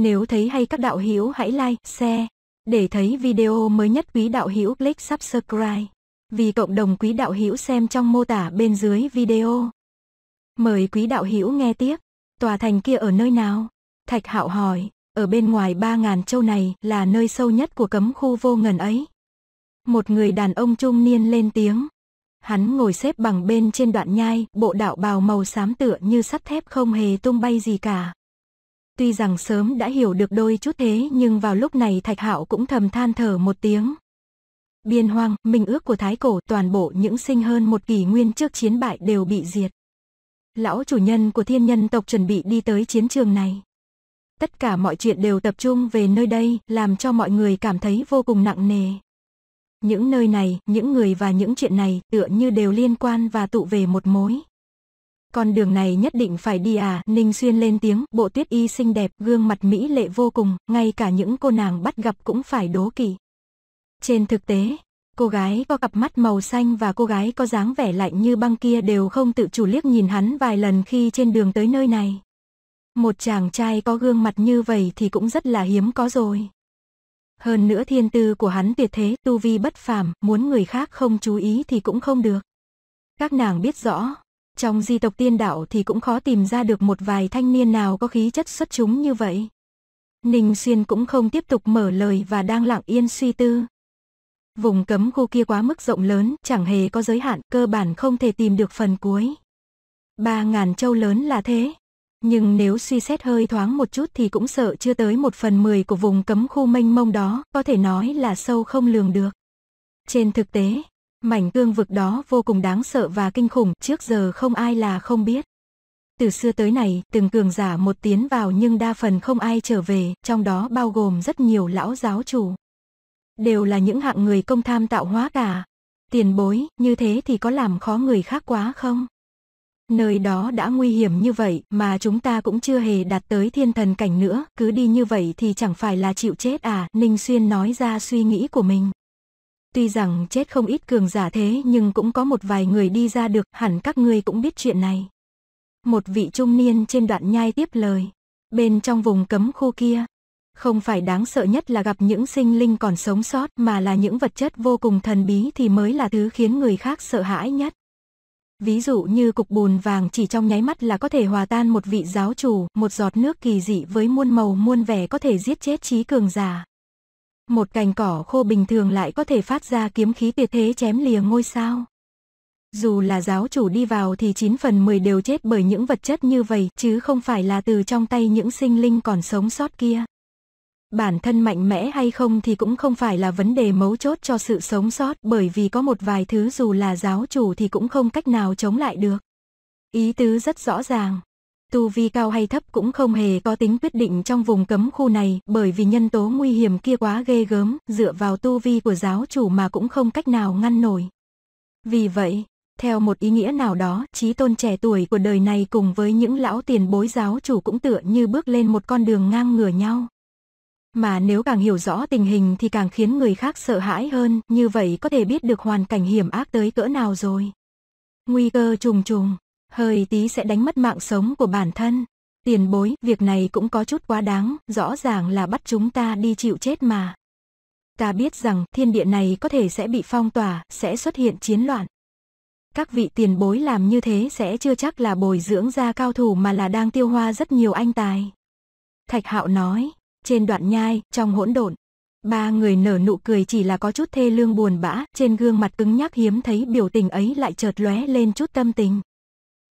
Nếu thấy hay các đạo hữu hãy like, share. Để thấy video mới nhất quý đạo hữu click subscribe. Vì cộng đồng quý đạo hữu xem trong mô tả bên dưới video. Mời quý đạo hữu nghe tiếp. Tòa thành kia ở nơi nào? Thạch Hạo hỏi, ở bên ngoài ba ngàn châu này là nơi sâu nhất của cấm khu vô ngần ấy. Một người đàn ông trung niên lên tiếng. Hắn ngồi xếp bằng bên trên đoạn nhai, bộ đạo bào màu xám tựa như sắt thép không hề tung bay gì cả. Tuy rằng sớm đã hiểu được đôi chút thế nhưng vào lúc này Thạch Hạo cũng thầm than thở một tiếng. Biên hoang, minh ước của Thái Cổ toàn bộ những sinh hơn một kỷ nguyên trước chiến bại đều bị diệt. Lão chủ nhân của thiên nhân tộc chuẩn bị đi tới chiến trường này. Tất cả mọi chuyện đều tập trung về nơi đây, làm cho mọi người cảm thấy vô cùng nặng nề. Những nơi này, những người và những chuyện này tựa như đều liên quan và tụ về một mối. Con đường này nhất định phải đi à, Ninh Xuyên lên tiếng, bộ tuyết y xinh đẹp, gương mặt mỹ lệ vô cùng, ngay cả những cô nàng bắt gặp cũng phải đố kỵ. Trên thực tế, cô gái có cặp mắt màu xanh và cô gái có dáng vẻ lạnh như băng kia đều không tự chủ liếc nhìn hắn vài lần khi trên đường tới nơi này. Một chàng trai có gương mặt như vậy thì cũng rất là hiếm có rồi. Hơn nữa thiên tư của hắn tuyệt thế, tu vi bất phàm, muốn người khác không chú ý thì cũng không được. Các nàng biết rõ, trong di tộc tiên đạo thì cũng khó tìm ra được một vài thanh niên nào có khí chất xuất chúng như vậy. Ninh Xuyên cũng không tiếp tục mở lời và đang lặng yên suy tư. Vùng cấm khu kia quá mức rộng lớn, chẳng hề có giới hạn, cơ bản không thể tìm được phần cuối. Ba ngàn châu lớn là thế. Nhưng nếu suy xét hơi thoáng một chút thì cũng sợ chưa tới một phần mười của vùng cấm khu mênh mông đó, có thể nói là sâu không lường được. Trên thực tế, Mảnh cương vực đó vô cùng đáng sợ và kinh khủng, trước giờ không ai là không biết. Từ xưa tới này, từng cường giả một tiến vào nhưng đa phần không ai trở về, trong đó bao gồm rất nhiều lão giáo chủ. Đều là những hạng người công tham tạo hóa cả. Tiền bối, như thế thì có làm khó người khác quá không? Nơi đó đã nguy hiểm như vậy mà chúng ta cũng chưa hề đạt tới thiên thần cảnh nữa, cứ đi như vậy thì chẳng phải là chịu chết à, Ninh Xuyên nói ra suy nghĩ của mình. Tuy rằng chết không ít cường giả thế nhưng cũng có một vài người đi ra được, hẳn các ngươi cũng biết chuyện này. Một vị trung niên trên đoạn nhai tiếp lời. Bên trong vùng cấm khu kia, không phải đáng sợ nhất là gặp những sinh linh còn sống sót mà là những vật chất vô cùng thần bí thì mới là thứ khiến người khác sợ hãi nhất. Ví dụ như cục bùn vàng chỉ trong nháy mắt là có thể hòa tan một vị giáo chủ, một giọt nước kỳ dị với muôn màu muôn vẻ có thể giết chết trí cường giả, một cành cỏ khô bình thường lại có thể phát ra kiếm khí tuyệt thế chém lìa ngôi sao. Dù là giáo chủ đi vào thì 9 phần 10 đều chết bởi những vật chất như vậy, chứ không phải là từ trong tay những sinh linh còn sống sót kia. Bản thân mạnh mẽ hay không thì cũng không phải là vấn đề mấu chốt cho sự sống sót bởi vì có một vài thứ dù là giáo chủ thì cũng không cách nào chống lại được. Ý tứ rất rõ ràng. Tu vi cao hay thấp cũng không hề có tính quyết định trong vùng cấm khu này, bởi vì nhân tố nguy hiểm kia quá ghê gớm, dựa vào tu vi của giáo chủ mà cũng không cách nào ngăn nổi. Vì vậy, theo một ý nghĩa nào đó, trí tôn trẻ tuổi của đời này cùng với những lão tiền bối giáo chủ cũng tựa như bước lên một con đường ngang ngửa nhau. Mà nếu càng hiểu rõ tình hình thì càng khiến người khác sợ hãi hơn, như vậy có thể biết được hoàn cảnh hiểm ác tới cỡ nào rồi. Nguy cơ trùng trùng hơi tí sẽ đánh mất mạng sống của bản thân. Tiền bối, việc này cũng có chút quá đáng, rõ ràng là bắt chúng ta đi chịu chết mà. Ta biết rằng thiên địa này có thể sẽ bị phong tỏa, sẽ xuất hiện chiến loạn. Các vị tiền bối làm như thế sẽ chưa chắc là bồi dưỡng ra cao thủ mà là đang tiêu hoa rất nhiều anh tài. Thạch Hạo nói, trên đoạn nhai, trong hỗn độn, ba người nở nụ cười chỉ là có chút thê lương buồn bã, trên gương mặt cứng nhắc hiếm thấy biểu tình ấy lại chợt lóe lên chút tâm tình.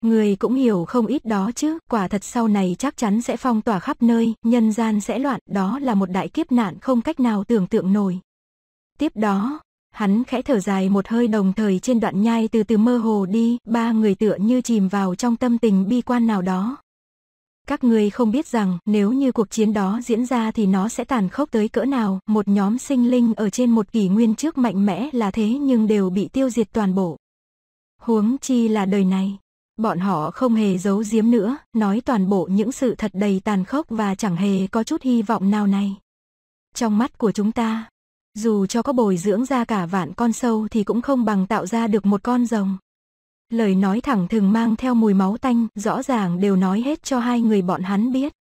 Người cũng hiểu không ít đó chứ, quả thật sau này chắc chắn sẽ phong tỏa khắp nơi, nhân gian sẽ loạn, đó là một đại kiếp nạn không cách nào tưởng tượng nổi. Tiếp đó, hắn khẽ thở dài một hơi đồng thời trên đoạn nhai từ từ mơ hồ đi, ba người tựa như chìm vào trong tâm tình bi quan nào đó. Các người không biết rằng nếu như cuộc chiến đó diễn ra thì nó sẽ tàn khốc tới cỡ nào, một nhóm sinh linh ở trên một kỷ nguyên trước mạnh mẽ là thế nhưng đều bị tiêu diệt toàn bộ. Huống chi là đời này. Bọn họ không hề giấu giếm nữa, nói toàn bộ những sự thật đầy tàn khốc và chẳng hề có chút hy vọng nào này. Trong mắt của chúng ta, dù cho có bồi dưỡng ra cả vạn con sâu thì cũng không bằng tạo ra được một con rồng. Lời nói thẳng thừng mang theo mùi máu tanh, rõ ràng đều nói hết cho hai người bọn hắn biết.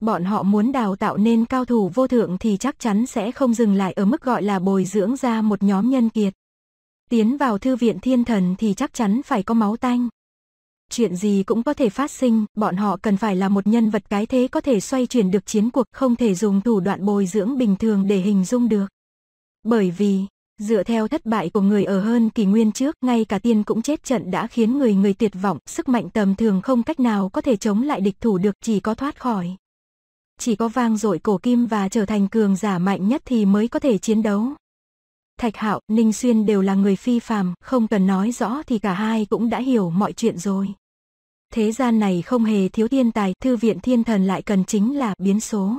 Bọn họ muốn đào tạo nên cao thủ vô thượng thì chắc chắn sẽ không dừng lại ở mức gọi là bồi dưỡng ra một nhóm nhân kiệt. Tiến vào thư viện thiên thần thì chắc chắn phải có máu tanh. Chuyện gì cũng có thể phát sinh, bọn họ cần phải là một nhân vật cái thế có thể xoay chuyển được chiến cuộc, không thể dùng thủ đoạn bồi dưỡng bình thường để hình dung được. Bởi vì, dựa theo thất bại của người ở hơn kỷ nguyên trước, ngay cả tiên cũng chết trận đã khiến người người tuyệt vọng, sức mạnh tầm thường không cách nào có thể chống lại địch thủ được, chỉ có thoát khỏi. Chỉ có vang dội cổ kim và trở thành cường giả mạnh nhất thì mới có thể chiến đấu. Thạch Hạo, Ninh Xuyên đều là người phi phàm, không cần nói rõ thì cả hai cũng đã hiểu mọi chuyện rồi. Thế gian này không hề thiếu thiên tài, thư viện thiên thần lại cần chính là biến số.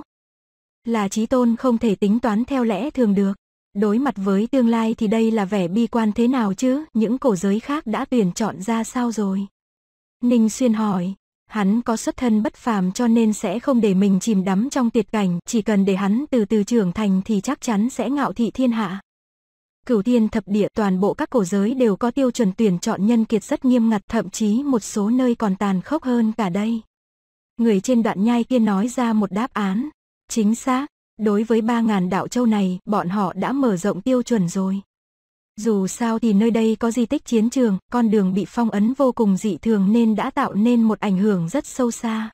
Là trí tôn không thể tính toán theo lẽ thường được. Đối mặt với tương lai thì đây là vẻ bi quan thế nào chứ, những cổ giới khác đã tuyển chọn ra sao rồi? Ninh Xuyên hỏi, hắn có xuất thân bất phàm cho nên sẽ không để mình chìm đắm trong tuyệt cảnh, chỉ cần để hắn từ từ trưởng thành thì chắc chắn sẽ ngạo thị thiên hạ cửu thiên thập địa toàn bộ các cổ giới đều có tiêu chuẩn tuyển chọn nhân kiệt rất nghiêm ngặt thậm chí một số nơi còn tàn khốc hơn cả đây. Người trên đoạn nhai kia nói ra một đáp án. Chính xác, đối với 3.000 đạo châu này bọn họ đã mở rộng tiêu chuẩn rồi. Dù sao thì nơi đây có di tích chiến trường, con đường bị phong ấn vô cùng dị thường nên đã tạo nên một ảnh hưởng rất sâu xa.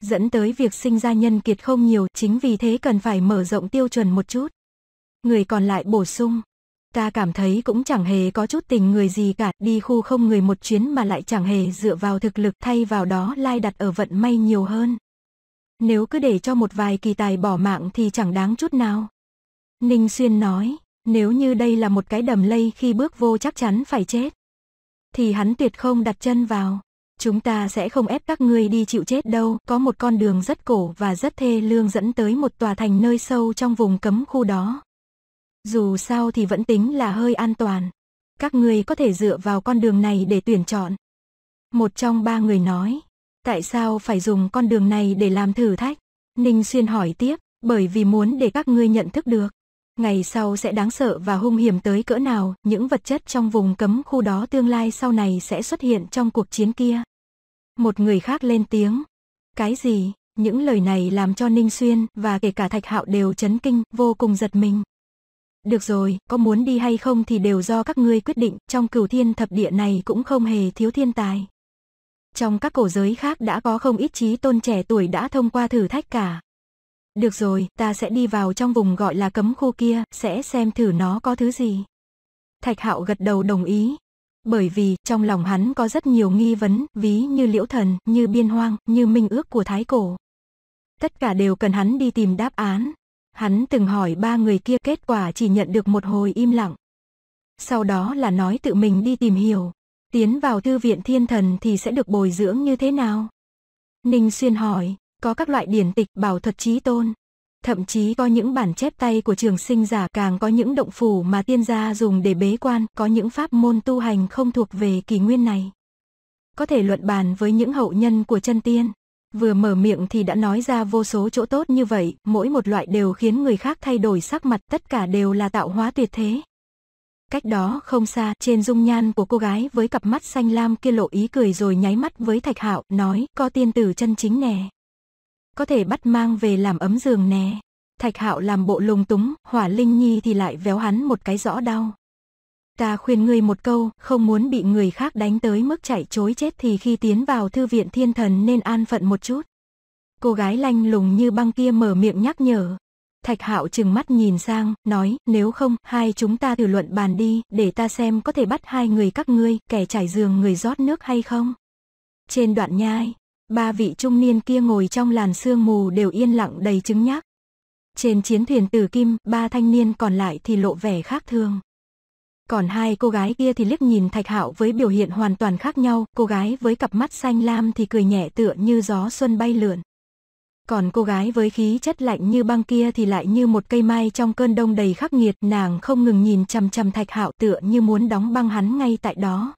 Dẫn tới việc sinh ra nhân kiệt không nhiều chính vì thế cần phải mở rộng tiêu chuẩn một chút. Người còn lại bổ sung, ta cảm thấy cũng chẳng hề có chút tình người gì cả, đi khu không người một chuyến mà lại chẳng hề dựa vào thực lực thay vào đó lai đặt ở vận may nhiều hơn. Nếu cứ để cho một vài kỳ tài bỏ mạng thì chẳng đáng chút nào. Ninh Xuyên nói, nếu như đây là một cái đầm lây khi bước vô chắc chắn phải chết. Thì hắn tuyệt không đặt chân vào. Chúng ta sẽ không ép các ngươi đi chịu chết đâu, có một con đường rất cổ và rất thê lương dẫn tới một tòa thành nơi sâu trong vùng cấm khu đó. Dù sao thì vẫn tính là hơi an toàn. Các người có thể dựa vào con đường này để tuyển chọn. Một trong ba người nói, tại sao phải dùng con đường này để làm thử thách? Ninh Xuyên hỏi tiếp, bởi vì muốn để các ngươi nhận thức được. Ngày sau sẽ đáng sợ và hung hiểm tới cỡ nào, những vật chất trong vùng cấm khu đó tương lai sau này sẽ xuất hiện trong cuộc chiến kia. Một người khác lên tiếng. Cái gì? Những lời này làm cho Ninh Xuyên và kể cả Thạch Hạo đều chấn kinh, vô cùng giật mình. Được rồi, có muốn đi hay không thì đều do các ngươi quyết định, trong cửu thiên thập địa này cũng không hề thiếu thiên tài. Trong các cổ giới khác đã có không ít trí tôn trẻ tuổi đã thông qua thử thách cả. Được rồi, ta sẽ đi vào trong vùng gọi là cấm khu kia, sẽ xem thử nó có thứ gì. Thạch Hạo gật đầu đồng ý. Bởi vì, trong lòng hắn có rất nhiều nghi vấn, ví như liễu thần, như biên hoang, như minh ước của thái cổ. Tất cả đều cần hắn đi tìm đáp án. Hắn từng hỏi ba người kia kết quả chỉ nhận được một hồi im lặng. Sau đó là nói tự mình đi tìm hiểu, tiến vào thư viện thiên thần thì sẽ được bồi dưỡng như thế nào? Ninh Xuyên hỏi, có các loại điển tịch bảo thuật trí tôn. Thậm chí có những bản chép tay của trường sinh giả càng có những động phủ mà tiên gia dùng để bế quan, có những pháp môn tu hành không thuộc về kỳ nguyên này. Có thể luận bàn với những hậu nhân của chân tiên vừa mở miệng thì đã nói ra vô số chỗ tốt như vậy, mỗi một loại đều khiến người khác thay đổi sắc mặt, tất cả đều là tạo hóa tuyệt thế. Cách đó không xa, trên dung nhan của cô gái với cặp mắt xanh lam kia lộ ý cười rồi nháy mắt với Thạch Hạo, nói, có tiên tử chân chính nè. Có thể bắt mang về làm ấm giường nè. Thạch Hạo làm bộ lung túng, Hỏa Linh Nhi thì lại véo hắn một cái rõ đau. Ta khuyên ngươi một câu, không muốn bị người khác đánh tới mức chạy chối chết thì khi tiến vào thư viện thiên thần nên an phận một chút. Cô gái lanh lùng như băng kia mở miệng nhắc nhở. Thạch hạo chừng mắt nhìn sang, nói, nếu không, hai chúng ta thử luận bàn đi, để ta xem có thể bắt hai người các ngươi, kẻ trải giường người rót nước hay không. Trên đoạn nhai, ba vị trung niên kia ngồi trong làn sương mù đều yên lặng đầy chứng nhác. Trên chiến thuyền tử kim, ba thanh niên còn lại thì lộ vẻ khác thường. Còn hai cô gái kia thì liếc nhìn Thạch Hạo với biểu hiện hoàn toàn khác nhau, cô gái với cặp mắt xanh lam thì cười nhẹ tựa như gió xuân bay lượn. Còn cô gái với khí chất lạnh như băng kia thì lại như một cây mai trong cơn đông đầy khắc nghiệt, nàng không ngừng nhìn chằm chằm Thạch Hạo tựa như muốn đóng băng hắn ngay tại đó.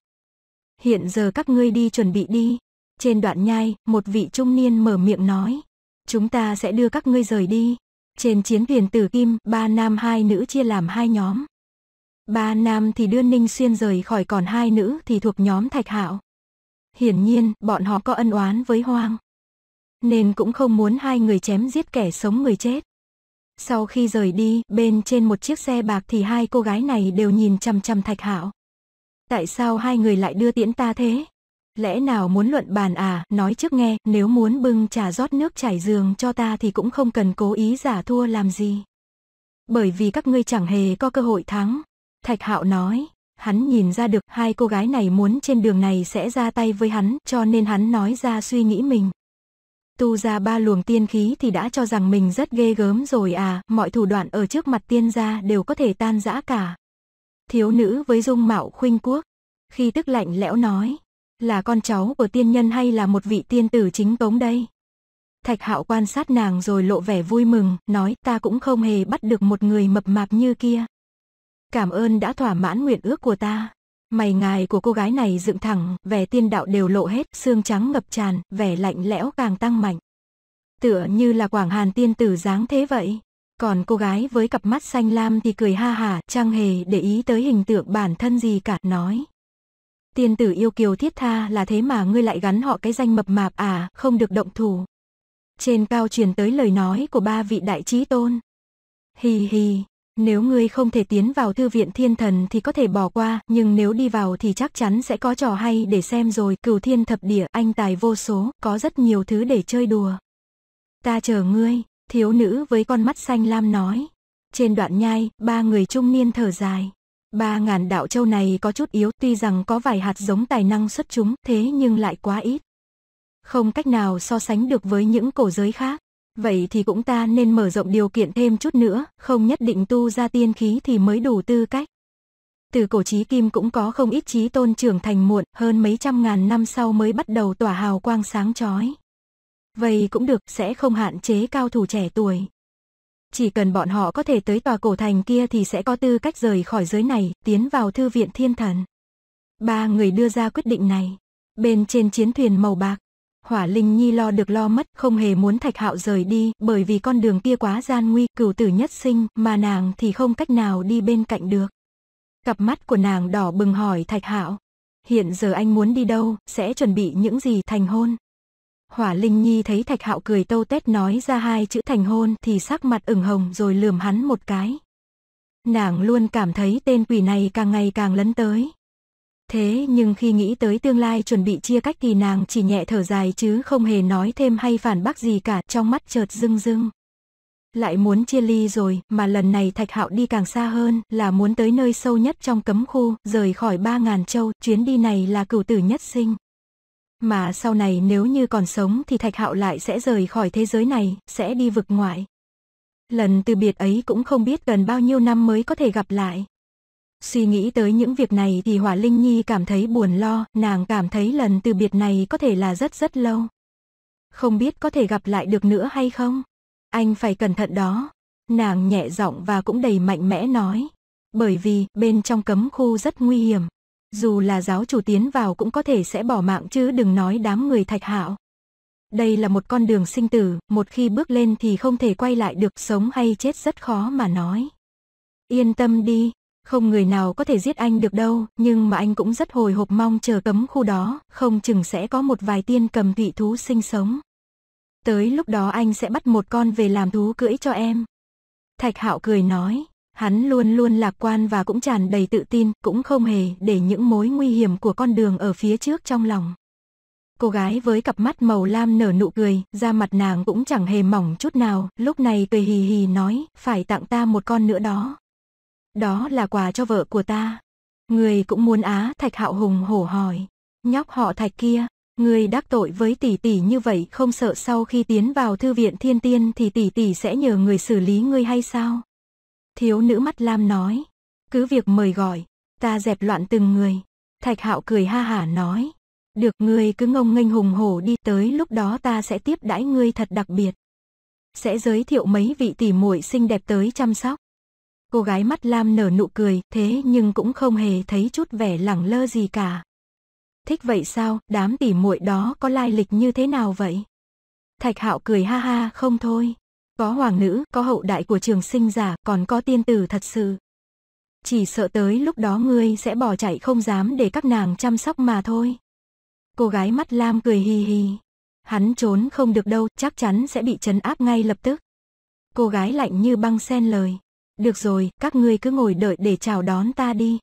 Hiện giờ các ngươi đi chuẩn bị đi. Trên đoạn nhai, một vị trung niên mở miệng nói. Chúng ta sẽ đưa các ngươi rời đi. Trên chiến thuyền tử kim, ba nam hai nữ chia làm hai nhóm. Ba nam thì đưa Ninh Xuyên rời khỏi còn hai nữ thì thuộc nhóm Thạch Hạo. Hiển nhiên, bọn họ có ân oán với Hoang. Nên cũng không muốn hai người chém giết kẻ sống người chết. Sau khi rời đi, bên trên một chiếc xe bạc thì hai cô gái này đều nhìn chằm chằm Thạch Hạo. Tại sao hai người lại đưa tiễn ta thế? Lẽ nào muốn luận bàn à, nói trước nghe, nếu muốn bưng trà rót nước chảy giường cho ta thì cũng không cần cố ý giả thua làm gì. Bởi vì các ngươi chẳng hề có cơ hội thắng, Thạch Hạo nói, hắn nhìn ra được hai cô gái này muốn trên đường này sẽ ra tay với hắn, cho nên hắn nói ra suy nghĩ mình. Tu ra ba luồng tiên khí thì đã cho rằng mình rất ghê gớm rồi à, mọi thủ đoạn ở trước mặt tiên gia đều có thể tan rã cả. Thiếu nữ với dung mạo khuynh quốc, khi tức lạnh lẽo nói, là con cháu của tiên nhân hay là một vị tiên tử chính cống đây? Thạch hạo quan sát nàng rồi lộ vẻ vui mừng, nói ta cũng không hề bắt được một người mập mạp như kia cảm ơn đã thỏa mãn nguyện ước của ta. Mày ngài của cô gái này dựng thẳng, vẻ tiên đạo đều lộ hết, xương trắng ngập tràn, vẻ lạnh lẽo càng tăng mạnh. Tựa như là quảng hàn tiên tử dáng thế vậy. Còn cô gái với cặp mắt xanh lam thì cười ha hả, chẳng hề để ý tới hình tượng bản thân gì cả, nói. Tiên tử yêu kiều thiết tha là thế mà ngươi lại gắn họ cái danh mập mạp à, không được động thủ. Trên cao truyền tới lời nói của ba vị đại trí tôn. Hì hì, nếu ngươi không thể tiến vào thư viện thiên thần thì có thể bỏ qua, nhưng nếu đi vào thì chắc chắn sẽ có trò hay để xem rồi. Cửu thiên thập địa, anh tài vô số, có rất nhiều thứ để chơi đùa. Ta chờ ngươi, thiếu nữ với con mắt xanh lam nói. Trên đoạn nhai, ba người trung niên thở dài. Ba ngàn đạo châu này có chút yếu tuy rằng có vài hạt giống tài năng xuất chúng thế nhưng lại quá ít. Không cách nào so sánh được với những cổ giới khác. Vậy thì cũng ta nên mở rộng điều kiện thêm chút nữa, không nhất định tu ra tiên khí thì mới đủ tư cách. Từ cổ chí kim cũng có không ít trí tôn trưởng thành muộn, hơn mấy trăm ngàn năm sau mới bắt đầu tỏa hào quang sáng chói. Vậy cũng được, sẽ không hạn chế cao thủ trẻ tuổi. Chỉ cần bọn họ có thể tới tòa cổ thành kia thì sẽ có tư cách rời khỏi giới này, tiến vào thư viện thiên thần. Ba người đưa ra quyết định này. Bên trên chiến thuyền màu bạc, Hỏa Linh Nhi lo được lo mất, không hề muốn Thạch Hạo rời đi, bởi vì con đường kia quá gian nguy, cửu tử nhất sinh, mà nàng thì không cách nào đi bên cạnh được. Cặp mắt của nàng đỏ bừng hỏi Thạch Hạo, hiện giờ anh muốn đi đâu, sẽ chuẩn bị những gì thành hôn? Hỏa Linh Nhi thấy Thạch Hạo cười tâu tét nói ra hai chữ thành hôn thì sắc mặt ửng hồng rồi lườm hắn một cái. Nàng luôn cảm thấy tên quỷ này càng ngày càng lấn tới, Thế nhưng khi nghĩ tới tương lai chuẩn bị chia cách thì nàng chỉ nhẹ thở dài chứ không hề nói thêm hay phản bác gì cả trong mắt chợt rưng rưng. Lại muốn chia ly rồi mà lần này Thạch Hạo đi càng xa hơn là muốn tới nơi sâu nhất trong cấm khu, rời khỏi ba ngàn châu, chuyến đi này là cửu tử nhất sinh. Mà sau này nếu như còn sống thì Thạch Hạo lại sẽ rời khỏi thế giới này, sẽ đi vực ngoại. Lần từ biệt ấy cũng không biết gần bao nhiêu năm mới có thể gặp lại. Suy nghĩ tới những việc này thì Hỏa Linh Nhi cảm thấy buồn lo, nàng cảm thấy lần từ biệt này có thể là rất rất lâu. Không biết có thể gặp lại được nữa hay không? Anh phải cẩn thận đó. Nàng nhẹ giọng và cũng đầy mạnh mẽ nói. Bởi vì bên trong cấm khu rất nguy hiểm. Dù là giáo chủ tiến vào cũng có thể sẽ bỏ mạng chứ đừng nói đám người thạch hạo. Đây là một con đường sinh tử, một khi bước lên thì không thể quay lại được sống hay chết rất khó mà nói. Yên tâm đi, không người nào có thể giết anh được đâu, nhưng mà anh cũng rất hồi hộp mong chờ cấm khu đó, không chừng sẽ có một vài tiên cầm thủy thú sinh sống. Tới lúc đó anh sẽ bắt một con về làm thú cưỡi cho em. Thạch Hạo cười nói, hắn luôn luôn lạc quan và cũng tràn đầy tự tin, cũng không hề để những mối nguy hiểm của con đường ở phía trước trong lòng. Cô gái với cặp mắt màu lam nở nụ cười, da mặt nàng cũng chẳng hề mỏng chút nào, lúc này cười hì hì nói, phải tặng ta một con nữa đó. Đó là quà cho vợ của ta. Người cũng muốn á Thạch Hạo Hùng hổ hỏi. Nhóc họ Thạch kia, người đắc tội với tỷ tỷ như vậy không sợ sau khi tiến vào thư viện thiên tiên thì tỷ tỷ sẽ nhờ người xử lý ngươi hay sao? Thiếu nữ mắt lam nói. Cứ việc mời gọi, ta dẹp loạn từng người. Thạch Hạo cười ha hả nói. Được ngươi cứ ngông nghênh hùng hổ đi tới lúc đó ta sẽ tiếp đãi ngươi thật đặc biệt. Sẽ giới thiệu mấy vị tỷ muội xinh đẹp tới chăm sóc. Cô gái mắt lam nở nụ cười, thế nhưng cũng không hề thấy chút vẻ lẳng lơ gì cả. Thích vậy sao, đám tỉ muội đó có lai lịch như thế nào vậy? Thạch Hạo cười ha ha, không thôi. Có hoàng nữ, có hậu đại của trường sinh giả, còn có tiên tử thật sự. Chỉ sợ tới lúc đó ngươi sẽ bỏ chạy không dám để các nàng chăm sóc mà thôi. Cô gái mắt lam cười hì hì. Hắn trốn không được đâu, chắc chắn sẽ bị trấn áp ngay lập tức. Cô gái lạnh như băng sen lời. Được rồi, các ngươi cứ ngồi đợi để chào đón ta đi.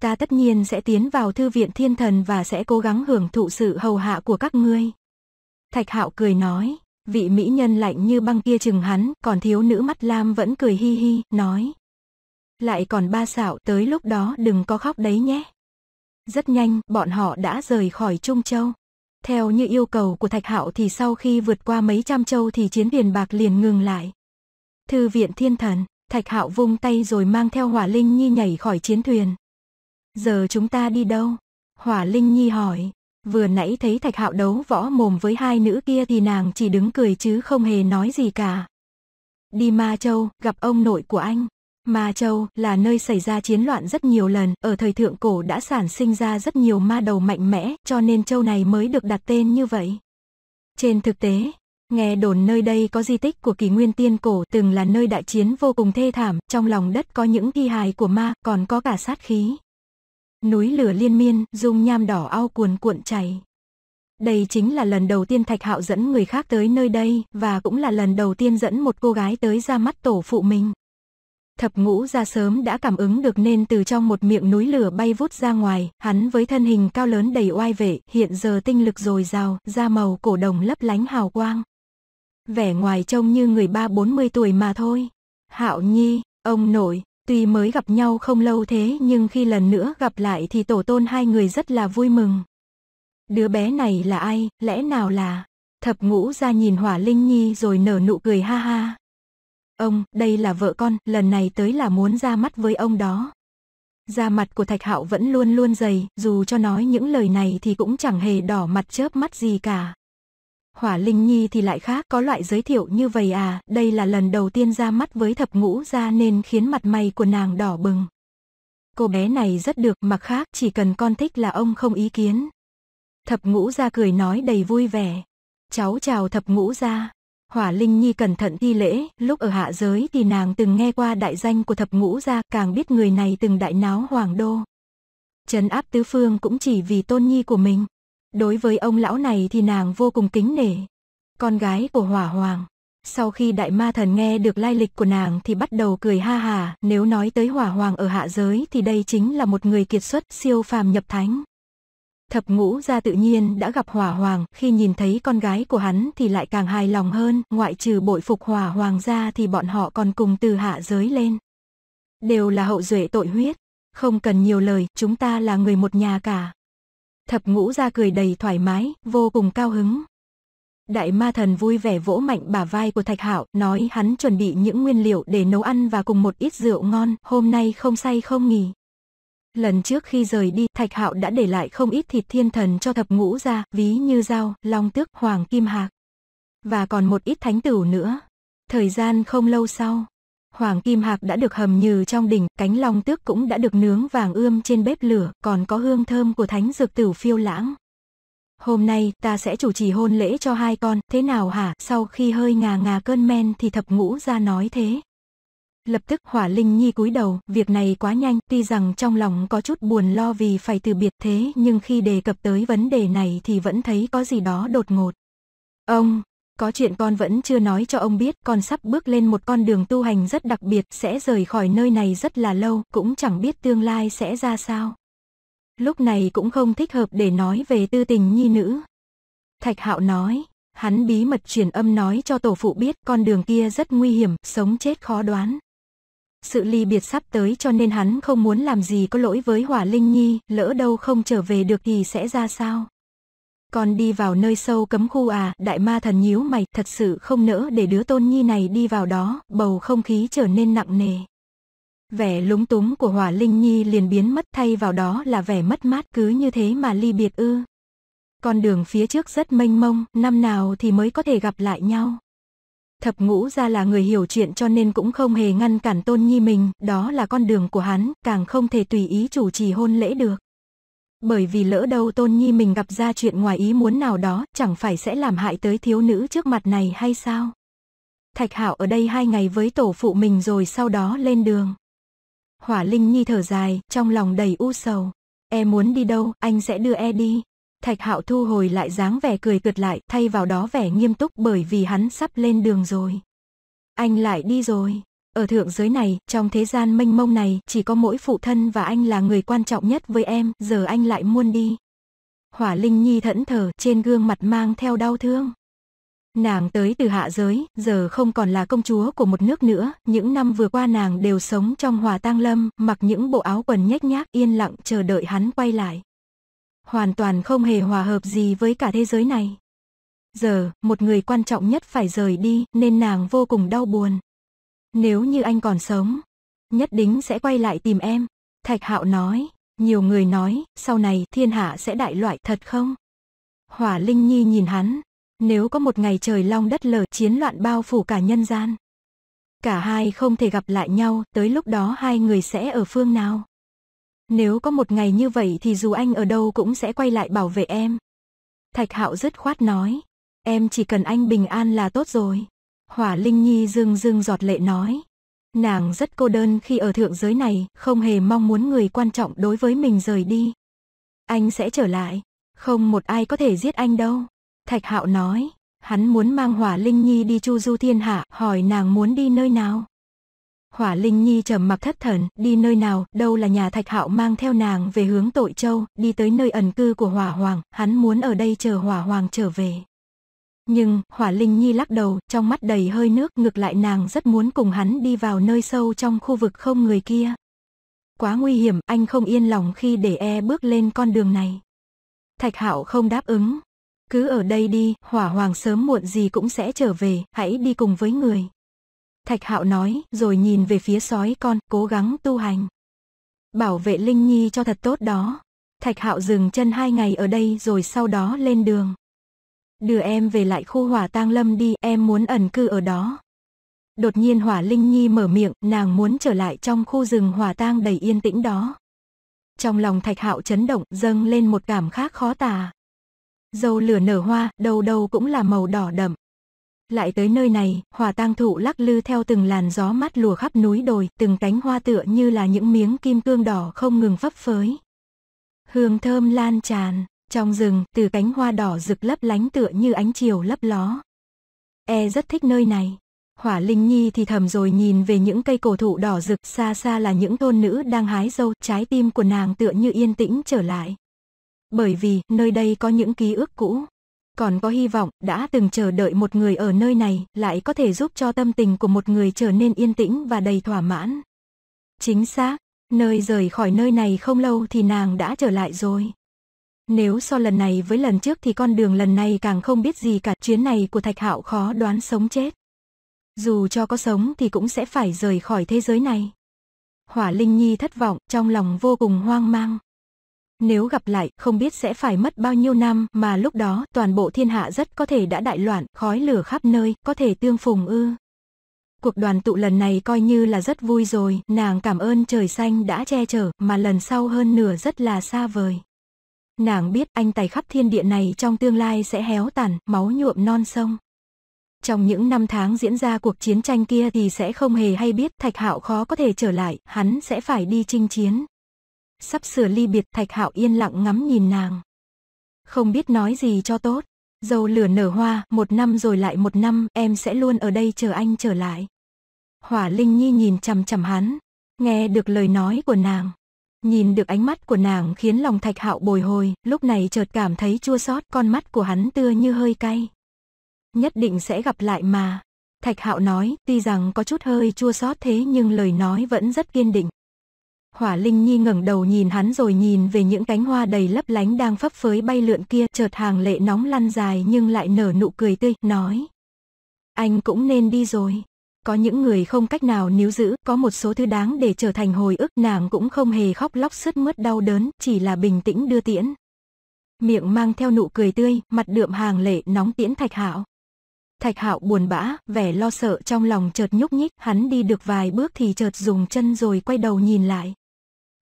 Ta tất nhiên sẽ tiến vào thư viện thiên thần và sẽ cố gắng hưởng thụ sự hầu hạ của các ngươi. Thạch hạo cười nói, vị mỹ nhân lạnh như băng kia chừng hắn, còn thiếu nữ mắt lam vẫn cười hi hi, nói. Lại còn ba xạo tới lúc đó đừng có khóc đấy nhé. Rất nhanh, bọn họ đã rời khỏi Trung Châu. Theo như yêu cầu của Thạch Hạo thì sau khi vượt qua mấy trăm châu thì chiến thuyền bạc liền ngừng lại. Thư viện thiên thần, Thạch Hạo vung tay rồi mang theo Hỏa Linh Nhi nhảy khỏi chiến thuyền. Giờ chúng ta đi đâu? Hỏa Linh Nhi hỏi. Vừa nãy thấy Thạch Hạo đấu võ mồm với hai nữ kia thì nàng chỉ đứng cười chứ không hề nói gì cả. Đi Ma Châu, gặp ông nội của anh. Ma Châu là nơi xảy ra chiến loạn rất nhiều lần, ở thời thượng cổ đã sản sinh ra rất nhiều ma đầu mạnh mẽ, cho nên châu này mới được đặt tên như vậy. Trên thực tế, Nghe đồn nơi đây có di tích của kỳ nguyên tiên cổ từng là nơi đại chiến vô cùng thê thảm, trong lòng đất có những thi hài của ma, còn có cả sát khí. Núi lửa liên miên, dung nham đỏ ao cuồn cuộn chảy. Đây chính là lần đầu tiên Thạch Hạo dẫn người khác tới nơi đây, và cũng là lần đầu tiên dẫn một cô gái tới ra mắt tổ phụ mình. Thập ngũ ra sớm đã cảm ứng được nên từ trong một miệng núi lửa bay vút ra ngoài, hắn với thân hình cao lớn đầy oai vệ, hiện giờ tinh lực dồi dào, da màu cổ đồng lấp lánh hào quang vẻ ngoài trông như người ba bốn mươi tuổi mà thôi. Hạo Nhi, ông nội, tuy mới gặp nhau không lâu thế nhưng khi lần nữa gặp lại thì tổ tôn hai người rất là vui mừng. Đứa bé này là ai, lẽ nào là... Thập ngũ ra nhìn Hỏa Linh Nhi rồi nở nụ cười ha ha. Ông, đây là vợ con, lần này tới là muốn ra mắt với ông đó. Da mặt của Thạch Hạo vẫn luôn luôn dày, dù cho nói những lời này thì cũng chẳng hề đỏ mặt chớp mắt gì cả. Hỏa Linh Nhi thì lại khác, có loại giới thiệu như vậy à, đây là lần đầu tiên ra mắt với thập ngũ ra nên khiến mặt mày của nàng đỏ bừng. Cô bé này rất được, mặc khác chỉ cần con thích là ông không ý kiến. Thập ngũ ra cười nói đầy vui vẻ. Cháu chào thập ngũ ra. Hỏa Linh Nhi cẩn thận thi lễ, lúc ở hạ giới thì nàng từng nghe qua đại danh của thập ngũ ra, càng biết người này từng đại náo hoàng đô. Trấn áp tứ phương cũng chỉ vì tôn nhi của mình. Đối với ông lão này thì nàng vô cùng kính nể. Con gái của hỏa hoàng. Sau khi đại ma thần nghe được lai lịch của nàng thì bắt đầu cười ha hà, nếu nói tới hỏa hoàng ở hạ giới thì đây chính là một người kiệt xuất siêu phàm nhập thánh. Thập ngũ gia tự nhiên đã gặp hỏa hoàng, khi nhìn thấy con gái của hắn thì lại càng hài lòng hơn, ngoại trừ bội phục hỏa hoàng ra thì bọn họ còn cùng từ hạ giới lên. Đều là hậu duệ tội huyết, không cần nhiều lời, chúng ta là người một nhà cả. Thập ngũ ra cười đầy thoải mái, vô cùng cao hứng. Đại ma thần vui vẻ vỗ mạnh bả vai của Thạch Hạo, nói hắn chuẩn bị những nguyên liệu để nấu ăn và cùng một ít rượu ngon, hôm nay không say không nghỉ. Lần trước khi rời đi, Thạch Hạo đã để lại không ít thịt thiên thần cho thập ngũ ra, ví như dao, long tước, hoàng kim hạc. Và còn một ít thánh tử nữa. Thời gian không lâu sau, Hoàng kim hạc đã được hầm nhừ trong đỉnh, cánh long tước cũng đã được nướng vàng ươm trên bếp lửa, còn có hương thơm của thánh dược tử phiêu lãng. Hôm nay ta sẽ chủ trì hôn lễ cho hai con, thế nào hả? Sau khi hơi ngà ngà cơn men thì thập ngũ ra nói thế. Lập tức hỏa linh nhi cúi đầu, việc này quá nhanh, tuy rằng trong lòng có chút buồn lo vì phải từ biệt thế nhưng khi đề cập tới vấn đề này thì vẫn thấy có gì đó đột ngột. Ông, có chuyện con vẫn chưa nói cho ông biết, con sắp bước lên một con đường tu hành rất đặc biệt, sẽ rời khỏi nơi này rất là lâu, cũng chẳng biết tương lai sẽ ra sao. Lúc này cũng không thích hợp để nói về tư tình nhi nữ. Thạch Hạo nói, hắn bí mật truyền âm nói cho tổ phụ biết con đường kia rất nguy hiểm, sống chết khó đoán. Sự ly biệt sắp tới cho nên hắn không muốn làm gì có lỗi với Hỏa Linh Nhi, lỡ đâu không trở về được thì sẽ ra sao. Con đi vào nơi sâu cấm khu à, đại ma thần nhíu mày, thật sự không nỡ để đứa tôn nhi này đi vào đó, bầu không khí trở nên nặng nề. Vẻ lúng túng của Hỏa Linh Nhi liền biến mất thay vào đó là vẻ mất mát cứ như thế mà ly biệt ư. Con đường phía trước rất mênh mông, năm nào thì mới có thể gặp lại nhau. Thập ngũ ra là người hiểu chuyện cho nên cũng không hề ngăn cản tôn nhi mình, đó là con đường của hắn, càng không thể tùy ý chủ trì hôn lễ được bởi vì lỡ đâu tôn nhi mình gặp ra chuyện ngoài ý muốn nào đó, chẳng phải sẽ làm hại tới thiếu nữ trước mặt này hay sao? Thạch Hạo ở đây hai ngày với tổ phụ mình rồi sau đó lên đường. Hỏa Linh Nhi thở dài, trong lòng đầy u sầu. E muốn đi đâu, anh sẽ đưa e đi. Thạch Hạo thu hồi lại dáng vẻ cười cợt lại, thay vào đó vẻ nghiêm túc bởi vì hắn sắp lên đường rồi. Anh lại đi rồi. Ở thượng giới này, trong thế gian mênh mông này, chỉ có mỗi phụ thân và anh là người quan trọng nhất với em, giờ anh lại muôn đi. Hỏa Linh Nhi thẫn thờ trên gương mặt mang theo đau thương. Nàng tới từ hạ giới, giờ không còn là công chúa của một nước nữa, những năm vừa qua nàng đều sống trong hòa tang lâm, mặc những bộ áo quần nhếch nhác yên lặng chờ đợi hắn quay lại. Hoàn toàn không hề hòa hợp gì với cả thế giới này. Giờ, một người quan trọng nhất phải rời đi, nên nàng vô cùng đau buồn, nếu như anh còn sống, nhất định sẽ quay lại tìm em. Thạch Hạo nói, nhiều người nói, sau này thiên hạ sẽ đại loại thật không? Hỏa Linh Nhi nhìn hắn, nếu có một ngày trời long đất lở chiến loạn bao phủ cả nhân gian. Cả hai không thể gặp lại nhau, tới lúc đó hai người sẽ ở phương nào? Nếu có một ngày như vậy thì dù anh ở đâu cũng sẽ quay lại bảo vệ em. Thạch Hạo dứt khoát nói, em chỉ cần anh bình an là tốt rồi. Hỏa Linh Nhi rưng rưng giọt lệ nói. Nàng rất cô đơn khi ở thượng giới này, không hề mong muốn người quan trọng đối với mình rời đi. Anh sẽ trở lại, không một ai có thể giết anh đâu. Thạch Hạo nói, hắn muốn mang Hỏa Linh Nhi đi chu du thiên hạ, hỏi nàng muốn đi nơi nào. Hỏa Linh Nhi trầm mặc thất thần, đi nơi nào, đâu là nhà Thạch Hạo mang theo nàng về hướng Tội Châu, đi tới nơi ẩn cư của Hỏa Hoàng, hắn muốn ở đây chờ Hỏa Hoàng trở về. Nhưng, Hỏa Linh Nhi lắc đầu, trong mắt đầy hơi nước, ngược lại nàng rất muốn cùng hắn đi vào nơi sâu trong khu vực không người kia. Quá nguy hiểm, anh không yên lòng khi để e bước lên con đường này. Thạch Hạo không đáp ứng. Cứ ở đây đi, Hỏa Hoàng sớm muộn gì cũng sẽ trở về, hãy đi cùng với người. Thạch Hạo nói, rồi nhìn về phía sói con, cố gắng tu hành. Bảo vệ Linh Nhi cho thật tốt đó. Thạch Hạo dừng chân hai ngày ở đây rồi sau đó lên đường đưa em về lại khu hỏa tang lâm đi, em muốn ẩn cư ở đó. Đột nhiên hỏa linh nhi mở miệng, nàng muốn trở lại trong khu rừng hỏa tang đầy yên tĩnh đó. Trong lòng thạch hạo chấn động, dâng lên một cảm khác khó tả. Dâu lửa nở hoa, đầu đầu cũng là màu đỏ đậm. Lại tới nơi này, hỏa tang thụ lắc lư theo từng làn gió mát lùa khắp núi đồi, từng cánh hoa tựa như là những miếng kim cương đỏ không ngừng phấp phới. Hương thơm lan tràn, trong rừng, từ cánh hoa đỏ rực lấp lánh tựa như ánh chiều lấp ló. E rất thích nơi này. Hỏa Linh Nhi thì thầm rồi nhìn về những cây cổ thụ đỏ rực xa xa là những thôn nữ đang hái dâu, trái tim của nàng tựa như yên tĩnh trở lại. Bởi vì, nơi đây có những ký ức cũ. Còn có hy vọng, đã từng chờ đợi một người ở nơi này, lại có thể giúp cho tâm tình của một người trở nên yên tĩnh và đầy thỏa mãn. Chính xác, nơi rời khỏi nơi này không lâu thì nàng đã trở lại rồi. Nếu so lần này với lần trước thì con đường lần này càng không biết gì cả chuyến này của Thạch Hạo khó đoán sống chết. Dù cho có sống thì cũng sẽ phải rời khỏi thế giới này. Hỏa Linh Nhi thất vọng, trong lòng vô cùng hoang mang. Nếu gặp lại, không biết sẽ phải mất bao nhiêu năm mà lúc đó toàn bộ thiên hạ rất có thể đã đại loạn, khói lửa khắp nơi, có thể tương phùng ư. Cuộc đoàn tụ lần này coi như là rất vui rồi, nàng cảm ơn trời xanh đã che chở, mà lần sau hơn nửa rất là xa vời. Nàng biết anh tài khắp thiên địa này trong tương lai sẽ héo tàn, máu nhuộm non sông. Trong những năm tháng diễn ra cuộc chiến tranh kia thì sẽ không hề hay biết Thạch Hạo khó có thể trở lại, hắn sẽ phải đi chinh chiến. Sắp sửa ly biệt Thạch Hạo yên lặng ngắm nhìn nàng. Không biết nói gì cho tốt. dầu lửa nở hoa, một năm rồi lại một năm, em sẽ luôn ở đây chờ anh trở lại. Hỏa Linh Nhi nhìn chằm chằm hắn, nghe được lời nói của nàng, Nhìn được ánh mắt của nàng khiến lòng thạch hạo bồi hồi, lúc này chợt cảm thấy chua xót con mắt của hắn tưa như hơi cay. Nhất định sẽ gặp lại mà. Thạch hạo nói, tuy rằng có chút hơi chua xót thế nhưng lời nói vẫn rất kiên định. Hỏa Linh Nhi ngẩng đầu nhìn hắn rồi nhìn về những cánh hoa đầy lấp lánh đang phấp phới bay lượn kia, chợt hàng lệ nóng lăn dài nhưng lại nở nụ cười tươi, nói. Anh cũng nên đi rồi có những người không cách nào níu giữ, có một số thứ đáng để trở thành hồi ức, nàng cũng không hề khóc lóc sướt mướt đau đớn, chỉ là bình tĩnh đưa tiễn. Miệng mang theo nụ cười tươi, mặt đượm hàng lệ nóng tiễn Thạch Hạo. Thạch Hạo buồn bã, vẻ lo sợ trong lòng chợt nhúc nhích, hắn đi được vài bước thì chợt dùng chân rồi quay đầu nhìn lại.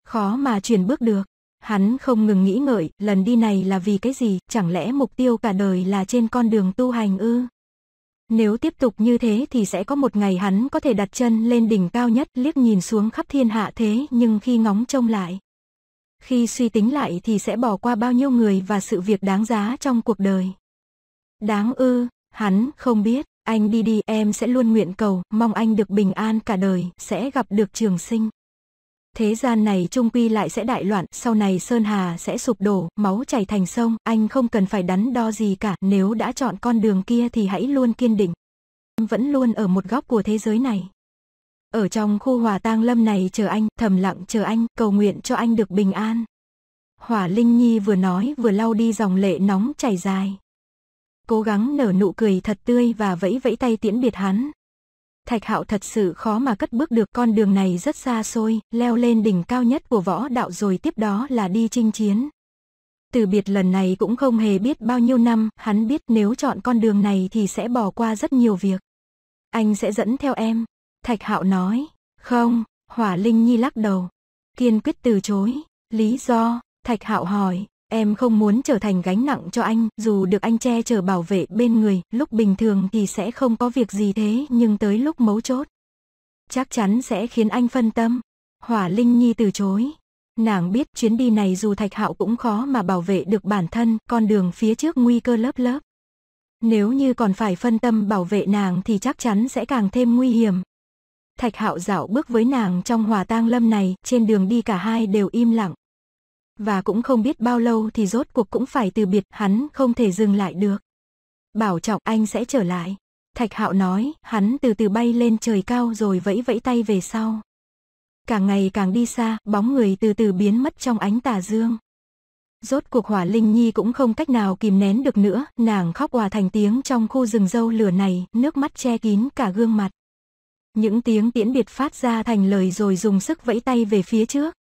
Khó mà chuyển bước được. Hắn không ngừng nghĩ ngợi, lần đi này là vì cái gì, chẳng lẽ mục tiêu cả đời là trên con đường tu hành ư? Nếu tiếp tục như thế thì sẽ có một ngày hắn có thể đặt chân lên đỉnh cao nhất liếc nhìn xuống khắp thiên hạ thế nhưng khi ngóng trông lại. Khi suy tính lại thì sẽ bỏ qua bao nhiêu người và sự việc đáng giá trong cuộc đời. Đáng ư, hắn không biết, anh đi đi em sẽ luôn nguyện cầu, mong anh được bình an cả đời, sẽ gặp được trường sinh. Thế gian này trung quy lại sẽ đại loạn, sau này Sơn Hà sẽ sụp đổ, máu chảy thành sông, anh không cần phải đắn đo gì cả, nếu đã chọn con đường kia thì hãy luôn kiên định. Vẫn luôn ở một góc của thế giới này. Ở trong khu hòa tang lâm này chờ anh, thầm lặng chờ anh, cầu nguyện cho anh được bình an. Hỏa Linh Nhi vừa nói vừa lau đi dòng lệ nóng chảy dài. Cố gắng nở nụ cười thật tươi và vẫy vẫy tay tiễn biệt hắn. Thạch Hạo thật sự khó mà cất bước được con đường này rất xa xôi, leo lên đỉnh cao nhất của võ đạo rồi tiếp đó là đi chinh chiến. Từ biệt lần này cũng không hề biết bao nhiêu năm, hắn biết nếu chọn con đường này thì sẽ bỏ qua rất nhiều việc. Anh sẽ dẫn theo em. Thạch Hạo nói. Không, Hỏa Linh Nhi lắc đầu. Kiên quyết từ chối. Lý do, Thạch Hạo hỏi, Em không muốn trở thành gánh nặng cho anh, dù được anh che chở bảo vệ bên người, lúc bình thường thì sẽ không có việc gì thế, nhưng tới lúc mấu chốt. Chắc chắn sẽ khiến anh phân tâm. Hỏa Linh Nhi từ chối. Nàng biết chuyến đi này dù thạch hạo cũng khó mà bảo vệ được bản thân, con đường phía trước nguy cơ lớp lớp. Nếu như còn phải phân tâm bảo vệ nàng thì chắc chắn sẽ càng thêm nguy hiểm. Thạch hạo dạo bước với nàng trong hòa tang lâm này, trên đường đi cả hai đều im lặng. Và cũng không biết bao lâu thì rốt cuộc cũng phải từ biệt, hắn không thể dừng lại được. Bảo trọng anh sẽ trở lại. Thạch hạo nói, hắn từ từ bay lên trời cao rồi vẫy vẫy tay về sau. Càng ngày càng đi xa, bóng người từ từ biến mất trong ánh tà dương. Rốt cuộc hỏa linh nhi cũng không cách nào kìm nén được nữa, nàng khóc hòa thành tiếng trong khu rừng dâu lửa này, nước mắt che kín cả gương mặt. Những tiếng tiễn biệt phát ra thành lời rồi dùng sức vẫy tay về phía trước,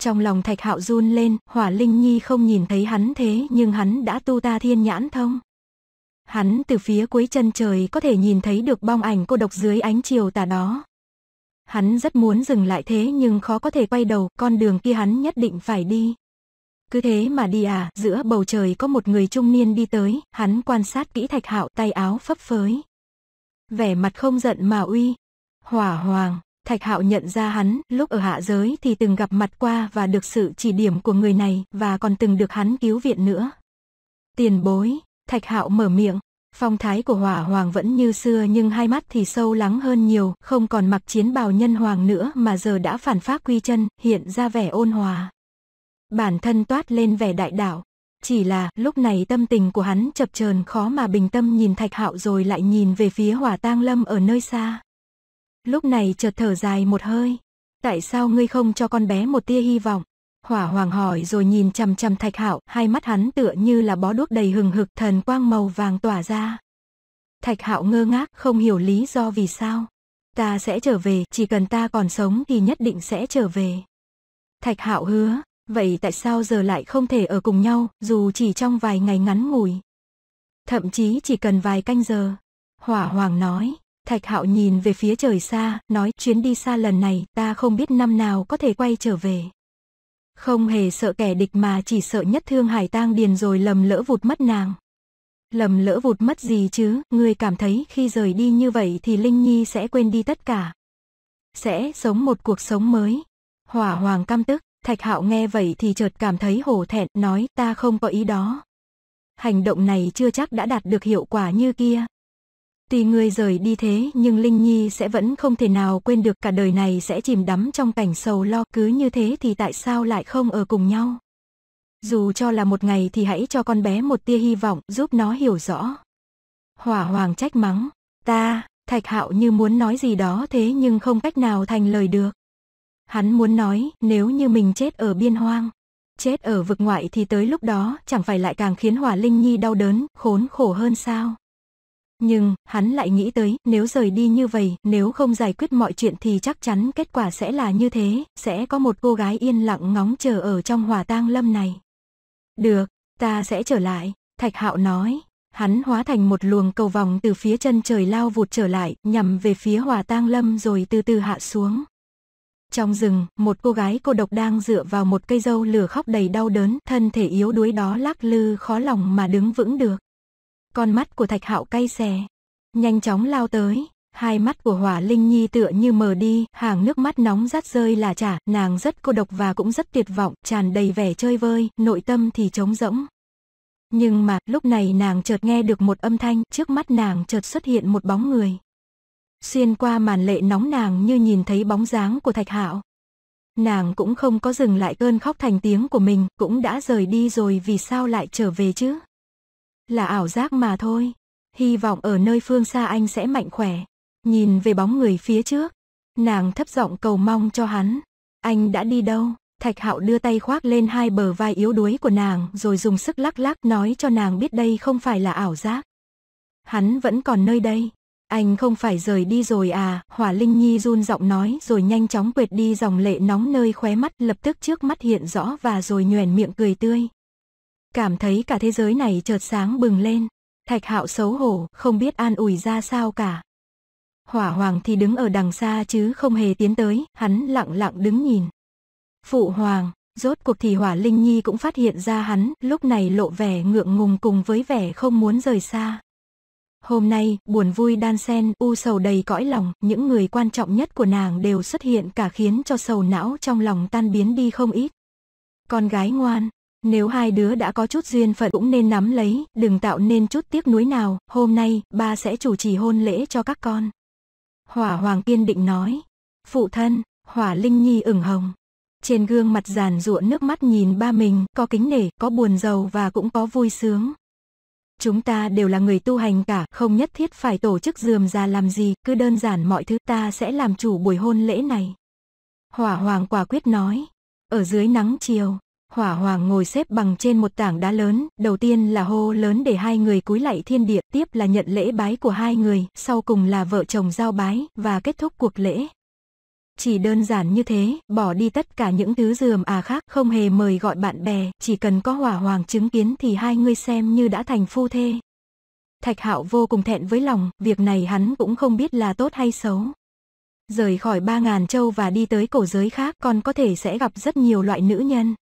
trong lòng Thạch Hạo run lên, Hỏa Linh Nhi không nhìn thấy hắn thế nhưng hắn đã tu ta thiên nhãn thông. Hắn từ phía cuối chân trời có thể nhìn thấy được bong ảnh cô độc dưới ánh chiều tà đó. Hắn rất muốn dừng lại thế nhưng khó có thể quay đầu, con đường kia hắn nhất định phải đi. Cứ thế mà đi à, giữa bầu trời có một người trung niên đi tới, hắn quan sát kỹ Thạch Hạo tay áo phấp phới. Vẻ mặt không giận mà uy. Hỏa hoàng, Thạch Hạo nhận ra hắn, lúc ở hạ giới thì từng gặp mặt qua và được sự chỉ điểm của người này và còn từng được hắn cứu viện nữa. Tiền bối, Thạch Hạo mở miệng, phong thái của Hỏa Hoàng vẫn như xưa nhưng hai mắt thì sâu lắng hơn nhiều, không còn mặc chiến bào nhân hoàng nữa mà giờ đã phản phát quy chân, hiện ra vẻ ôn hòa. Bản thân toát lên vẻ đại đạo, chỉ là lúc này tâm tình của hắn chập chờn khó mà bình tâm nhìn Thạch Hạo rồi lại nhìn về phía Hỏa Tang Lâm ở nơi xa. Lúc này chợt thở dài một hơi. Tại sao ngươi không cho con bé một tia hy vọng? Hỏa hoàng hỏi rồi nhìn chằm chằm thạch hạo, hai mắt hắn tựa như là bó đuốc đầy hừng hực thần quang màu vàng tỏa ra. Thạch hạo ngơ ngác không hiểu lý do vì sao. Ta sẽ trở về, chỉ cần ta còn sống thì nhất định sẽ trở về. Thạch hạo hứa, vậy tại sao giờ lại không thể ở cùng nhau, dù chỉ trong vài ngày ngắn ngủi? Thậm chí chỉ cần vài canh giờ. Hỏa hoàng nói, Thạch Hạo nhìn về phía trời xa, nói chuyến đi xa lần này ta không biết năm nào có thể quay trở về. Không hề sợ kẻ địch mà chỉ sợ nhất thương hải tang điền rồi lầm lỡ vụt mất nàng. Lầm lỡ vụt mất gì chứ, người cảm thấy khi rời đi như vậy thì Linh Nhi sẽ quên đi tất cả. Sẽ sống một cuộc sống mới. Hỏa hoàng căm tức, Thạch Hạo nghe vậy thì chợt cảm thấy hổ thẹn, nói ta không có ý đó. Hành động này chưa chắc đã đạt được hiệu quả như kia, Tùy người rời đi thế nhưng Linh Nhi sẽ vẫn không thể nào quên được cả đời này sẽ chìm đắm trong cảnh sầu lo cứ như thế thì tại sao lại không ở cùng nhau. Dù cho là một ngày thì hãy cho con bé một tia hy vọng giúp nó hiểu rõ. Hỏa hoàng trách mắng, ta, thạch hạo như muốn nói gì đó thế nhưng không cách nào thành lời được. Hắn muốn nói nếu như mình chết ở biên hoang, chết ở vực ngoại thì tới lúc đó chẳng phải lại càng khiến hỏa linh nhi đau đớn, khốn khổ hơn sao. Nhưng, hắn lại nghĩ tới, nếu rời đi như vậy, nếu không giải quyết mọi chuyện thì chắc chắn kết quả sẽ là như thế, sẽ có một cô gái yên lặng ngóng chờ ở trong hòa tang lâm này. Được, ta sẽ trở lại, Thạch Hạo nói. Hắn hóa thành một luồng cầu vòng từ phía chân trời lao vụt trở lại, nhằm về phía hòa tang lâm rồi từ từ hạ xuống. Trong rừng, một cô gái cô độc đang dựa vào một cây dâu lửa khóc đầy đau đớn, thân thể yếu đuối đó lắc lư khó lòng mà đứng vững được. Con mắt của Thạch Hạo cay xè, nhanh chóng lao tới, hai mắt của Hỏa Linh Nhi tựa như mờ đi, hàng nước mắt nóng rát rơi là chả, nàng rất cô độc và cũng rất tuyệt vọng, tràn đầy vẻ chơi vơi, nội tâm thì trống rỗng. Nhưng mà, lúc này nàng chợt nghe được một âm thanh, trước mắt nàng chợt xuất hiện một bóng người. Xuyên qua màn lệ nóng nàng như nhìn thấy bóng dáng của Thạch Hạo. Nàng cũng không có dừng lại cơn khóc thành tiếng của mình, cũng đã rời đi rồi vì sao lại trở về chứ? là ảo giác mà thôi. Hy vọng ở nơi phương xa anh sẽ mạnh khỏe. Nhìn về bóng người phía trước, nàng thấp giọng cầu mong cho hắn. Anh đã đi đâu? Thạch Hạo đưa tay khoác lên hai bờ vai yếu đuối của nàng rồi dùng sức lắc lắc nói cho nàng biết đây không phải là ảo giác. Hắn vẫn còn nơi đây. Anh không phải rời đi rồi à, Hỏa Linh Nhi run giọng nói rồi nhanh chóng quệt đi dòng lệ nóng nơi khóe mắt lập tức trước mắt hiện rõ và rồi nhoèn miệng cười tươi cảm thấy cả thế giới này chợt sáng bừng lên. Thạch hạo xấu hổ, không biết an ủi ra sao cả. Hỏa hoàng thì đứng ở đằng xa chứ không hề tiến tới, hắn lặng lặng đứng nhìn. Phụ hoàng, rốt cuộc thì hỏa linh nhi cũng phát hiện ra hắn, lúc này lộ vẻ ngượng ngùng cùng với vẻ không muốn rời xa. Hôm nay, buồn vui đan sen, u sầu đầy cõi lòng, những người quan trọng nhất của nàng đều xuất hiện cả khiến cho sầu não trong lòng tan biến đi không ít. Con gái ngoan, nếu hai đứa đã có chút duyên phận cũng nên nắm lấy, đừng tạo nên chút tiếc nuối nào, hôm nay, ba sẽ chủ trì hôn lễ cho các con. Hỏa Hoàng kiên định nói. Phụ thân, Hỏa Linh Nhi ửng hồng. Trên gương mặt giàn ruộng nước mắt nhìn ba mình, có kính nể, có buồn giàu và cũng có vui sướng. Chúng ta đều là người tu hành cả, không nhất thiết phải tổ chức dườm ra làm gì, cứ đơn giản mọi thứ ta sẽ làm chủ buổi hôn lễ này. Hỏa Hoàng quả quyết nói. Ở dưới nắng chiều, Hỏa hoàng ngồi xếp bằng trên một tảng đá lớn, đầu tiên là hô lớn để hai người cúi lạy thiên địa, tiếp là nhận lễ bái của hai người, sau cùng là vợ chồng giao bái, và kết thúc cuộc lễ. Chỉ đơn giản như thế, bỏ đi tất cả những thứ dườm à khác, không hề mời gọi bạn bè, chỉ cần có hỏa hoàng chứng kiến thì hai người xem như đã thành phu thê. Thạch hạo vô cùng thẹn với lòng, việc này hắn cũng không biết là tốt hay xấu. Rời khỏi ba ngàn châu và đi tới cổ giới khác còn có thể sẽ gặp rất nhiều loại nữ nhân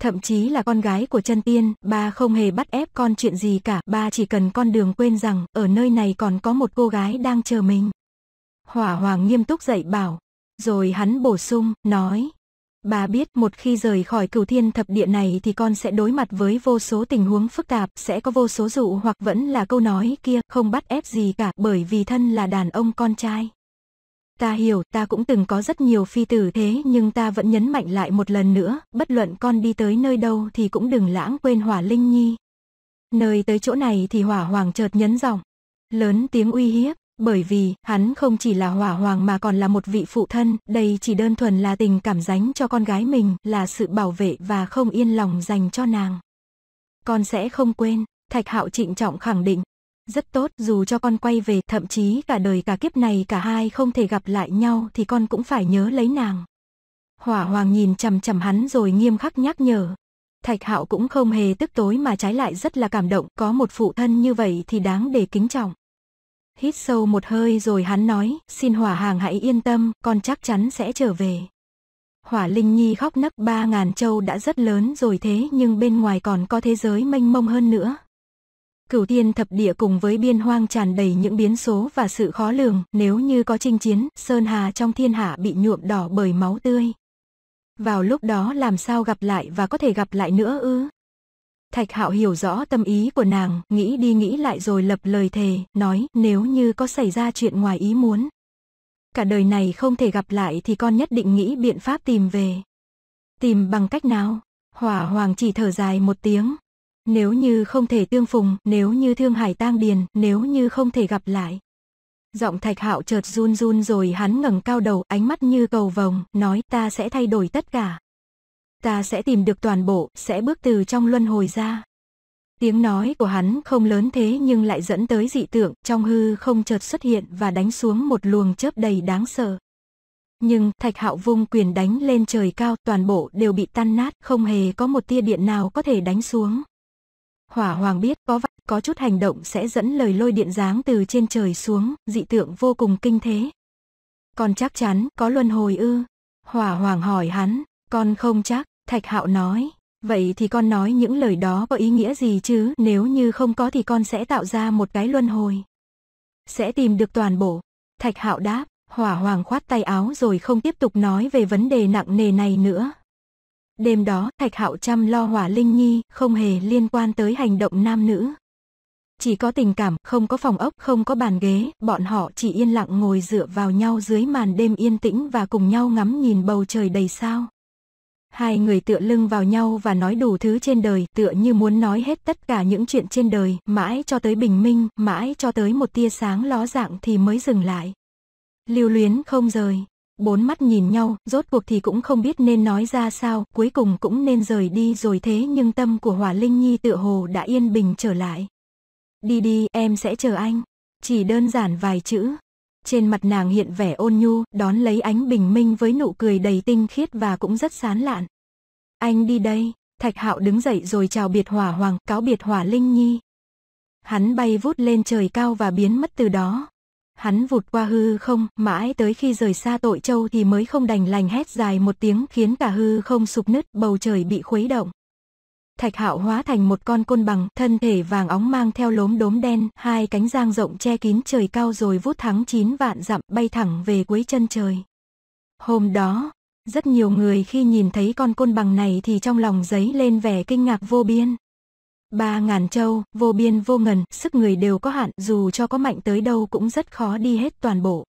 thậm chí là con gái của chân tiên, ba không hề bắt ép con chuyện gì cả, ba chỉ cần con đường quên rằng ở nơi này còn có một cô gái đang chờ mình. Hỏa hoàng nghiêm túc dạy bảo, rồi hắn bổ sung, nói. Bà biết một khi rời khỏi cửu thiên thập địa này thì con sẽ đối mặt với vô số tình huống phức tạp, sẽ có vô số dụ hoặc vẫn là câu nói kia, không bắt ép gì cả bởi vì thân là đàn ông con trai. Ta hiểu, ta cũng từng có rất nhiều phi tử thế nhưng ta vẫn nhấn mạnh lại một lần nữa, bất luận con đi tới nơi đâu thì cũng đừng lãng quên hỏa linh nhi. Nơi tới chỗ này thì hỏa hoàng chợt nhấn giọng, lớn tiếng uy hiếp, bởi vì hắn không chỉ là hỏa hoàng mà còn là một vị phụ thân, đây chỉ đơn thuần là tình cảm dánh cho con gái mình, là sự bảo vệ và không yên lòng dành cho nàng. Con sẽ không quên, Thạch Hạo trịnh trọng khẳng định, rất tốt, dù cho con quay về, thậm chí cả đời cả kiếp này cả hai không thể gặp lại nhau thì con cũng phải nhớ lấy nàng. Hỏa hoàng nhìn chằm chằm hắn rồi nghiêm khắc nhắc nhở. Thạch hạo cũng không hề tức tối mà trái lại rất là cảm động, có một phụ thân như vậy thì đáng để kính trọng. Hít sâu một hơi rồi hắn nói, xin hỏa hàng hãy yên tâm, con chắc chắn sẽ trở về. Hỏa Linh Nhi khóc nấc ba ngàn châu đã rất lớn rồi thế nhưng bên ngoài còn có thế giới mênh mông hơn nữa. Cửu thiên thập địa cùng với biên hoang tràn đầy những biến số và sự khó lường, nếu như có chinh chiến, Sơn Hà trong thiên hạ bị nhuộm đỏ bởi máu tươi. Vào lúc đó làm sao gặp lại và có thể gặp lại nữa ư? Thạch Hạo hiểu rõ tâm ý của nàng, nghĩ đi nghĩ lại rồi lập lời thề, nói nếu như có xảy ra chuyện ngoài ý muốn. Cả đời này không thể gặp lại thì con nhất định nghĩ biện pháp tìm về. Tìm bằng cách nào? Hỏa hoàng chỉ thở dài một tiếng, nếu như không thể tương phùng, nếu như thương hải tang điền, nếu như không thể gặp lại. Giọng thạch hạo chợt run run rồi hắn ngẩng cao đầu, ánh mắt như cầu vồng, nói ta sẽ thay đổi tất cả. Ta sẽ tìm được toàn bộ, sẽ bước từ trong luân hồi ra. Tiếng nói của hắn không lớn thế nhưng lại dẫn tới dị tượng, trong hư không chợt xuất hiện và đánh xuống một luồng chớp đầy đáng sợ. Nhưng thạch hạo vung quyền đánh lên trời cao, toàn bộ đều bị tan nát, không hề có một tia điện nào có thể đánh xuống. Hỏa hoàng biết có vặt có chút hành động sẽ dẫn lời lôi điện giáng từ trên trời xuống, dị tượng vô cùng kinh thế. Con chắc chắn có luân hồi ư? Hỏa hoàng hỏi hắn, con không chắc, thạch hạo nói. Vậy thì con nói những lời đó có ý nghĩa gì chứ, nếu như không có thì con sẽ tạo ra một cái luân hồi. Sẽ tìm được toàn bộ. Thạch hạo đáp, hỏa hoàng khoát tay áo rồi không tiếp tục nói về vấn đề nặng nề này nữa. Đêm đó, Thạch Hạo chăm lo hỏa Linh Nhi, không hề liên quan tới hành động nam nữ. Chỉ có tình cảm, không có phòng ốc, không có bàn ghế, bọn họ chỉ yên lặng ngồi dựa vào nhau dưới màn đêm yên tĩnh và cùng nhau ngắm nhìn bầu trời đầy sao. Hai người tựa lưng vào nhau và nói đủ thứ trên đời, tựa như muốn nói hết tất cả những chuyện trên đời, mãi cho tới bình minh, mãi cho tới một tia sáng ló dạng thì mới dừng lại. Lưu luyến không rời. Bốn mắt nhìn nhau, rốt cuộc thì cũng không biết nên nói ra sao, cuối cùng cũng nên rời đi rồi thế nhưng tâm của Hỏa Linh Nhi tựa hồ đã yên bình trở lại. Đi đi, em sẽ chờ anh. Chỉ đơn giản vài chữ. Trên mặt nàng hiện vẻ ôn nhu, đón lấy ánh bình minh với nụ cười đầy tinh khiết và cũng rất sán lạn. Anh đi đây, Thạch Hạo đứng dậy rồi chào biệt Hỏa Hoàng, cáo biệt Hỏa Linh Nhi. Hắn bay vút lên trời cao và biến mất từ đó. Hắn vụt qua hư không, mãi tới khi rời xa tội châu thì mới không đành lành hét dài một tiếng khiến cả hư không sụp nứt, bầu trời bị khuấy động. Thạch hạo hóa thành một con côn bằng, thân thể vàng óng mang theo lốm đốm đen, hai cánh giang rộng che kín trời cao rồi vút thắng chín vạn dặm bay thẳng về cuối chân trời. Hôm đó, rất nhiều người khi nhìn thấy con côn bằng này thì trong lòng giấy lên vẻ kinh ngạc vô biên. Ba ngàn châu, vô biên vô ngần, sức người đều có hạn, dù cho có mạnh tới đâu cũng rất khó đi hết toàn bộ.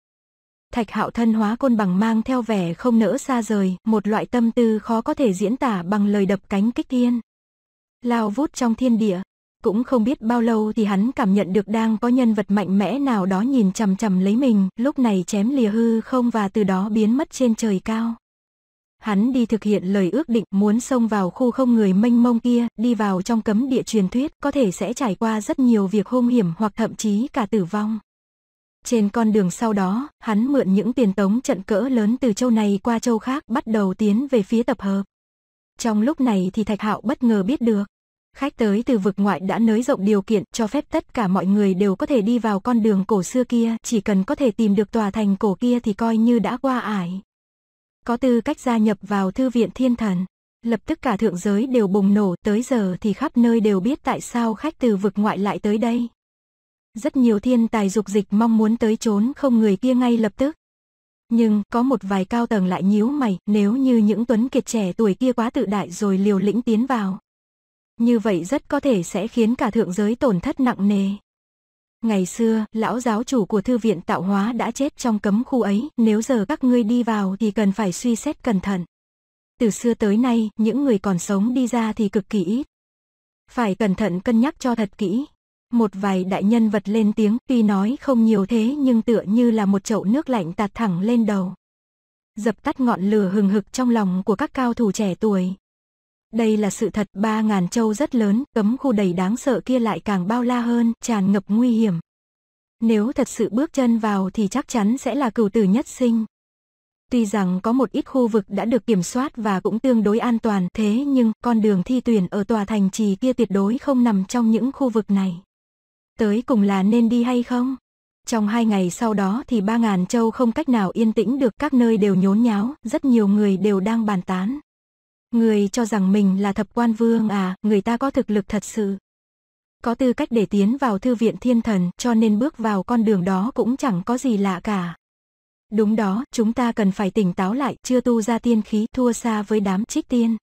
Thạch hạo thân hóa côn bằng mang theo vẻ không nỡ xa rời, một loại tâm tư khó có thể diễn tả bằng lời đập cánh kích thiên. Lao vút trong thiên địa, cũng không biết bao lâu thì hắn cảm nhận được đang có nhân vật mạnh mẽ nào đó nhìn chằm chằm lấy mình, lúc này chém lìa hư không và từ đó biến mất trên trời cao. Hắn đi thực hiện lời ước định muốn xông vào khu không người mênh mông kia, đi vào trong cấm địa truyền thuyết, có thể sẽ trải qua rất nhiều việc hung hiểm hoặc thậm chí cả tử vong. Trên con đường sau đó, hắn mượn những tiền tống trận cỡ lớn từ châu này qua châu khác bắt đầu tiến về phía tập hợp. Trong lúc này thì Thạch Hạo bất ngờ biết được. Khách tới từ vực ngoại đã nới rộng điều kiện cho phép tất cả mọi người đều có thể đi vào con đường cổ xưa kia, chỉ cần có thể tìm được tòa thành cổ kia thì coi như đã qua ải có tư cách gia nhập vào thư viện thiên thần. Lập tức cả thượng giới đều bùng nổ, tới giờ thì khắp nơi đều biết tại sao khách từ vực ngoại lại tới đây. Rất nhiều thiên tài dục dịch mong muốn tới trốn không người kia ngay lập tức. Nhưng có một vài cao tầng lại nhíu mày, nếu như những tuấn kiệt trẻ tuổi kia quá tự đại rồi liều lĩnh tiến vào. Như vậy rất có thể sẽ khiến cả thượng giới tổn thất nặng nề. Ngày xưa, lão giáo chủ của thư viện tạo hóa đã chết trong cấm khu ấy, nếu giờ các ngươi đi vào thì cần phải suy xét cẩn thận. Từ xưa tới nay, những người còn sống đi ra thì cực kỳ ít. Phải cẩn thận cân nhắc cho thật kỹ. Một vài đại nhân vật lên tiếng, tuy nói không nhiều thế nhưng tựa như là một chậu nước lạnh tạt thẳng lên đầu. Dập tắt ngọn lửa hừng hực trong lòng của các cao thủ trẻ tuổi, đây là sự thật, ba ngàn châu rất lớn, cấm khu đầy đáng sợ kia lại càng bao la hơn, tràn ngập nguy hiểm. Nếu thật sự bước chân vào thì chắc chắn sẽ là cửu tử nhất sinh. Tuy rằng có một ít khu vực đã được kiểm soát và cũng tương đối an toàn thế nhưng con đường thi tuyển ở tòa thành trì kia tuyệt đối không nằm trong những khu vực này. Tới cùng là nên đi hay không? Trong hai ngày sau đó thì ba ngàn châu không cách nào yên tĩnh được các nơi đều nhốn nháo, rất nhiều người đều đang bàn tán. Người cho rằng mình là thập quan vương à, người ta có thực lực thật sự. Có tư cách để tiến vào thư viện thiên thần, cho nên bước vào con đường đó cũng chẳng có gì lạ cả. Đúng đó, chúng ta cần phải tỉnh táo lại, chưa tu ra tiên khí, thua xa với đám trích tiên.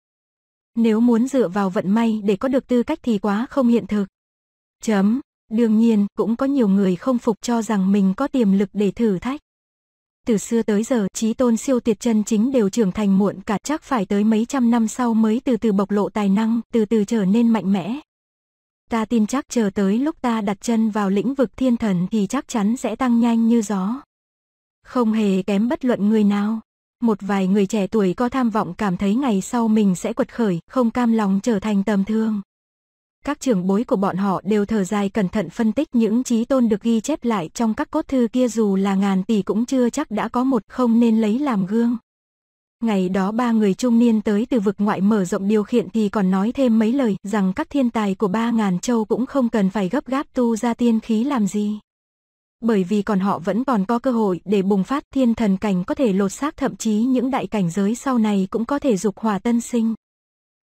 Nếu muốn dựa vào vận may để có được tư cách thì quá không hiện thực. Chấm. Đương nhiên, cũng có nhiều người không phục cho rằng mình có tiềm lực để thử thách từ xưa tới giờ trí tôn siêu tuyệt chân chính đều trưởng thành muộn cả chắc phải tới mấy trăm năm sau mới từ từ bộc lộ tài năng, từ từ trở nên mạnh mẽ. Ta tin chắc chờ tới lúc ta đặt chân vào lĩnh vực thiên thần thì chắc chắn sẽ tăng nhanh như gió. Không hề kém bất luận người nào. Một vài người trẻ tuổi có tham vọng cảm thấy ngày sau mình sẽ quật khởi, không cam lòng trở thành tầm thường. Các trưởng bối của bọn họ đều thở dài cẩn thận phân tích những trí tôn được ghi chép lại trong các cốt thư kia dù là ngàn tỷ cũng chưa chắc đã có một không nên lấy làm gương. Ngày đó ba người trung niên tới từ vực ngoại mở rộng điều khiển thì còn nói thêm mấy lời rằng các thiên tài của ba ngàn châu cũng không cần phải gấp gáp tu ra tiên khí làm gì. Bởi vì còn họ vẫn còn có cơ hội để bùng phát thiên thần cảnh có thể lột xác thậm chí những đại cảnh giới sau này cũng có thể dục hòa tân sinh.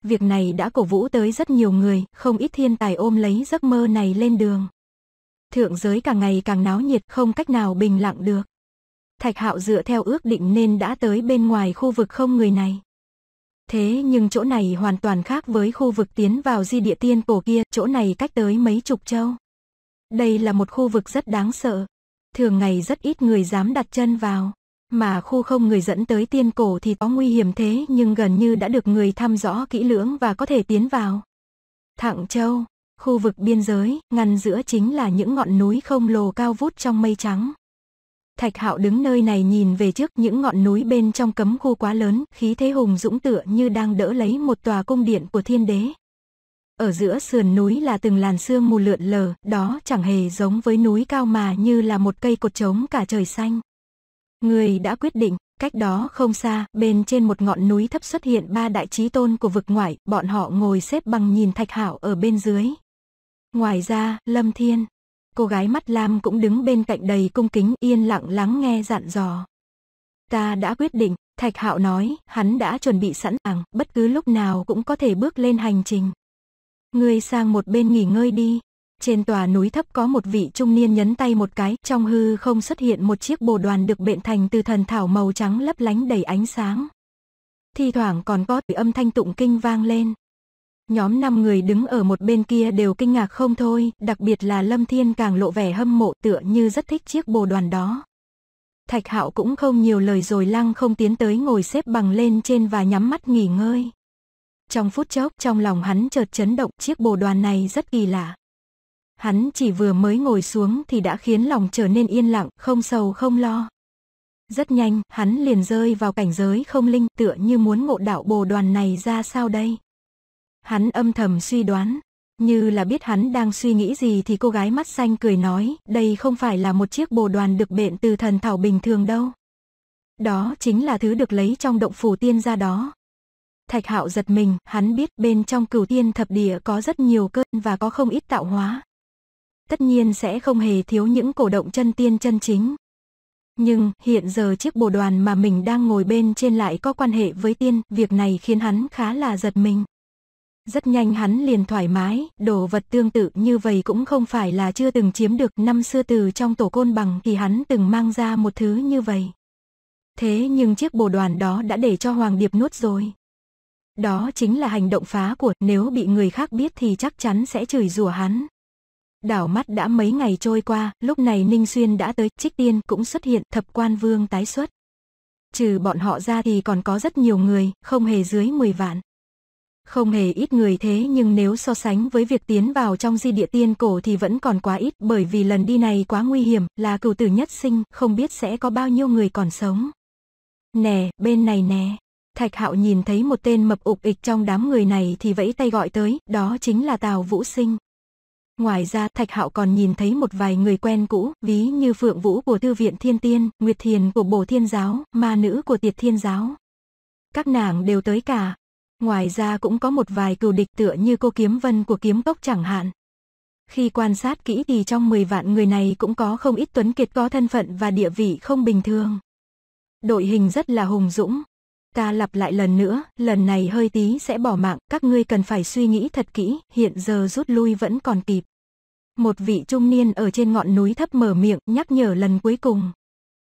Việc này đã cổ vũ tới rất nhiều người, không ít thiên tài ôm lấy giấc mơ này lên đường. Thượng giới càng ngày càng náo nhiệt, không cách nào bình lặng được. Thạch Hạo dựa theo ước định nên đã tới bên ngoài khu vực không người này. Thế nhưng chỗ này hoàn toàn khác với khu vực tiến vào di địa tiên cổ kia, chỗ này cách tới mấy chục châu. Đây là một khu vực rất đáng sợ. Thường ngày rất ít người dám đặt chân vào mà khu không người dẫn tới tiên cổ thì có nguy hiểm thế nhưng gần như đã được người thăm rõ kỹ lưỡng và có thể tiến vào. Thẳng Châu, khu vực biên giới, ngăn giữa chính là những ngọn núi không lồ cao vút trong mây trắng. Thạch Hạo đứng nơi này nhìn về trước những ngọn núi bên trong cấm khu quá lớn, khí thế hùng dũng tựa như đang đỡ lấy một tòa cung điện của thiên đế. Ở giữa sườn núi là từng làn sương mù lượn lờ, đó chẳng hề giống với núi cao mà như là một cây cột trống cả trời xanh. Người đã quyết định, cách đó không xa, bên trên một ngọn núi thấp xuất hiện ba đại trí tôn của vực ngoại, bọn họ ngồi xếp bằng nhìn Thạch Hảo ở bên dưới. Ngoài ra, Lâm Thiên, cô gái mắt lam cũng đứng bên cạnh đầy cung kính yên lặng lắng nghe dặn dò. Ta đã quyết định, Thạch Hạo nói, hắn đã chuẩn bị sẵn sàng, bất cứ lúc nào cũng có thể bước lên hành trình. Ngươi sang một bên nghỉ ngơi đi, trên tòa núi thấp có một vị trung niên nhấn tay một cái, trong hư không xuất hiện một chiếc bồ đoàn được bện thành từ thần thảo màu trắng lấp lánh đầy ánh sáng. Thi thoảng còn có âm thanh tụng kinh vang lên. Nhóm 5 người đứng ở một bên kia đều kinh ngạc không thôi, đặc biệt là Lâm Thiên càng lộ vẻ hâm mộ tựa như rất thích chiếc bồ đoàn đó. Thạch Hạo cũng không nhiều lời rồi lăng không tiến tới ngồi xếp bằng lên trên và nhắm mắt nghỉ ngơi. Trong phút chốc trong lòng hắn chợt chấn động chiếc bồ đoàn này rất kỳ lạ hắn chỉ vừa mới ngồi xuống thì đã khiến lòng trở nên yên lặng, không sầu không lo. Rất nhanh, hắn liền rơi vào cảnh giới không linh tựa như muốn ngộ đạo bồ đoàn này ra sao đây. Hắn âm thầm suy đoán, như là biết hắn đang suy nghĩ gì thì cô gái mắt xanh cười nói, đây không phải là một chiếc bồ đoàn được bện từ thần thảo bình thường đâu. Đó chính là thứ được lấy trong động phủ tiên ra đó. Thạch hạo giật mình, hắn biết bên trong cửu tiên thập địa có rất nhiều cơn và có không ít tạo hóa tất nhiên sẽ không hề thiếu những cổ động chân tiên chân chính. Nhưng hiện giờ chiếc bồ đoàn mà mình đang ngồi bên trên lại có quan hệ với tiên, việc này khiến hắn khá là giật mình. Rất nhanh hắn liền thoải mái, đồ vật tương tự như vậy cũng không phải là chưa từng chiếm được năm xưa từ trong tổ côn bằng thì hắn từng mang ra một thứ như vậy. Thế nhưng chiếc bồ đoàn đó đã để cho Hoàng Điệp nuốt rồi. Đó chính là hành động phá của nếu bị người khác biết thì chắc chắn sẽ chửi rủa hắn. Đảo mắt đã mấy ngày trôi qua, lúc này Ninh Xuyên đã tới, Trích Tiên cũng xuất hiện, thập quan vương tái xuất. Trừ bọn họ ra thì còn có rất nhiều người, không hề dưới 10 vạn. Không hề ít người thế nhưng nếu so sánh với việc tiến vào trong di địa tiên cổ thì vẫn còn quá ít bởi vì lần đi này quá nguy hiểm, là cửu tử nhất sinh, không biết sẽ có bao nhiêu người còn sống. Nè, bên này nè. Thạch Hạo nhìn thấy một tên mập ục ịch trong đám người này thì vẫy tay gọi tới, đó chính là Tào Vũ Sinh. Ngoài ra, Thạch Hạo còn nhìn thấy một vài người quen cũ, ví như Phượng Vũ của Thư viện Thiên Tiên, Nguyệt Thiền của Bổ Thiên Giáo, Ma Nữ của Tiệt Thiên Giáo. Các nàng đều tới cả. Ngoài ra cũng có một vài cừu địch tựa như cô Kiếm Vân của Kiếm Cốc chẳng hạn. Khi quan sát kỹ thì trong 10 vạn người này cũng có không ít tuấn kiệt có thân phận và địa vị không bình thường. Đội hình rất là hùng dũng, Ca lặp lại lần nữa, lần này hơi tí sẽ bỏ mạng, các ngươi cần phải suy nghĩ thật kỹ, hiện giờ rút lui vẫn còn kịp. Một vị trung niên ở trên ngọn núi thấp mở miệng, nhắc nhở lần cuối cùng.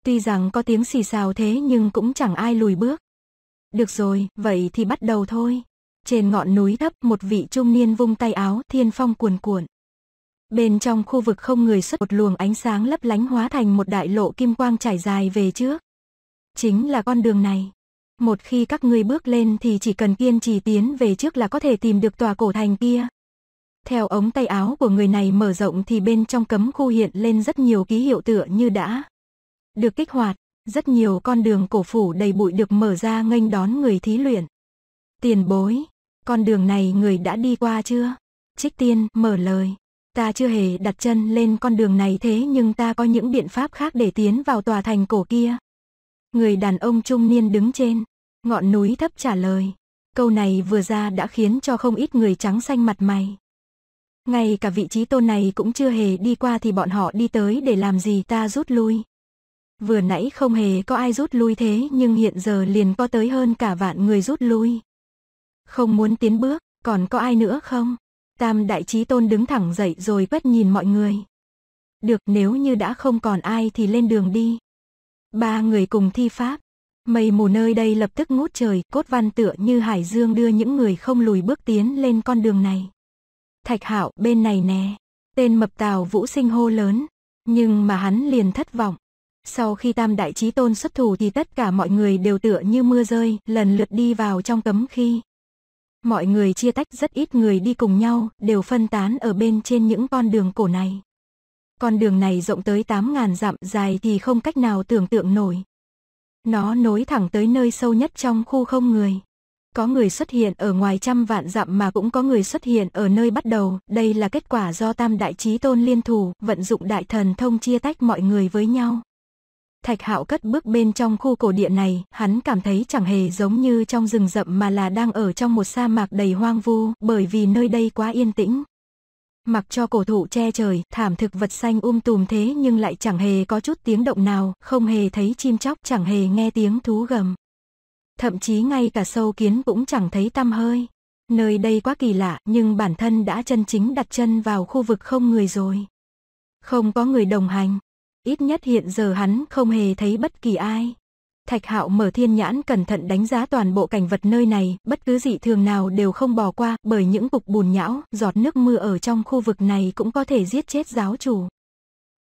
Tuy rằng có tiếng xì xào thế nhưng cũng chẳng ai lùi bước. Được rồi, vậy thì bắt đầu thôi. Trên ngọn núi thấp, một vị trung niên vung tay áo, thiên phong cuồn cuộn. Bên trong khu vực không người xuất một luồng ánh sáng lấp lánh hóa thành một đại lộ kim quang trải dài về trước. Chính là con đường này một khi các ngươi bước lên thì chỉ cần kiên trì tiến về trước là có thể tìm được tòa cổ thành kia. Theo ống tay áo của người này mở rộng thì bên trong cấm khu hiện lên rất nhiều ký hiệu tựa như đã được kích hoạt, rất nhiều con đường cổ phủ đầy bụi được mở ra nghênh đón người thí luyện. Tiền bối, con đường này người đã đi qua chưa? Trích tiên mở lời, ta chưa hề đặt chân lên con đường này thế nhưng ta có những biện pháp khác để tiến vào tòa thành cổ kia. Người đàn ông trung niên đứng trên, ngọn núi thấp trả lời. Câu này vừa ra đã khiến cho không ít người trắng xanh mặt mày. Ngay cả vị trí tôn này cũng chưa hề đi qua thì bọn họ đi tới để làm gì ta rút lui. Vừa nãy không hề có ai rút lui thế nhưng hiện giờ liền có tới hơn cả vạn người rút lui. Không muốn tiến bước, còn có ai nữa không? Tam đại trí tôn đứng thẳng dậy rồi quét nhìn mọi người. Được nếu như đã không còn ai thì lên đường đi. Ba người cùng thi pháp. Mây mù nơi đây lập tức ngút trời, cốt văn tựa như hải dương đưa những người không lùi bước tiến lên con đường này. Thạch Hạo bên này nè, tên mập tàu vũ sinh hô lớn, nhưng mà hắn liền thất vọng. Sau khi tam đại trí tôn xuất thủ thì tất cả mọi người đều tựa như mưa rơi, lần lượt đi vào trong cấm khi. Mọi người chia tách rất ít người đi cùng nhau, đều phân tán ở bên trên những con đường cổ này. Con đường này rộng tới 8.000 dặm dài thì không cách nào tưởng tượng nổi. Nó nối thẳng tới nơi sâu nhất trong khu không người. Có người xuất hiện ở ngoài trăm vạn dặm mà cũng có người xuất hiện ở nơi bắt đầu. Đây là kết quả do tam đại trí tôn liên thủ, vận dụng đại thần thông chia tách mọi người với nhau. Thạch Hạo cất bước bên trong khu cổ địa này, hắn cảm thấy chẳng hề giống như trong rừng rậm mà là đang ở trong một sa mạc đầy hoang vu, bởi vì nơi đây quá yên tĩnh, mặc cho cổ thụ che trời, thảm thực vật xanh um tùm thế nhưng lại chẳng hề có chút tiếng động nào, không hề thấy chim chóc, chẳng hề nghe tiếng thú gầm. Thậm chí ngay cả sâu kiến cũng chẳng thấy tăm hơi. Nơi đây quá kỳ lạ, nhưng bản thân đã chân chính đặt chân vào khu vực không người rồi. Không có người đồng hành. Ít nhất hiện giờ hắn không hề thấy bất kỳ ai. Thạch Hạo mở thiên nhãn cẩn thận đánh giá toàn bộ cảnh vật nơi này, bất cứ dị thường nào đều không bỏ qua, bởi những cục bùn nhão, giọt nước mưa ở trong khu vực này cũng có thể giết chết giáo chủ.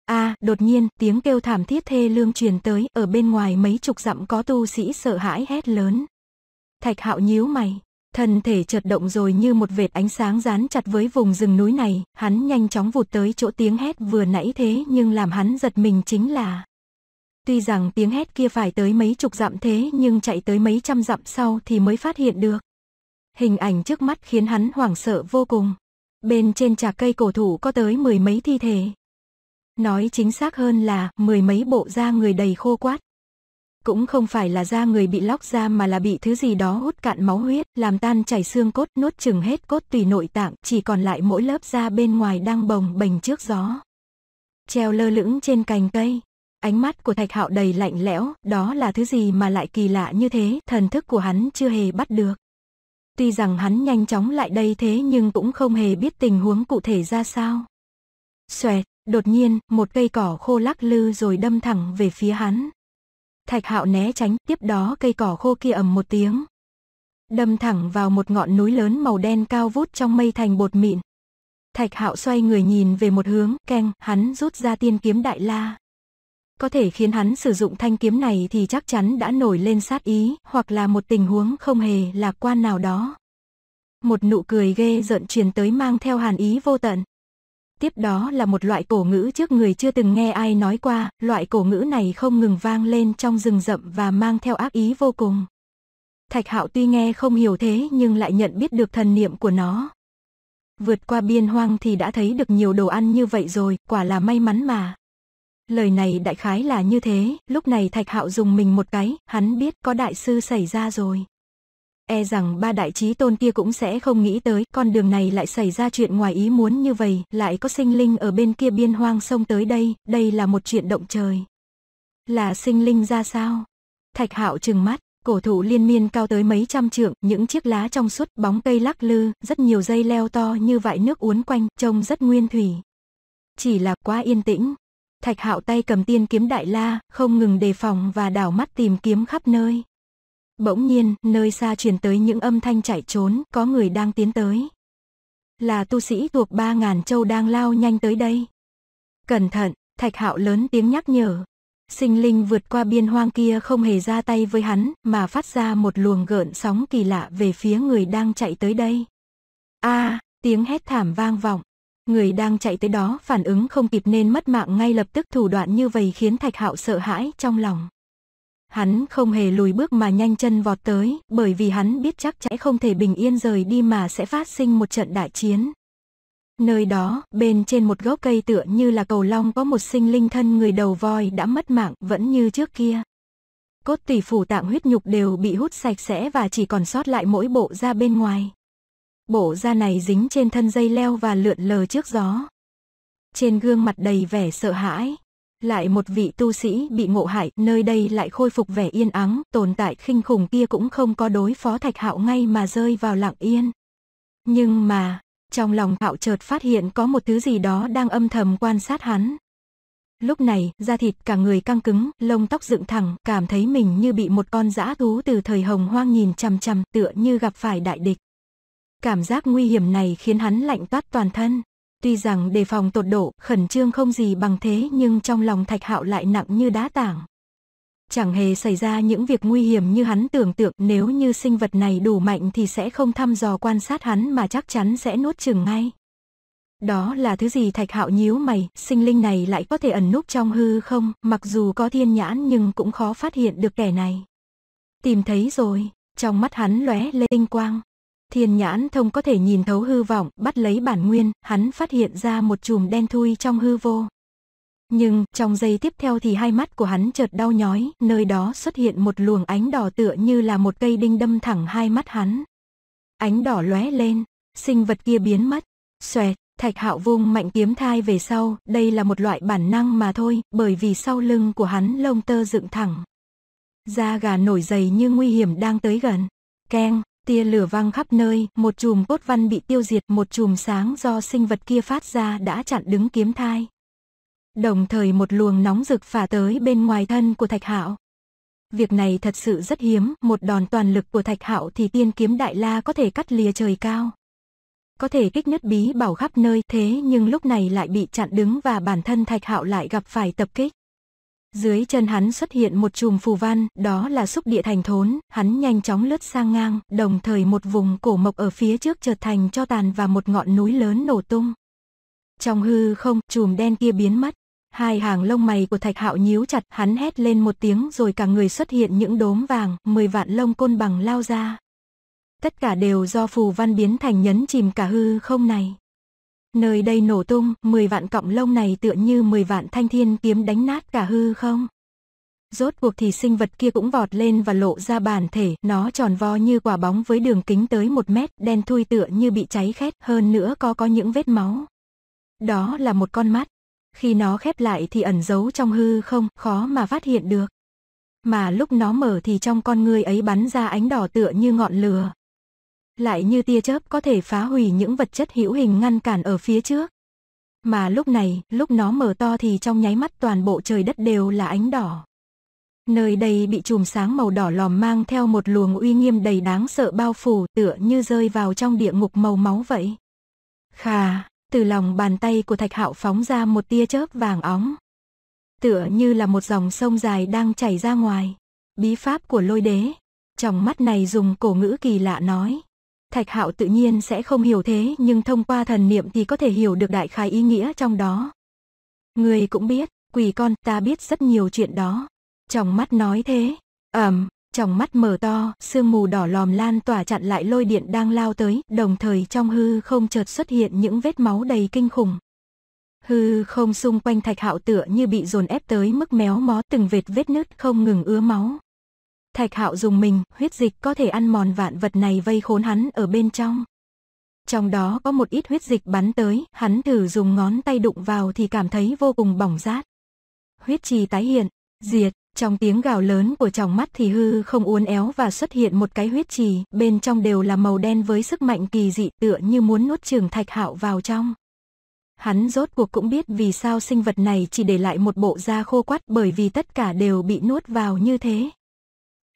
A, à, đột nhiên, tiếng kêu thảm thiết thê lương truyền tới, ở bên ngoài mấy chục dặm có tu sĩ sợ hãi hét lớn. Thạch Hạo nhíu mày, thân thể chợt động rồi như một vệt ánh sáng dán chặt với vùng rừng núi này, hắn nhanh chóng vụt tới chỗ tiếng hét vừa nãy thế nhưng làm hắn giật mình chính là Tuy rằng tiếng hét kia phải tới mấy chục dặm thế nhưng chạy tới mấy trăm dặm sau thì mới phát hiện được. Hình ảnh trước mắt khiến hắn hoảng sợ vô cùng. Bên trên trà cây cổ thụ có tới mười mấy thi thể. Nói chính xác hơn là mười mấy bộ da người đầy khô quát. Cũng không phải là da người bị lóc ra mà là bị thứ gì đó hút cạn máu huyết, làm tan chảy xương cốt, nuốt chừng hết cốt tùy nội tạng, chỉ còn lại mỗi lớp da bên ngoài đang bồng bềnh trước gió. Treo lơ lửng trên cành cây, Ánh mắt của Thạch Hạo đầy lạnh lẽo, đó là thứ gì mà lại kỳ lạ như thế, thần thức của hắn chưa hề bắt được. Tuy rằng hắn nhanh chóng lại đây thế nhưng cũng không hề biết tình huống cụ thể ra sao. Xoẹt, đột nhiên, một cây cỏ khô lắc lư rồi đâm thẳng về phía hắn. Thạch Hạo né tránh, tiếp đó cây cỏ khô kia ầm một tiếng. Đâm thẳng vào một ngọn núi lớn màu đen cao vút trong mây thành bột mịn. Thạch Hạo xoay người nhìn về một hướng, keng, hắn rút ra tiên kiếm đại la có thể khiến hắn sử dụng thanh kiếm này thì chắc chắn đã nổi lên sát ý, hoặc là một tình huống không hề lạc quan nào đó. Một nụ cười ghê giận truyền tới mang theo hàn ý vô tận. Tiếp đó là một loại cổ ngữ trước người chưa từng nghe ai nói qua, loại cổ ngữ này không ngừng vang lên trong rừng rậm và mang theo ác ý vô cùng. Thạch hạo tuy nghe không hiểu thế nhưng lại nhận biết được thần niệm của nó. Vượt qua biên hoang thì đã thấy được nhiều đồ ăn như vậy rồi, quả là may mắn mà. Lời này đại khái là như thế, lúc này Thạch Hạo dùng mình một cái, hắn biết có đại sư xảy ra rồi. E rằng ba đại trí tôn kia cũng sẽ không nghĩ tới con đường này lại xảy ra chuyện ngoài ý muốn như vậy, lại có sinh linh ở bên kia biên hoang sông tới đây, đây là một chuyện động trời. Là sinh linh ra sao? Thạch Hạo trừng mắt, cổ thụ liên miên cao tới mấy trăm trượng, những chiếc lá trong suốt bóng cây lắc lư, rất nhiều dây leo to như vại nước uốn quanh, trông rất nguyên thủy. Chỉ là quá yên tĩnh, Thạch Hạo tay cầm tiên kiếm đại la, không ngừng đề phòng và đảo mắt tìm kiếm khắp nơi. Bỗng nhiên, nơi xa truyền tới những âm thanh chạy trốn, có người đang tiến tới. Là tu sĩ thuộc ba ngàn châu đang lao nhanh tới đây. Cẩn thận, Thạch Hạo lớn tiếng nhắc nhở. Sinh linh vượt qua biên hoang kia không hề ra tay với hắn, mà phát ra một luồng gợn sóng kỳ lạ về phía người đang chạy tới đây. A, à, tiếng hét thảm vang vọng người đang chạy tới đó phản ứng không kịp nên mất mạng ngay lập tức thủ đoạn như vậy khiến Thạch Hạo sợ hãi trong lòng. Hắn không hề lùi bước mà nhanh chân vọt tới, bởi vì hắn biết chắc chắn không thể bình yên rời đi mà sẽ phát sinh một trận đại chiến. Nơi đó, bên trên một gốc cây tựa như là cầu long có một sinh linh thân người đầu voi đã mất mạng vẫn như trước kia. Cốt tủy phủ tạng huyết nhục đều bị hút sạch sẽ và chỉ còn sót lại mỗi bộ ra bên ngoài. Bộ da này dính trên thân dây leo và lượn lờ trước gió. Trên gương mặt đầy vẻ sợ hãi, lại một vị tu sĩ bị ngộ hại, nơi đây lại khôi phục vẻ yên ắng, tồn tại khinh khủng kia cũng không có đối phó Thạch Hạo ngay mà rơi vào lặng yên. Nhưng mà, trong lòng Hạo chợt phát hiện có một thứ gì đó đang âm thầm quan sát hắn. Lúc này, da thịt cả người căng cứng, lông tóc dựng thẳng, cảm thấy mình như bị một con dã thú từ thời hồng hoang nhìn chằm chằm, tựa như gặp phải đại địch. Cảm giác nguy hiểm này khiến hắn lạnh toát toàn thân. Tuy rằng đề phòng tột độ, khẩn trương không gì bằng thế nhưng trong lòng Thạch Hạo lại nặng như đá tảng. Chẳng hề xảy ra những việc nguy hiểm như hắn tưởng tượng nếu như sinh vật này đủ mạnh thì sẽ không thăm dò quan sát hắn mà chắc chắn sẽ nuốt chừng ngay. Đó là thứ gì Thạch Hạo nhíu mày, sinh linh này lại có thể ẩn núp trong hư không, mặc dù có thiên nhãn nhưng cũng khó phát hiện được kẻ này. Tìm thấy rồi, trong mắt hắn lóe lên tinh quang, Thiên nhãn thông có thể nhìn thấu hư vọng, bắt lấy bản nguyên, hắn phát hiện ra một chùm đen thui trong hư vô. Nhưng, trong giây tiếp theo thì hai mắt của hắn chợt đau nhói, nơi đó xuất hiện một luồng ánh đỏ tựa như là một cây đinh đâm thẳng hai mắt hắn. Ánh đỏ lóe lên, sinh vật kia biến mất, xoẹt, thạch hạo vung mạnh kiếm thai về sau, đây là một loại bản năng mà thôi, bởi vì sau lưng của hắn lông tơ dựng thẳng. Da gà nổi dày như nguy hiểm đang tới gần. Keng, tia lửa vang khắp nơi, một chùm cốt văn bị tiêu diệt, một chùm sáng do sinh vật kia phát ra đã chặn đứng kiếm thai. Đồng thời một luồng nóng rực phả tới bên ngoài thân của Thạch Hạo. Việc này thật sự rất hiếm, một đòn toàn lực của Thạch Hạo thì tiên kiếm đại la có thể cắt lìa trời cao. Có thể kích nứt bí bảo khắp nơi thế nhưng lúc này lại bị chặn đứng và bản thân Thạch Hạo lại gặp phải tập kích. Dưới chân hắn xuất hiện một chùm phù văn, đó là xúc địa thành thốn, hắn nhanh chóng lướt sang ngang, đồng thời một vùng cổ mộc ở phía trước chợt thành cho tàn và một ngọn núi lớn nổ tung. Trong hư không, chùm đen kia biến mất. Hai hàng lông mày của Thạch Hạo nhíu chặt, hắn hét lên một tiếng rồi cả người xuất hiện những đốm vàng, 10 vạn lông côn bằng lao ra. Tất cả đều do phù văn biến thành nhấn chìm cả hư không này. Nơi đây nổ tung, 10 vạn cọng lông này tựa như 10 vạn thanh thiên kiếm đánh nát cả hư không. Rốt cuộc thì sinh vật kia cũng vọt lên và lộ ra bản thể, nó tròn vo như quả bóng với đường kính tới 1 mét, đen thui tựa như bị cháy khét, hơn nữa có có những vết máu. Đó là một con mắt. Khi nó khép lại thì ẩn giấu trong hư không, khó mà phát hiện được. Mà lúc nó mở thì trong con người ấy bắn ra ánh đỏ tựa như ngọn lửa, lại như tia chớp có thể phá hủy những vật chất hữu hình ngăn cản ở phía trước. Mà lúc này, lúc nó mở to thì trong nháy mắt toàn bộ trời đất đều là ánh đỏ. Nơi đây bị chùm sáng màu đỏ lòm mang theo một luồng uy nghiêm đầy đáng sợ bao phủ tựa như rơi vào trong địa ngục màu máu vậy. Khà, từ lòng bàn tay của Thạch Hạo phóng ra một tia chớp vàng óng. Tựa như là một dòng sông dài đang chảy ra ngoài. Bí pháp của lôi đế. Trong mắt này dùng cổ ngữ kỳ lạ nói. Thạch Hạo tự nhiên sẽ không hiểu thế nhưng thông qua thần niệm thì có thể hiểu được đại khái ý nghĩa trong đó. Người cũng biết, quỷ con ta biết rất nhiều chuyện đó. Trong mắt nói thế, ẩm, um, trong mắt mở to, sương mù đỏ lòm lan tỏa chặn lại lôi điện đang lao tới, đồng thời trong hư không chợt xuất hiện những vết máu đầy kinh khủng. Hư không xung quanh thạch hạo tựa như bị dồn ép tới mức méo mó từng vệt vết nứt không ngừng ứa máu. Thạch hạo dùng mình, huyết dịch có thể ăn mòn vạn vật này vây khốn hắn ở bên trong. Trong đó có một ít huyết dịch bắn tới, hắn thử dùng ngón tay đụng vào thì cảm thấy vô cùng bỏng rát. Huyết trì tái hiện, diệt, trong tiếng gào lớn của tròng mắt thì hư không uốn éo và xuất hiện một cái huyết trì, bên trong đều là màu đen với sức mạnh kỳ dị tựa như muốn nuốt trường thạch hạo vào trong. Hắn rốt cuộc cũng biết vì sao sinh vật này chỉ để lại một bộ da khô quắt bởi vì tất cả đều bị nuốt vào như thế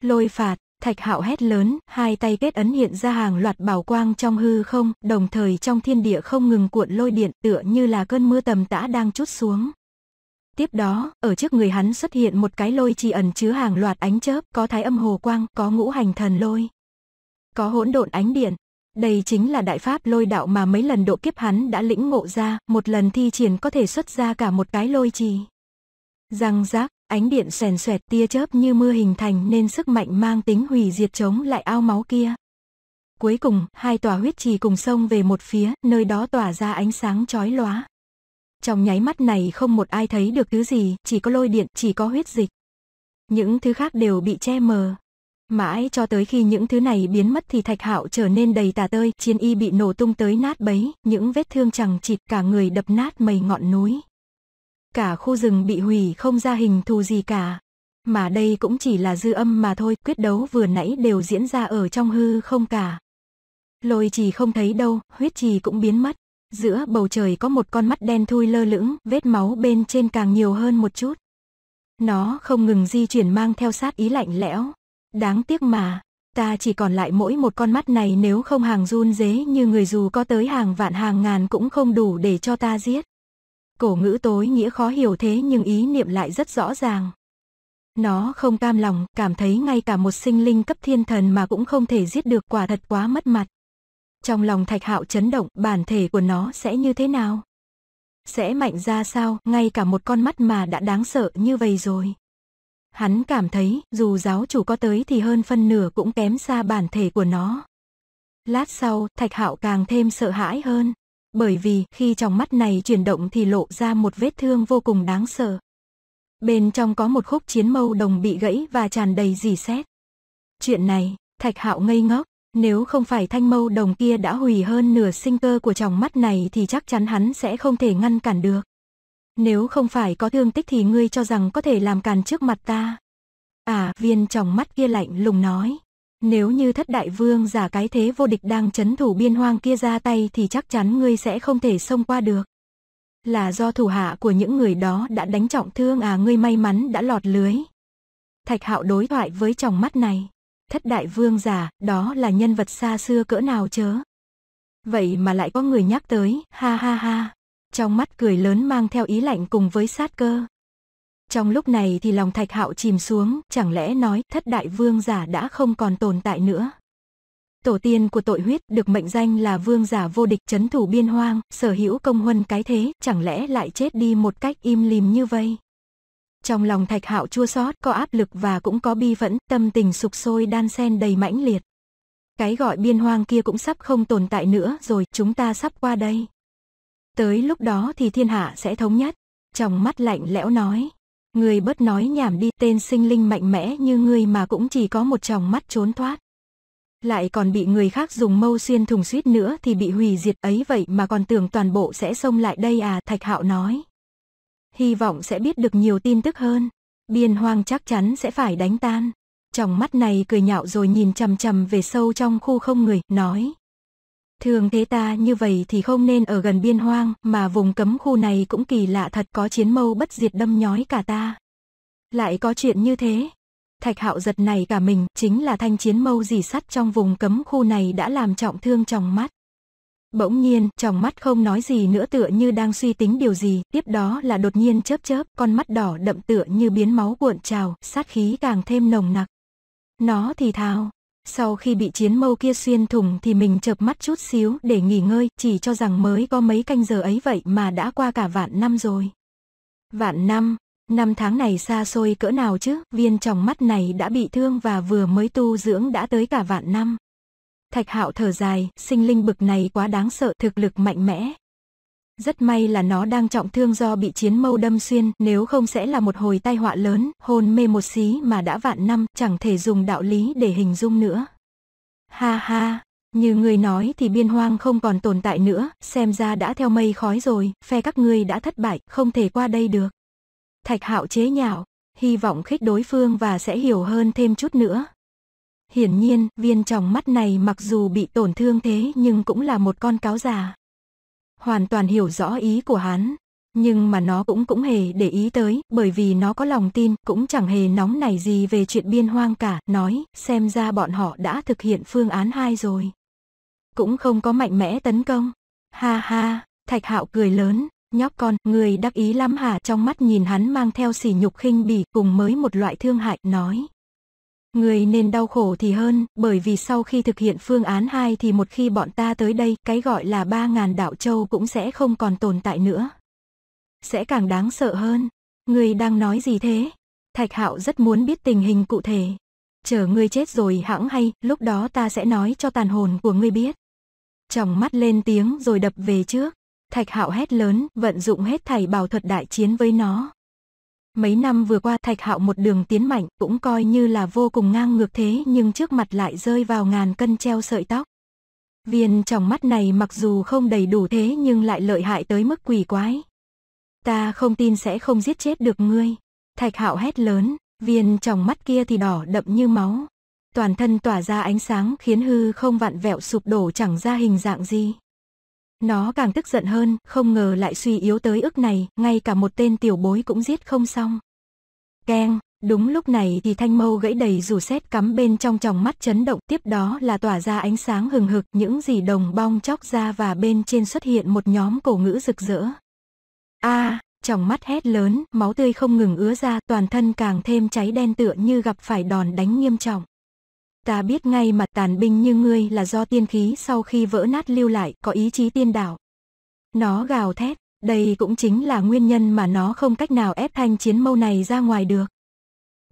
lôi phạt thạch hạo hét lớn hai tay kết ấn hiện ra hàng loạt bảo quang trong hư không đồng thời trong thiên địa không ngừng cuộn lôi điện tựa như là cơn mưa tầm tã đang chút xuống Tiếp đó, ở trước người hắn xuất hiện một cái lôi trì ẩn chứa hàng loạt ánh chớp, có thái âm hồ quang, có ngũ hành thần lôi, có hỗn độn ánh điện. Đây chính là đại pháp lôi đạo mà mấy lần độ kiếp hắn đã lĩnh ngộ ra, một lần thi triển có thể xuất ra cả một cái lôi trì. Răng rác, Ánh điện xèn xoẹt tia chớp như mưa hình thành nên sức mạnh mang tính hủy diệt chống lại ao máu kia. Cuối cùng, hai tòa huyết trì cùng sông về một phía, nơi đó tỏa ra ánh sáng chói lóa. Trong nháy mắt này không một ai thấy được thứ gì, chỉ có lôi điện, chỉ có huyết dịch. Những thứ khác đều bị che mờ. Mãi cho tới khi những thứ này biến mất thì thạch hạo trở nên đầy tà tơi, chiến y bị nổ tung tới nát bấy, những vết thương chẳng chịt cả người đập nát mầy ngọn núi. Cả khu rừng bị hủy không ra hình thù gì cả. Mà đây cũng chỉ là dư âm mà thôi, quyết đấu vừa nãy đều diễn ra ở trong hư không cả. Lôi trì không thấy đâu, huyết trì cũng biến mất. Giữa bầu trời có một con mắt đen thui lơ lửng, vết máu bên trên càng nhiều hơn một chút. Nó không ngừng di chuyển mang theo sát ý lạnh lẽo. Đáng tiếc mà, ta chỉ còn lại mỗi một con mắt này nếu không hàng run dế như người dù có tới hàng vạn hàng ngàn cũng không đủ để cho ta giết. Cổ ngữ tối nghĩa khó hiểu thế nhưng ý niệm lại rất rõ ràng. Nó không cam lòng, cảm thấy ngay cả một sinh linh cấp thiên thần mà cũng không thể giết được quả thật quá mất mặt. Trong lòng thạch hạo chấn động, bản thể của nó sẽ như thế nào? Sẽ mạnh ra sao, ngay cả một con mắt mà đã đáng sợ như vậy rồi. Hắn cảm thấy, dù giáo chủ có tới thì hơn phân nửa cũng kém xa bản thể của nó. Lát sau, thạch hạo càng thêm sợ hãi hơn. Bởi vì khi trong mắt này chuyển động thì lộ ra một vết thương vô cùng đáng sợ. Bên trong có một khúc chiến mâu đồng bị gãy và tràn đầy dì xét. Chuyện này, Thạch Hạo ngây ngốc, nếu không phải thanh mâu đồng kia đã hủy hơn nửa sinh cơ của tròng mắt này thì chắc chắn hắn sẽ không thể ngăn cản được. Nếu không phải có thương tích thì ngươi cho rằng có thể làm càn trước mặt ta. À, viên tròng mắt kia lạnh lùng nói. Nếu như thất đại vương giả cái thế vô địch đang chấn thủ biên hoang kia ra tay thì chắc chắn ngươi sẽ không thể xông qua được. Là do thủ hạ của những người đó đã đánh trọng thương à ngươi may mắn đã lọt lưới. Thạch hạo đối thoại với tròng mắt này. Thất đại vương giả, đó là nhân vật xa xưa cỡ nào chớ. Vậy mà lại có người nhắc tới, ha ha ha. Trong mắt cười lớn mang theo ý lạnh cùng với sát cơ. Trong lúc này thì lòng thạch hạo chìm xuống, chẳng lẽ nói thất đại vương giả đã không còn tồn tại nữa. Tổ tiên của tội huyết được mệnh danh là vương giả vô địch chấn thủ biên hoang, sở hữu công huân cái thế, chẳng lẽ lại chết đi một cách im lìm như vây. Trong lòng thạch hạo chua xót có áp lực và cũng có bi vẫn, tâm tình sục sôi đan sen đầy mãnh liệt. Cái gọi biên hoang kia cũng sắp không tồn tại nữa rồi, chúng ta sắp qua đây. Tới lúc đó thì thiên hạ sẽ thống nhất. Trong mắt lạnh lẽo nói người bớt nói nhảm đi tên sinh linh mạnh mẽ như ngươi mà cũng chỉ có một tròng mắt trốn thoát. Lại còn bị người khác dùng mâu xuyên thùng suýt nữa thì bị hủy diệt ấy vậy mà còn tưởng toàn bộ sẽ xông lại đây à Thạch Hạo nói. Hy vọng sẽ biết được nhiều tin tức hơn. Biên hoang chắc chắn sẽ phải đánh tan. Tròng mắt này cười nhạo rồi nhìn chằm chằm về sâu trong khu không người, nói. Thường thế ta như vậy thì không nên ở gần biên hoang, mà vùng cấm khu này cũng kỳ lạ thật có chiến mâu bất diệt đâm nhói cả ta. Lại có chuyện như thế. Thạch hạo giật này cả mình, chính là thanh chiến mâu dì sắt trong vùng cấm khu này đã làm trọng thương trong mắt. Bỗng nhiên, trong mắt không nói gì nữa tựa như đang suy tính điều gì, tiếp đó là đột nhiên chớp chớp, con mắt đỏ đậm tựa như biến máu cuộn trào, sát khí càng thêm nồng nặc. Nó thì thào, sau khi bị chiến mâu kia xuyên thủng thì mình chợp mắt chút xíu để nghỉ ngơi, chỉ cho rằng mới có mấy canh giờ ấy vậy mà đã qua cả vạn năm rồi. Vạn năm, năm tháng này xa xôi cỡ nào chứ, viên trong mắt này đã bị thương và vừa mới tu dưỡng đã tới cả vạn năm. Thạch hạo thở dài, sinh linh bực này quá đáng sợ thực lực mạnh mẽ, rất may là nó đang trọng thương do bị chiến mâu đâm xuyên, nếu không sẽ là một hồi tai họa lớn, hồn mê một xí mà đã vạn năm, chẳng thể dùng đạo lý để hình dung nữa. Ha ha, như người nói thì biên hoang không còn tồn tại nữa, xem ra đã theo mây khói rồi, phe các ngươi đã thất bại, không thể qua đây được. Thạch hạo chế nhạo, hy vọng khích đối phương và sẽ hiểu hơn thêm chút nữa. Hiển nhiên, viên tròng mắt này mặc dù bị tổn thương thế nhưng cũng là một con cáo già hoàn toàn hiểu rõ ý của hắn. Nhưng mà nó cũng cũng hề để ý tới, bởi vì nó có lòng tin, cũng chẳng hề nóng nảy gì về chuyện biên hoang cả, nói, xem ra bọn họ đã thực hiện phương án 2 rồi. Cũng không có mạnh mẽ tấn công. Ha ha, thạch hạo cười lớn, nhóc con, người đắc ý lắm hả trong mắt nhìn hắn mang theo sỉ nhục khinh bỉ cùng mới một loại thương hại, nói, Người nên đau khổ thì hơn, bởi vì sau khi thực hiện phương án 2 thì một khi bọn ta tới đây, cái gọi là 3.000 đạo châu cũng sẽ không còn tồn tại nữa. Sẽ càng đáng sợ hơn. Người đang nói gì thế? Thạch Hạo rất muốn biết tình hình cụ thể. Chờ ngươi chết rồi hãng hay, lúc đó ta sẽ nói cho tàn hồn của ngươi biết. chồng mắt lên tiếng rồi đập về trước. Thạch Hạo hét lớn, vận dụng hết thảy bảo thuật đại chiến với nó. Mấy năm vừa qua Thạch Hạo một đường tiến mạnh cũng coi như là vô cùng ngang ngược thế nhưng trước mặt lại rơi vào ngàn cân treo sợi tóc. Viên trong mắt này mặc dù không đầy đủ thế nhưng lại lợi hại tới mức quỷ quái. Ta không tin sẽ không giết chết được ngươi. Thạch Hạo hét lớn, viên trong mắt kia thì đỏ đậm như máu. Toàn thân tỏa ra ánh sáng khiến hư không vạn vẹo sụp đổ chẳng ra hình dạng gì. Nó càng tức giận hơn, không ngờ lại suy yếu tới ức này, ngay cả một tên tiểu bối cũng giết không xong. Keng, đúng lúc này thì thanh mâu gãy đầy rủ sét cắm bên trong tròng mắt chấn động, tiếp đó là tỏa ra ánh sáng hừng hực, những gì đồng bong chóc ra và bên trên xuất hiện một nhóm cổ ngữ rực rỡ. A, tròng mắt hét lớn, máu tươi không ngừng ứa ra, toàn thân càng thêm cháy đen tựa như gặp phải đòn đánh nghiêm trọng. Ta biết ngay mặt tàn binh như ngươi là do tiên khí sau khi vỡ nát lưu lại có ý chí tiên đảo. Nó gào thét, đây cũng chính là nguyên nhân mà nó không cách nào ép thanh chiến mâu này ra ngoài được.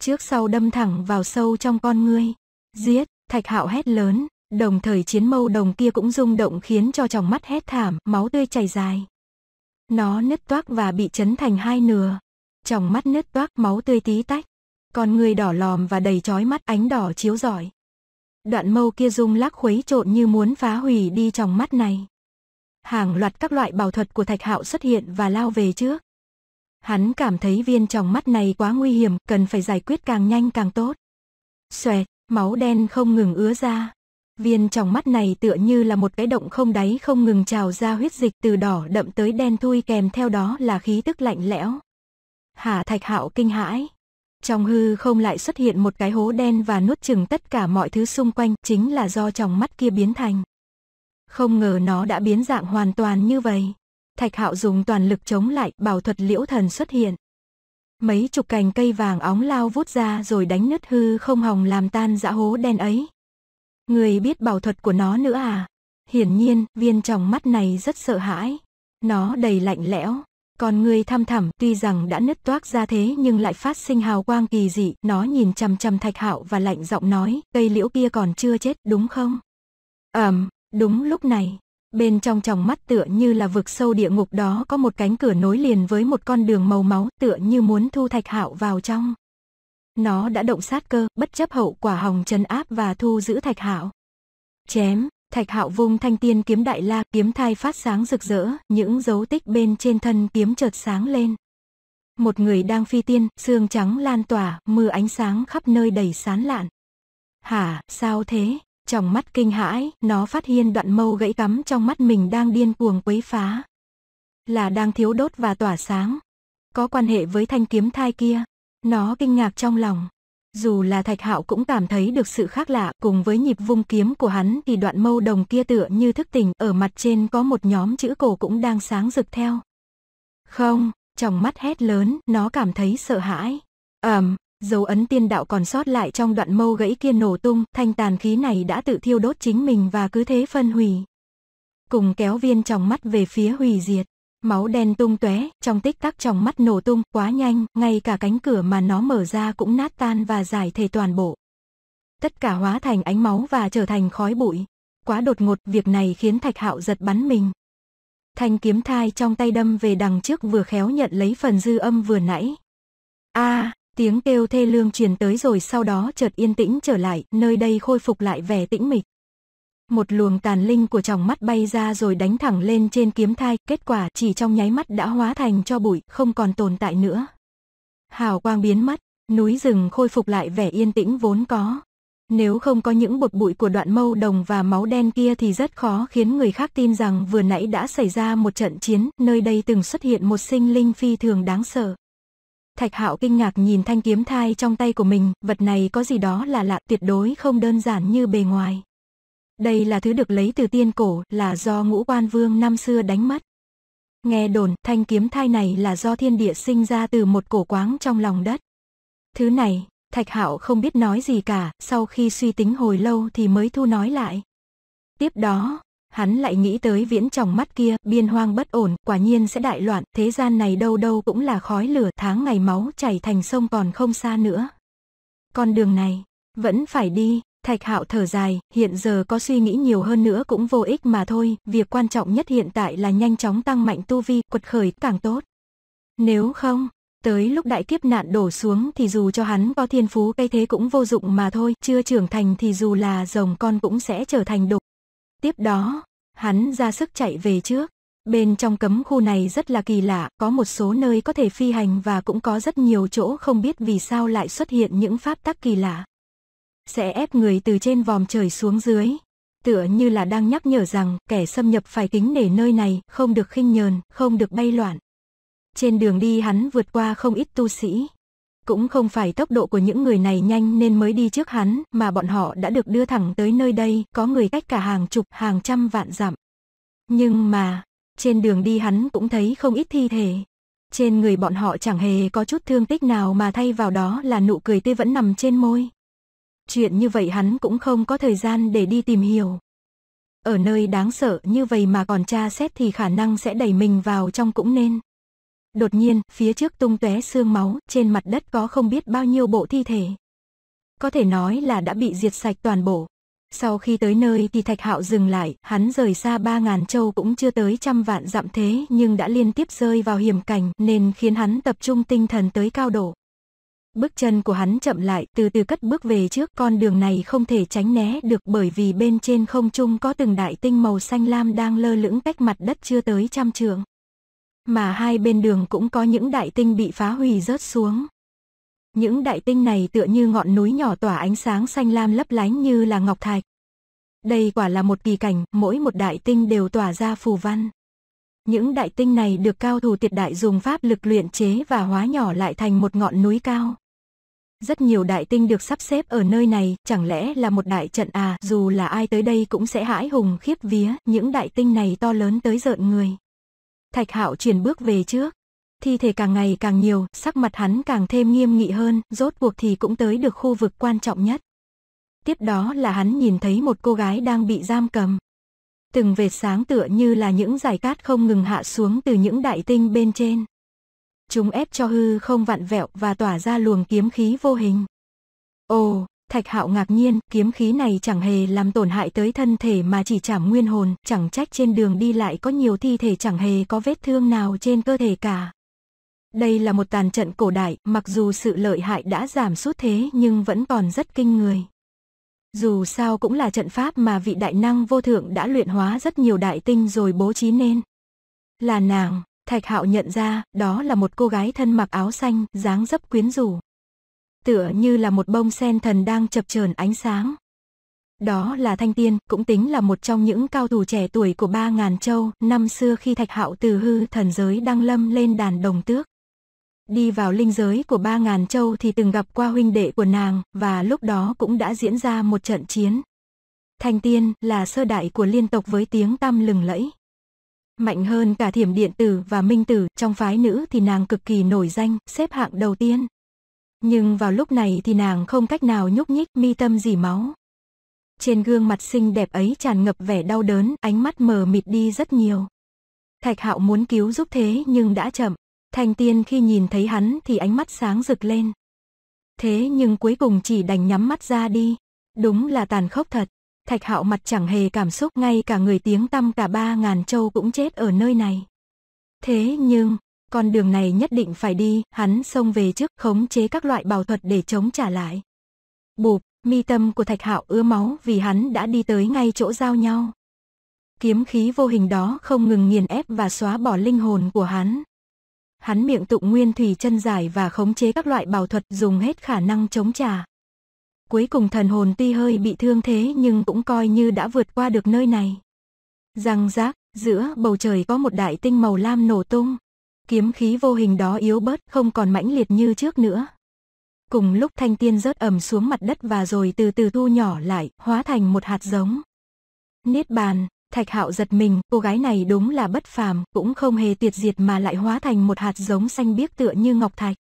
Trước sau đâm thẳng vào sâu trong con ngươi. Giết, thạch hạo hét lớn, đồng thời chiến mâu đồng kia cũng rung động khiến cho tròng mắt hét thảm, máu tươi chảy dài. Nó nứt toác và bị chấn thành hai nửa. Tròng mắt nứt toác máu tươi tí tách. Con ngươi đỏ lòm và đầy trói mắt ánh đỏ chiếu rọi đoạn mâu kia rung lắc khuấy trộn như muốn phá hủy đi trong mắt này. Hàng loạt các loại bảo thuật của Thạch Hạo xuất hiện và lao về trước. Hắn cảm thấy viên trong mắt này quá nguy hiểm, cần phải giải quyết càng nhanh càng tốt. xòe máu đen không ngừng ứa ra. Viên trong mắt này tựa như là một cái động không đáy không ngừng trào ra huyết dịch từ đỏ đậm tới đen thui kèm theo đó là khí tức lạnh lẽo. Hà Thạch Hạo kinh hãi. Trong hư không lại xuất hiện một cái hố đen và nuốt chừng tất cả mọi thứ xung quanh chính là do tròng mắt kia biến thành. Không ngờ nó đã biến dạng hoàn toàn như vậy. Thạch hạo dùng toàn lực chống lại, bảo thuật liễu thần xuất hiện. Mấy chục cành cây vàng óng lao vút ra rồi đánh nứt hư không hồng làm tan dã hố đen ấy. Người biết bảo thuật của nó nữa à? Hiển nhiên, viên tròng mắt này rất sợ hãi. Nó đầy lạnh lẽo, còn người tham thẳm tuy rằng đã nứt toác ra thế nhưng lại phát sinh hào quang kỳ dị, nó nhìn chằm chằm thạch hạo và lạnh giọng nói, cây liễu kia còn chưa chết đúng không? Ẩm, um, đúng lúc này, bên trong tròng mắt tựa như là vực sâu địa ngục đó có một cánh cửa nối liền với một con đường màu máu tựa như muốn thu thạch hạo vào trong. Nó đã động sát cơ, bất chấp hậu quả hồng chân áp và thu giữ thạch hạo. Chém, Thạch Hạo vung thanh tiên kiếm đại la, kiếm thai phát sáng rực rỡ, những dấu tích bên trên thân kiếm chợt sáng lên. Một người đang phi tiên, xương trắng lan tỏa, mưa ánh sáng khắp nơi đầy sán lạn. Hả, sao thế? Trong mắt kinh hãi, nó phát hiện đoạn mâu gãy cắm trong mắt mình đang điên cuồng quấy phá. Là đang thiếu đốt và tỏa sáng. Có quan hệ với thanh kiếm thai kia. Nó kinh ngạc trong lòng. Dù là Thạch Hạo cũng cảm thấy được sự khác lạ, cùng với nhịp vung kiếm của hắn thì đoạn mâu đồng kia tựa như thức tỉnh, ở mặt trên có một nhóm chữ cổ cũng đang sáng rực theo. Không, trong mắt hét lớn, nó cảm thấy sợ hãi. Ẩm, um, dấu ấn tiên đạo còn sót lại trong đoạn mâu gãy kia nổ tung, thanh tàn khí này đã tự thiêu đốt chính mình và cứ thế phân hủy. Cùng kéo viên trong mắt về phía hủy diệt máu đen tung tóe, trong tích tắc trong mắt nổ tung, quá nhanh, ngay cả cánh cửa mà nó mở ra cũng nát tan và giải thể toàn bộ. Tất cả hóa thành ánh máu và trở thành khói bụi. Quá đột ngột, việc này khiến Thạch Hạo giật bắn mình. Thanh kiếm thai trong tay đâm về đằng trước vừa khéo nhận lấy phần dư âm vừa nãy. A, à, tiếng kêu thê lương truyền tới rồi sau đó chợt yên tĩnh trở lại, nơi đây khôi phục lại vẻ tĩnh mịch một luồng tàn linh của chồng mắt bay ra rồi đánh thẳng lên trên kiếm thai, kết quả chỉ trong nháy mắt đã hóa thành cho bụi, không còn tồn tại nữa. Hào quang biến mất, núi rừng khôi phục lại vẻ yên tĩnh vốn có. Nếu không có những bột bụi của đoạn mâu đồng và máu đen kia thì rất khó khiến người khác tin rằng vừa nãy đã xảy ra một trận chiến, nơi đây từng xuất hiện một sinh linh phi thường đáng sợ. Thạch Hạo kinh ngạc nhìn thanh kiếm thai trong tay của mình, vật này có gì đó là lạ tuyệt đối không đơn giản như bề ngoài. Đây là thứ được lấy từ tiên cổ, là do ngũ quan vương năm xưa đánh mất. Nghe đồn, thanh kiếm thai này là do thiên địa sinh ra từ một cổ quáng trong lòng đất. Thứ này, Thạch Hạo không biết nói gì cả, sau khi suy tính hồi lâu thì mới thu nói lại. Tiếp đó, hắn lại nghĩ tới viễn tròng mắt kia, biên hoang bất ổn, quả nhiên sẽ đại loạn, thế gian này đâu đâu cũng là khói lửa, tháng ngày máu chảy thành sông còn không xa nữa. Con đường này, vẫn phải đi, Thạch Hạo thở dài, hiện giờ có suy nghĩ nhiều hơn nữa cũng vô ích mà thôi, việc quan trọng nhất hiện tại là nhanh chóng tăng mạnh tu vi, quật khởi càng tốt. Nếu không, tới lúc đại kiếp nạn đổ xuống thì dù cho hắn có thiên phú cây thế cũng vô dụng mà thôi, chưa trưởng thành thì dù là rồng con cũng sẽ trở thành đục. Tiếp đó, hắn ra sức chạy về trước. Bên trong cấm khu này rất là kỳ lạ, có một số nơi có thể phi hành và cũng có rất nhiều chỗ không biết vì sao lại xuất hiện những pháp tắc kỳ lạ sẽ ép người từ trên vòm trời xuống dưới. Tựa như là đang nhắc nhở rằng kẻ xâm nhập phải kính nể nơi này, không được khinh nhờn, không được bay loạn. Trên đường đi hắn vượt qua không ít tu sĩ. Cũng không phải tốc độ của những người này nhanh nên mới đi trước hắn, mà bọn họ đã được đưa thẳng tới nơi đây, có người cách cả hàng chục, hàng trăm vạn dặm. Nhưng mà, trên đường đi hắn cũng thấy không ít thi thể. Trên người bọn họ chẳng hề có chút thương tích nào mà thay vào đó là nụ cười tươi vẫn nằm trên môi. Chuyện như vậy hắn cũng không có thời gian để đi tìm hiểu. Ở nơi đáng sợ như vậy mà còn tra xét thì khả năng sẽ đẩy mình vào trong cũng nên. Đột nhiên, phía trước tung tóe xương máu, trên mặt đất có không biết bao nhiêu bộ thi thể. Có thể nói là đã bị diệt sạch toàn bộ. Sau khi tới nơi thì Thạch Hạo dừng lại, hắn rời xa ba ngàn châu cũng chưa tới trăm vạn dặm thế nhưng đã liên tiếp rơi vào hiểm cảnh nên khiến hắn tập trung tinh thần tới cao độ. Bước chân của hắn chậm lại từ từ cất bước về trước con đường này không thể tránh né được bởi vì bên trên không trung có từng đại tinh màu xanh lam đang lơ lửng cách mặt đất chưa tới trăm trượng. Mà hai bên đường cũng có những đại tinh bị phá hủy rớt xuống. Những đại tinh này tựa như ngọn núi nhỏ tỏa ánh sáng xanh lam lấp lánh như là ngọc thạch. Đây quả là một kỳ cảnh, mỗi một đại tinh đều tỏa ra phù văn. Những đại tinh này được cao thủ tiệt đại dùng pháp lực luyện chế và hóa nhỏ lại thành một ngọn núi cao. Rất nhiều đại tinh được sắp xếp ở nơi này, chẳng lẽ là một đại trận à, dù là ai tới đây cũng sẽ hãi hùng khiếp vía, những đại tinh này to lớn tới rợn người. Thạch Hạo chuyển bước về trước, thi thể càng ngày càng nhiều, sắc mặt hắn càng thêm nghiêm nghị hơn, rốt cuộc thì cũng tới được khu vực quan trọng nhất. Tiếp đó là hắn nhìn thấy một cô gái đang bị giam cầm. Từng vệt sáng tựa như là những dải cát không ngừng hạ xuống từ những đại tinh bên trên chúng ép cho hư không vặn vẹo và tỏa ra luồng kiếm khí vô hình. Ồ, Thạch Hạo ngạc nhiên, kiếm khí này chẳng hề làm tổn hại tới thân thể mà chỉ chạm nguyên hồn, chẳng trách trên đường đi lại có nhiều thi thể chẳng hề có vết thương nào trên cơ thể cả. Đây là một tàn trận cổ đại, mặc dù sự lợi hại đã giảm sút thế nhưng vẫn còn rất kinh người. Dù sao cũng là trận pháp mà vị đại năng vô thượng đã luyện hóa rất nhiều đại tinh rồi bố trí nên. Là nàng, Thạch Hạo nhận ra, đó là một cô gái thân mặc áo xanh, dáng dấp quyến rũ. Tựa như là một bông sen thần đang chập chờn ánh sáng. Đó là Thanh Tiên, cũng tính là một trong những cao thủ trẻ tuổi của ba ngàn châu, năm xưa khi Thạch Hạo từ hư thần giới đăng lâm lên đàn đồng tước. Đi vào linh giới của ba ngàn châu thì từng gặp qua huynh đệ của nàng, và lúc đó cũng đã diễn ra một trận chiến. Thanh Tiên là sơ đại của liên tộc với tiếng tăm lừng lẫy mạnh hơn cả thiểm điện tử và minh tử, trong phái nữ thì nàng cực kỳ nổi danh, xếp hạng đầu tiên. Nhưng vào lúc này thì nàng không cách nào nhúc nhích, mi tâm dì máu. Trên gương mặt xinh đẹp ấy tràn ngập vẻ đau đớn, ánh mắt mờ mịt đi rất nhiều. Thạch hạo muốn cứu giúp thế nhưng đã chậm. Thanh tiên khi nhìn thấy hắn thì ánh mắt sáng rực lên. Thế nhưng cuối cùng chỉ đành nhắm mắt ra đi. Đúng là tàn khốc thật. Thạch Hạo mặt chẳng hề cảm xúc ngay cả người tiếng tăm cả ba ngàn châu cũng chết ở nơi này. Thế nhưng, con đường này nhất định phải đi, hắn xông về trước khống chế các loại bảo thuật để chống trả lại. Bụp, mi tâm của Thạch Hạo ứa máu vì hắn đã đi tới ngay chỗ giao nhau. Kiếm khí vô hình đó không ngừng nghiền ép và xóa bỏ linh hồn của hắn. Hắn miệng tụng nguyên thủy chân dài và khống chế các loại bảo thuật dùng hết khả năng chống trả cuối cùng thần hồn tuy hơi bị thương thế nhưng cũng coi như đã vượt qua được nơi này. Răng rác, giữa bầu trời có một đại tinh màu lam nổ tung. Kiếm khí vô hình đó yếu bớt, không còn mãnh liệt như trước nữa. Cùng lúc thanh tiên rớt ẩm xuống mặt đất và rồi từ từ thu nhỏ lại, hóa thành một hạt giống. Niết bàn, thạch hạo giật mình, cô gái này đúng là bất phàm, cũng không hề tuyệt diệt mà lại hóa thành một hạt giống xanh biếc tựa như ngọc thạch.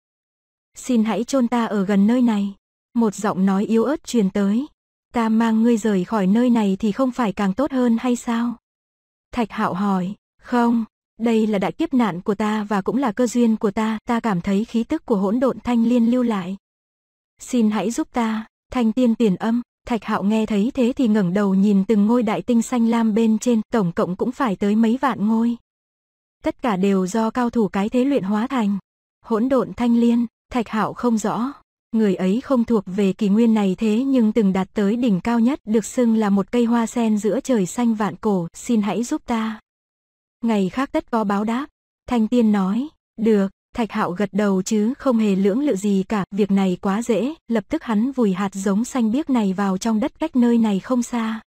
Xin hãy chôn ta ở gần nơi này một giọng nói yếu ớt truyền tới. Ta mang ngươi rời khỏi nơi này thì không phải càng tốt hơn hay sao? Thạch hạo hỏi, không, đây là đại kiếp nạn của ta và cũng là cơ duyên của ta, ta cảm thấy khí tức của hỗn độn thanh liên lưu lại. Xin hãy giúp ta, thanh tiên tiền âm, thạch hạo nghe thấy thế thì ngẩng đầu nhìn từng ngôi đại tinh xanh lam bên trên, tổng cộng cũng phải tới mấy vạn ngôi. Tất cả đều do cao thủ cái thế luyện hóa thành. Hỗn độn thanh liên, thạch hạo không rõ, Người ấy không thuộc về kỳ nguyên này thế nhưng từng đạt tới đỉnh cao nhất được xưng là một cây hoa sen giữa trời xanh vạn cổ, xin hãy giúp ta. Ngày khác tất có báo đáp, thanh tiên nói, được, thạch hạo gật đầu chứ không hề lưỡng lự gì cả, việc này quá dễ, lập tức hắn vùi hạt giống xanh biếc này vào trong đất cách nơi này không xa.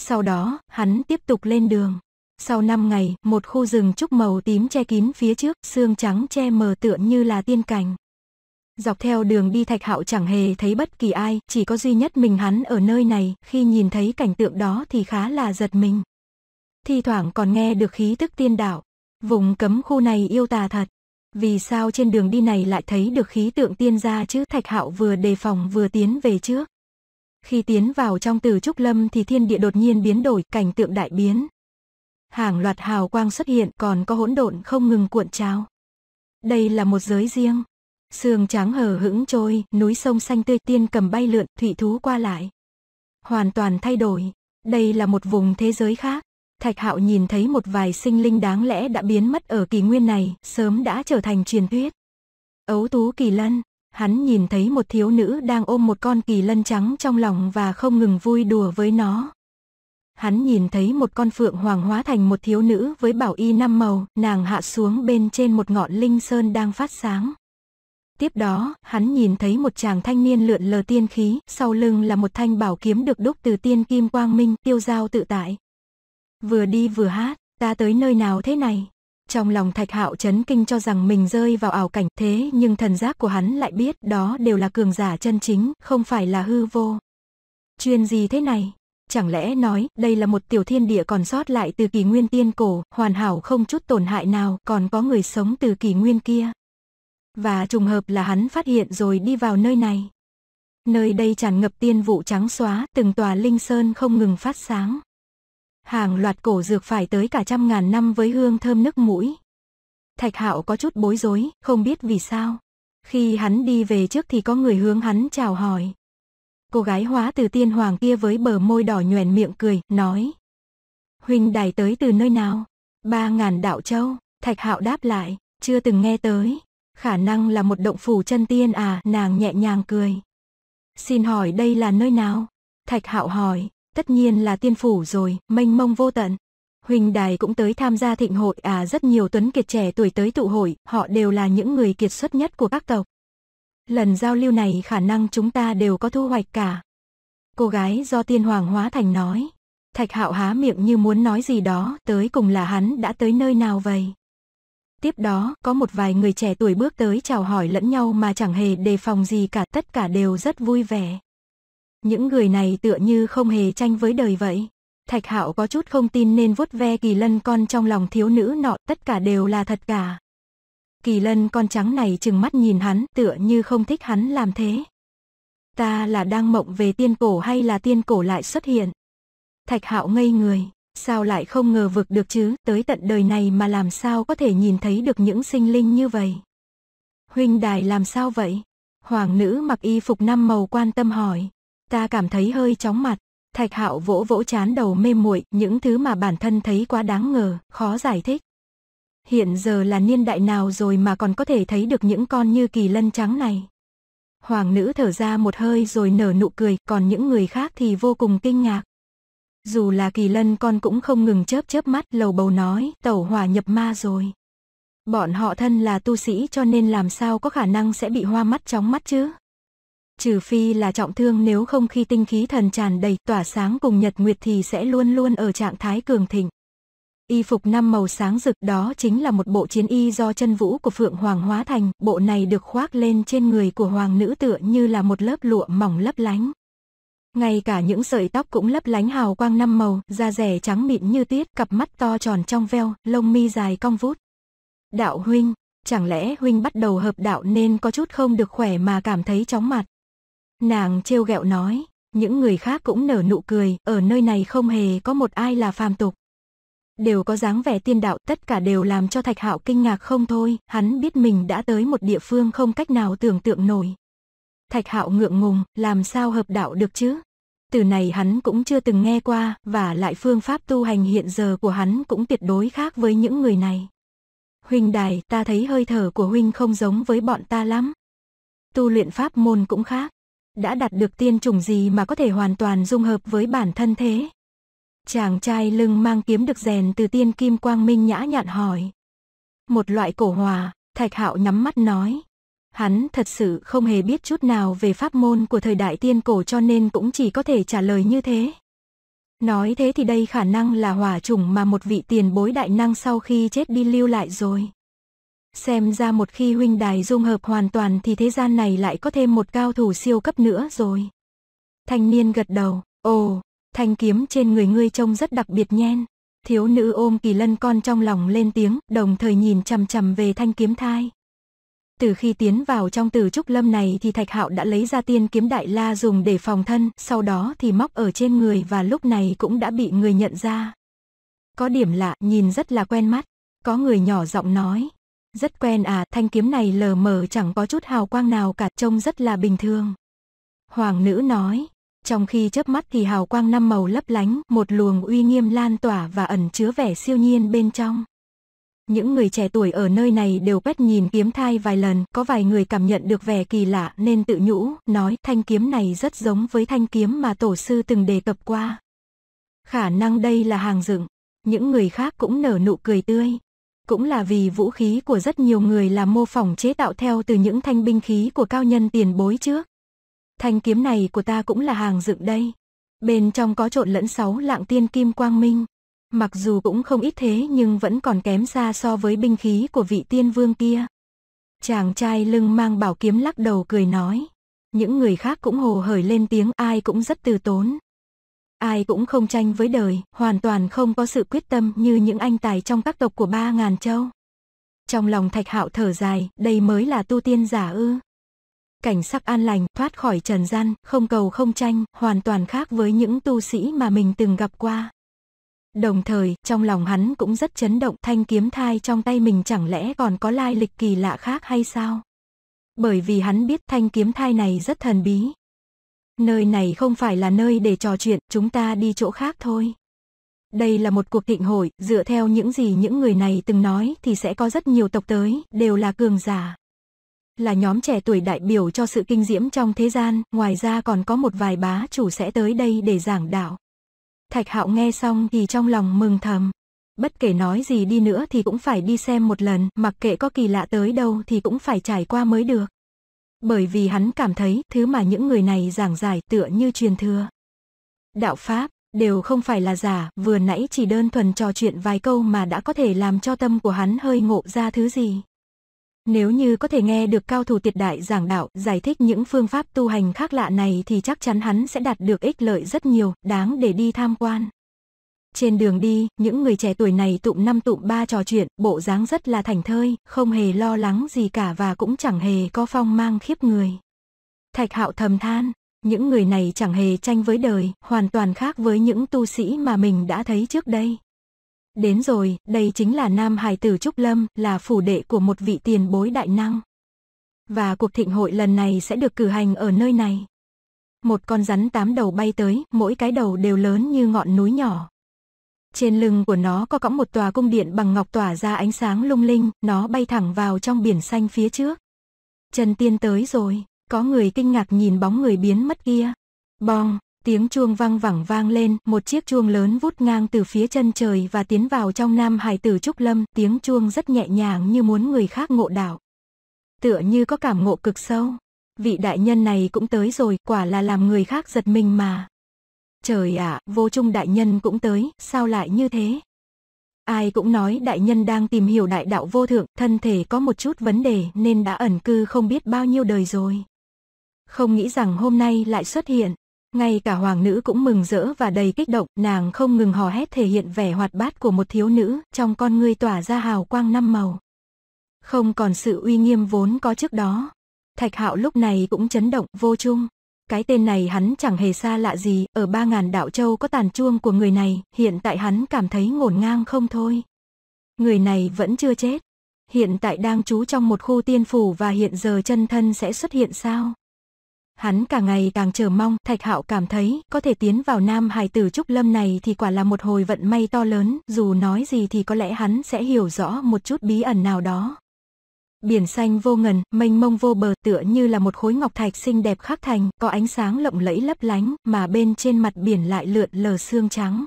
Sau đó, hắn tiếp tục lên đường. Sau 5 ngày, một khu rừng trúc màu tím che kín phía trước, xương trắng che mờ tựa như là tiên cảnh. Dọc theo đường đi Thạch Hạo chẳng hề thấy bất kỳ ai, chỉ có duy nhất mình hắn ở nơi này, khi nhìn thấy cảnh tượng đó thì khá là giật mình. Thi thoảng còn nghe được khí tức tiên đạo, vùng cấm khu này yêu tà thật. Vì sao trên đường đi này lại thấy được khí tượng tiên gia chứ Thạch Hạo vừa đề phòng vừa tiến về trước. Khi tiến vào trong từ trúc lâm thì thiên địa đột nhiên biến đổi, cảnh tượng đại biến. Hàng loạt hào quang xuất hiện còn có hỗn độn không ngừng cuộn trào. Đây là một giới riêng, Sương trắng hờ hững trôi, núi sông xanh tươi tiên cầm bay lượn, thủy thú qua lại. Hoàn toàn thay đổi, đây là một vùng thế giới khác. Thạch Hạo nhìn thấy một vài sinh linh đáng lẽ đã biến mất ở kỳ nguyên này, sớm đã trở thành truyền thuyết. Ấu Tú Kỳ Lân, hắn nhìn thấy một thiếu nữ đang ôm một con kỳ lân trắng trong lòng và không ngừng vui đùa với nó. Hắn nhìn thấy một con phượng hoàng hóa thành một thiếu nữ với bảo y năm màu, nàng hạ xuống bên trên một ngọn linh sơn đang phát sáng. Tiếp đó, hắn nhìn thấy một chàng thanh niên lượn lờ tiên khí, sau lưng là một thanh bảo kiếm được đúc từ tiên kim quang minh, tiêu giao tự tại. Vừa đi vừa hát, ta tới nơi nào thế này? Trong lòng thạch hạo chấn kinh cho rằng mình rơi vào ảo cảnh thế nhưng thần giác của hắn lại biết đó đều là cường giả chân chính, không phải là hư vô. Chuyên gì thế này? Chẳng lẽ nói đây là một tiểu thiên địa còn sót lại từ kỳ nguyên tiên cổ, hoàn hảo không chút tổn hại nào, còn có người sống từ kỳ nguyên kia và trùng hợp là hắn phát hiện rồi đi vào nơi này. Nơi đây tràn ngập tiên vụ trắng xóa, từng tòa linh sơn không ngừng phát sáng. Hàng loạt cổ dược phải tới cả trăm ngàn năm với hương thơm nức mũi. Thạch Hạo có chút bối rối, không biết vì sao. Khi hắn đi về trước thì có người hướng hắn chào hỏi. Cô gái hóa từ tiên hoàng kia với bờ môi đỏ nhoèn miệng cười, nói. Huynh đài tới từ nơi nào? Ba ngàn đạo châu, Thạch Hạo đáp lại, chưa từng nghe tới khả năng là một động phủ chân tiên à, nàng nhẹ nhàng cười. Xin hỏi đây là nơi nào? Thạch hạo hỏi, tất nhiên là tiên phủ rồi, mênh mông vô tận. Huỳnh đài cũng tới tham gia thịnh hội à rất nhiều tuấn kiệt trẻ tuổi tới tụ hội, họ đều là những người kiệt xuất nhất của các tộc. Lần giao lưu này khả năng chúng ta đều có thu hoạch cả. Cô gái do tiên hoàng hóa thành nói. Thạch hạo há miệng như muốn nói gì đó, tới cùng là hắn đã tới nơi nào vậy? Tiếp đó, có một vài người trẻ tuổi bước tới chào hỏi lẫn nhau mà chẳng hề đề phòng gì cả, tất cả đều rất vui vẻ. Những người này tựa như không hề tranh với đời vậy. Thạch Hạo có chút không tin nên vuốt ve Kỳ Lân con trong lòng thiếu nữ nọ, tất cả đều là thật cả. Kỳ Lân con trắng này chừng mắt nhìn hắn, tựa như không thích hắn làm thế. Ta là đang mộng về tiên cổ hay là tiên cổ lại xuất hiện? Thạch Hạo ngây người, Sao lại không ngờ vực được chứ, tới tận đời này mà làm sao có thể nhìn thấy được những sinh linh như vậy. Huynh đài làm sao vậy? Hoàng nữ mặc y phục năm màu quan tâm hỏi. Ta cảm thấy hơi chóng mặt. Thạch hạo vỗ vỗ chán đầu mê muội những thứ mà bản thân thấy quá đáng ngờ, khó giải thích. Hiện giờ là niên đại nào rồi mà còn có thể thấy được những con như kỳ lân trắng này. Hoàng nữ thở ra một hơi rồi nở nụ cười, còn những người khác thì vô cùng kinh ngạc. Dù là kỳ lân con cũng không ngừng chớp chớp mắt lầu bầu nói tẩu hỏa nhập ma rồi. Bọn họ thân là tu sĩ cho nên làm sao có khả năng sẽ bị hoa mắt chóng mắt chứ. Trừ phi là trọng thương nếu không khi tinh khí thần tràn đầy tỏa sáng cùng nhật nguyệt thì sẽ luôn luôn ở trạng thái cường thịnh. Y phục năm màu sáng rực đó chính là một bộ chiến y do chân vũ của Phượng Hoàng hóa thành, bộ này được khoác lên trên người của Hoàng nữ tựa như là một lớp lụa mỏng lấp lánh ngay cả những sợi tóc cũng lấp lánh hào quang năm màu, da rẻ trắng mịn như tuyết, cặp mắt to tròn trong veo, lông mi dài cong vút. Đạo huynh, chẳng lẽ huynh bắt đầu hợp đạo nên có chút không được khỏe mà cảm thấy chóng mặt. Nàng trêu ghẹo nói, những người khác cũng nở nụ cười, ở nơi này không hề có một ai là phàm tục. Đều có dáng vẻ tiên đạo, tất cả đều làm cho Thạch Hạo kinh ngạc không thôi, hắn biết mình đã tới một địa phương không cách nào tưởng tượng nổi. Thạch Hạo ngượng ngùng, làm sao hợp đạo được chứ? Từ này hắn cũng chưa từng nghe qua, và lại phương pháp tu hành hiện giờ của hắn cũng tuyệt đối khác với những người này. Huynh đài, ta thấy hơi thở của huynh không giống với bọn ta lắm. Tu luyện pháp môn cũng khác. Đã đạt được tiên trùng gì mà có thể hoàn toàn dung hợp với bản thân thế? Chàng trai lưng mang kiếm được rèn từ tiên kim quang minh nhã nhặn hỏi. Một loại cổ hòa, thạch hạo nhắm mắt nói. Hắn thật sự không hề biết chút nào về pháp môn của thời đại tiên cổ cho nên cũng chỉ có thể trả lời như thế. Nói thế thì đây khả năng là hỏa chủng mà một vị tiền bối đại năng sau khi chết đi lưu lại rồi. Xem ra một khi huynh đài dung hợp hoàn toàn thì thế gian này lại có thêm một cao thủ siêu cấp nữa rồi. Thanh niên gật đầu, ồ, thanh kiếm trên người ngươi trông rất đặc biệt nhen. Thiếu nữ ôm kỳ lân con trong lòng lên tiếng, đồng thời nhìn chằm chằm về thanh kiếm thai. Từ khi tiến vào trong từ trúc lâm này thì Thạch Hạo đã lấy ra tiên kiếm đại la dùng để phòng thân, sau đó thì móc ở trên người và lúc này cũng đã bị người nhận ra. Có điểm lạ, nhìn rất là quen mắt. Có người nhỏ giọng nói. Rất quen à, thanh kiếm này lờ mờ chẳng có chút hào quang nào cả, trông rất là bình thường. Hoàng nữ nói. Trong khi chớp mắt thì hào quang năm màu lấp lánh, một luồng uy nghiêm lan tỏa và ẩn chứa vẻ siêu nhiên bên trong. Những người trẻ tuổi ở nơi này đều quét nhìn kiếm thai vài lần, có vài người cảm nhận được vẻ kỳ lạ nên tự nhủ, nói thanh kiếm này rất giống với thanh kiếm mà tổ sư từng đề cập qua. Khả năng đây là hàng dựng, những người khác cũng nở nụ cười tươi. Cũng là vì vũ khí của rất nhiều người là mô phỏng chế tạo theo từ những thanh binh khí của cao nhân tiền bối trước. Thanh kiếm này của ta cũng là hàng dựng đây. Bên trong có trộn lẫn sáu lạng tiên kim quang minh. Mặc dù cũng không ít thế nhưng vẫn còn kém xa so với binh khí của vị tiên vương kia. Chàng trai lưng mang bảo kiếm lắc đầu cười nói. Những người khác cũng hồ hởi lên tiếng ai cũng rất từ tốn. Ai cũng không tranh với đời, hoàn toàn không có sự quyết tâm như những anh tài trong các tộc của ba ngàn châu. Trong lòng thạch hạo thở dài, đây mới là tu tiên giả ư. Cảnh sắc an lành, thoát khỏi trần gian, không cầu không tranh, hoàn toàn khác với những tu sĩ mà mình từng gặp qua. Đồng thời, trong lòng hắn cũng rất chấn động thanh kiếm thai trong tay mình chẳng lẽ còn có lai lịch kỳ lạ khác hay sao? Bởi vì hắn biết thanh kiếm thai này rất thần bí. Nơi này không phải là nơi để trò chuyện, chúng ta đi chỗ khác thôi. Đây là một cuộc thịnh hội, dựa theo những gì những người này từng nói thì sẽ có rất nhiều tộc tới, đều là cường giả. Là nhóm trẻ tuổi đại biểu cho sự kinh diễm trong thế gian, ngoài ra còn có một vài bá chủ sẽ tới đây để giảng đạo. Thạch Hạo nghe xong thì trong lòng mừng thầm. Bất kể nói gì đi nữa thì cũng phải đi xem một lần, mặc kệ có kỳ lạ tới đâu thì cũng phải trải qua mới được. Bởi vì hắn cảm thấy thứ mà những người này giảng giải tựa như truyền thừa. Đạo Pháp, đều không phải là giả, vừa nãy chỉ đơn thuần trò chuyện vài câu mà đã có thể làm cho tâm của hắn hơi ngộ ra thứ gì. Nếu như có thể nghe được cao thủ tiệt đại giảng đạo, giải thích những phương pháp tu hành khác lạ này thì chắc chắn hắn sẽ đạt được ích lợi rất nhiều, đáng để đi tham quan. Trên đường đi, những người trẻ tuổi này tụm năm tụm ba trò chuyện, bộ dáng rất là thành thơi, không hề lo lắng gì cả và cũng chẳng hề có phong mang khiếp người. Thạch hạo thầm than, những người này chẳng hề tranh với đời, hoàn toàn khác với những tu sĩ mà mình đã thấy trước đây. Đến rồi, đây chính là Nam Hải tử Trúc Lâm, là phủ đệ của một vị tiền bối đại năng. Và cuộc thịnh hội lần này sẽ được cử hành ở nơi này. Một con rắn tám đầu bay tới, mỗi cái đầu đều lớn như ngọn núi nhỏ. Trên lưng của nó có cõng một tòa cung điện bằng ngọc tỏa ra ánh sáng lung linh, nó bay thẳng vào trong biển xanh phía trước. Trần Tiên tới rồi, có người kinh ngạc nhìn bóng người biến mất kia. Bong, tiếng chuông vang vẳng vang lên, một chiếc chuông lớn vút ngang từ phía chân trời và tiến vào trong Nam Hải Tử Trúc Lâm, tiếng chuông rất nhẹ nhàng như muốn người khác ngộ đạo. Tựa như có cảm ngộ cực sâu. Vị đại nhân này cũng tới rồi, quả là làm người khác giật mình mà. Trời ạ, vô trung đại nhân cũng tới, sao lại như thế? Ai cũng nói đại nhân đang tìm hiểu đại đạo vô thượng, thân thể có một chút vấn đề nên đã ẩn cư không biết bao nhiêu đời rồi. Không nghĩ rằng hôm nay lại xuất hiện. Ngay cả hoàng nữ cũng mừng rỡ và đầy kích động, nàng không ngừng hò hét thể hiện vẻ hoạt bát của một thiếu nữ, trong con ngươi tỏa ra hào quang năm màu. Không còn sự uy nghiêm vốn có trước đó. Thạch hạo lúc này cũng chấn động, vô chung. Cái tên này hắn chẳng hề xa lạ gì, ở ba ngàn đảo châu có tàn chuông của người này, hiện tại hắn cảm thấy ngổn ngang không thôi. Người này vẫn chưa chết. Hiện tại đang trú trong một khu tiên phủ và hiện giờ chân thân sẽ xuất hiện sao? Hắn càng ngày càng chờ mong, Thạch Hạo cảm thấy có thể tiến vào Nam Hải Tử Trúc Lâm này thì quả là một hồi vận may to lớn, dù nói gì thì có lẽ hắn sẽ hiểu rõ một chút bí ẩn nào đó. Biển xanh vô ngần, mênh mông vô bờ tựa như là một khối ngọc thạch xinh đẹp khắc thành, có ánh sáng lộng lẫy lấp lánh, mà bên trên mặt biển lại lượn lờ xương trắng.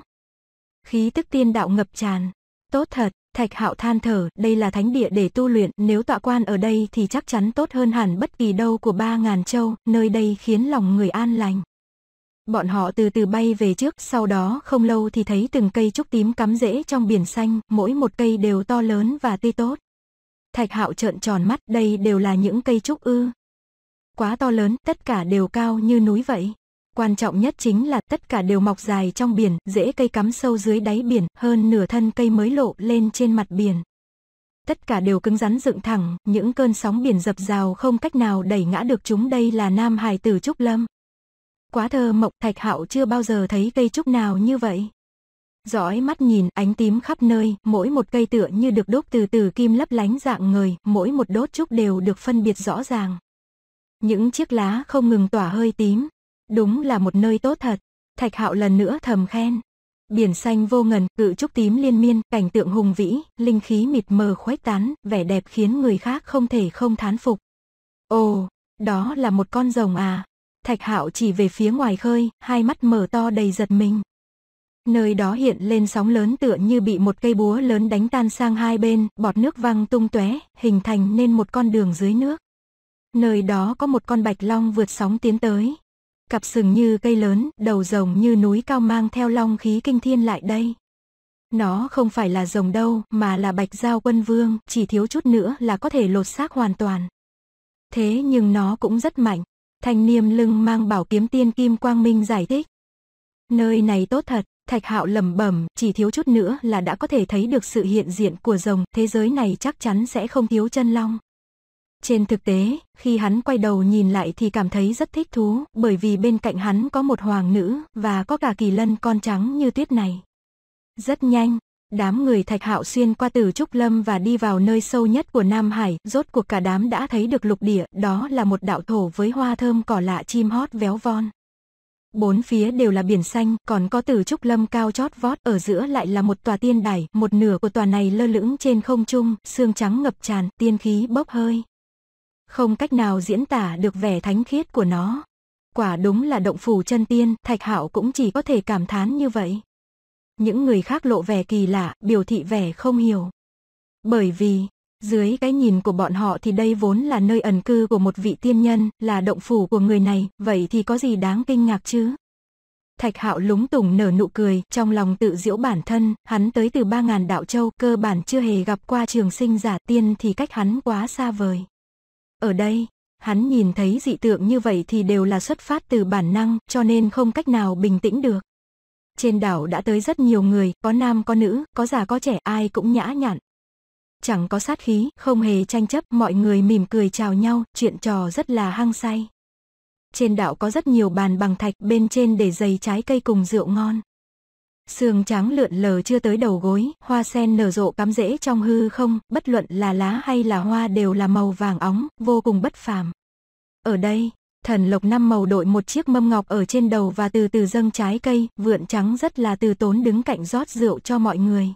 Khí tức tiên đạo ngập tràn. Tốt thật, Thạch Hạo than thở, đây là thánh địa để tu luyện, nếu tọa quan ở đây thì chắc chắn tốt hơn hẳn bất kỳ đâu của ba ngàn châu, nơi đây khiến lòng người an lành. Bọn họ từ từ bay về trước, sau đó không lâu thì thấy từng cây trúc tím cắm rễ trong biển xanh, mỗi một cây đều to lớn và tươi tốt. Thạch Hạo trợn tròn mắt, đây đều là những cây trúc ư. Quá to lớn, tất cả đều cao như núi vậy. Quan trọng nhất chính là tất cả đều mọc dài trong biển, dễ cây cắm sâu dưới đáy biển, hơn nửa thân cây mới lộ lên trên mặt biển. Tất cả đều cứng rắn dựng thẳng, những cơn sóng biển dập rào không cách nào đẩy ngã được chúng đây là Nam Hải tử Trúc Lâm. Quá thơ mộng, Thạch Hạo chưa bao giờ thấy cây trúc nào như vậy. Dõi mắt nhìn, ánh tím khắp nơi, mỗi một cây tựa như được đốt từ từ kim lấp lánh dạng người, mỗi một đốt trúc đều được phân biệt rõ ràng. Những chiếc lá không ngừng tỏa hơi tím, Đúng là một nơi tốt thật. Thạch Hạo lần nữa thầm khen. Biển xanh vô ngần, cự trúc tím liên miên, cảnh tượng hùng vĩ, linh khí mịt mờ khuếch tán, vẻ đẹp khiến người khác không thể không thán phục. Ồ, đó là một con rồng à. Thạch Hạo chỉ về phía ngoài khơi, hai mắt mở to đầy giật mình. Nơi đó hiện lên sóng lớn tựa như bị một cây búa lớn đánh tan sang hai bên, bọt nước văng tung tóe, hình thành nên một con đường dưới nước. Nơi đó có một con bạch long vượt sóng tiến tới, cặp sừng như cây lớn, đầu rồng như núi cao mang theo long khí kinh thiên lại đây. Nó không phải là rồng đâu, mà là bạch giao quân vương, chỉ thiếu chút nữa là có thể lột xác hoàn toàn. Thế nhưng nó cũng rất mạnh, thanh niêm lưng mang bảo kiếm tiên kim quang minh giải thích. Nơi này tốt thật, thạch hạo lẩm bẩm, chỉ thiếu chút nữa là đã có thể thấy được sự hiện diện của rồng, thế giới này chắc chắn sẽ không thiếu chân long. Trên thực tế, khi hắn quay đầu nhìn lại thì cảm thấy rất thích thú, bởi vì bên cạnh hắn có một hoàng nữ, và có cả kỳ lân con trắng như tuyết này. Rất nhanh, đám người thạch hạo xuyên qua từ Trúc Lâm và đi vào nơi sâu nhất của Nam Hải, rốt cuộc cả đám đã thấy được lục địa, đó là một đạo thổ với hoa thơm cỏ lạ chim hót véo von. Bốn phía đều là biển xanh, còn có từ trúc lâm cao chót vót, ở giữa lại là một tòa tiên đài, một nửa của tòa này lơ lửng trên không trung, xương trắng ngập tràn, tiên khí bốc hơi, không cách nào diễn tả được vẻ thánh khiết của nó. Quả đúng là động phủ chân tiên, Thạch Hạo cũng chỉ có thể cảm thán như vậy. Những người khác lộ vẻ kỳ lạ, biểu thị vẻ không hiểu. Bởi vì, dưới cái nhìn của bọn họ thì đây vốn là nơi ẩn cư của một vị tiên nhân, là động phủ của người này, vậy thì có gì đáng kinh ngạc chứ? Thạch Hạo lúng tủng nở nụ cười, trong lòng tự giễu bản thân, hắn tới từ 3000 đạo châu, cơ bản chưa hề gặp qua trường sinh giả tiên thì cách hắn quá xa vời. Ở đây, hắn nhìn thấy dị tượng như vậy thì đều là xuất phát từ bản năng, cho nên không cách nào bình tĩnh được. Trên đảo đã tới rất nhiều người, có nam có nữ, có già có trẻ, ai cũng nhã nhặn. Chẳng có sát khí, không hề tranh chấp, mọi người mỉm cười chào nhau, chuyện trò rất là hăng say. Trên đảo có rất nhiều bàn bằng thạch, bên trên để giày trái cây cùng rượu ngon xương trắng lượn lờ chưa tới đầu gối, hoa sen nở rộ cắm rễ trong hư không, bất luận là lá hay là hoa đều là màu vàng óng, vô cùng bất phàm. Ở đây, thần lộc năm màu đội một chiếc mâm ngọc ở trên đầu và từ từ dâng trái cây, vượn trắng rất là từ tốn đứng cạnh rót rượu cho mọi người.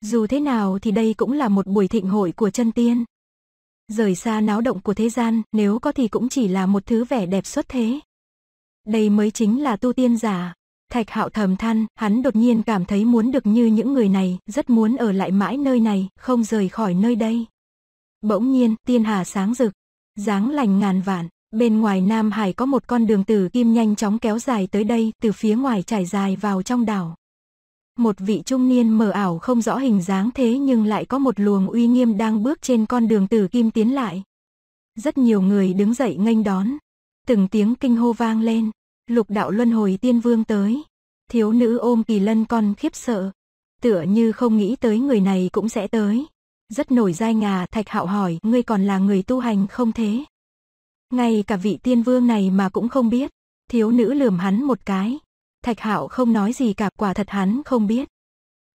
Dù thế nào thì đây cũng là một buổi thịnh hội của chân tiên. Rời xa náo động của thế gian, nếu có thì cũng chỉ là một thứ vẻ đẹp xuất thế. Đây mới chính là tu tiên giả, Thạch Hạo thầm than, hắn đột nhiên cảm thấy muốn được như những người này, rất muốn ở lại mãi nơi này, không rời khỏi nơi đây. Bỗng nhiên, tiên hà sáng rực, dáng lành ngàn vạn, bên ngoài Nam Hải có một con đường từ kim nhanh chóng kéo dài tới đây, từ phía ngoài trải dài vào trong đảo. Một vị trung niên mờ ảo không rõ hình dáng thế nhưng lại có một luồng uy nghiêm đang bước trên con đường từ kim tiến lại. Rất nhiều người đứng dậy nghênh đón. Từng tiếng kinh hô vang lên, Lục đạo luân hồi tiên vương tới. Thiếu nữ ôm kỳ lân con khiếp sợ. Tựa như không nghĩ tới người này cũng sẽ tới. Rất nổi dai ngà thạch hạo hỏi ngươi còn là người tu hành không thế? Ngay cả vị tiên vương này mà cũng không biết. Thiếu nữ lườm hắn một cái. Thạch hạo không nói gì cả quả thật hắn không biết.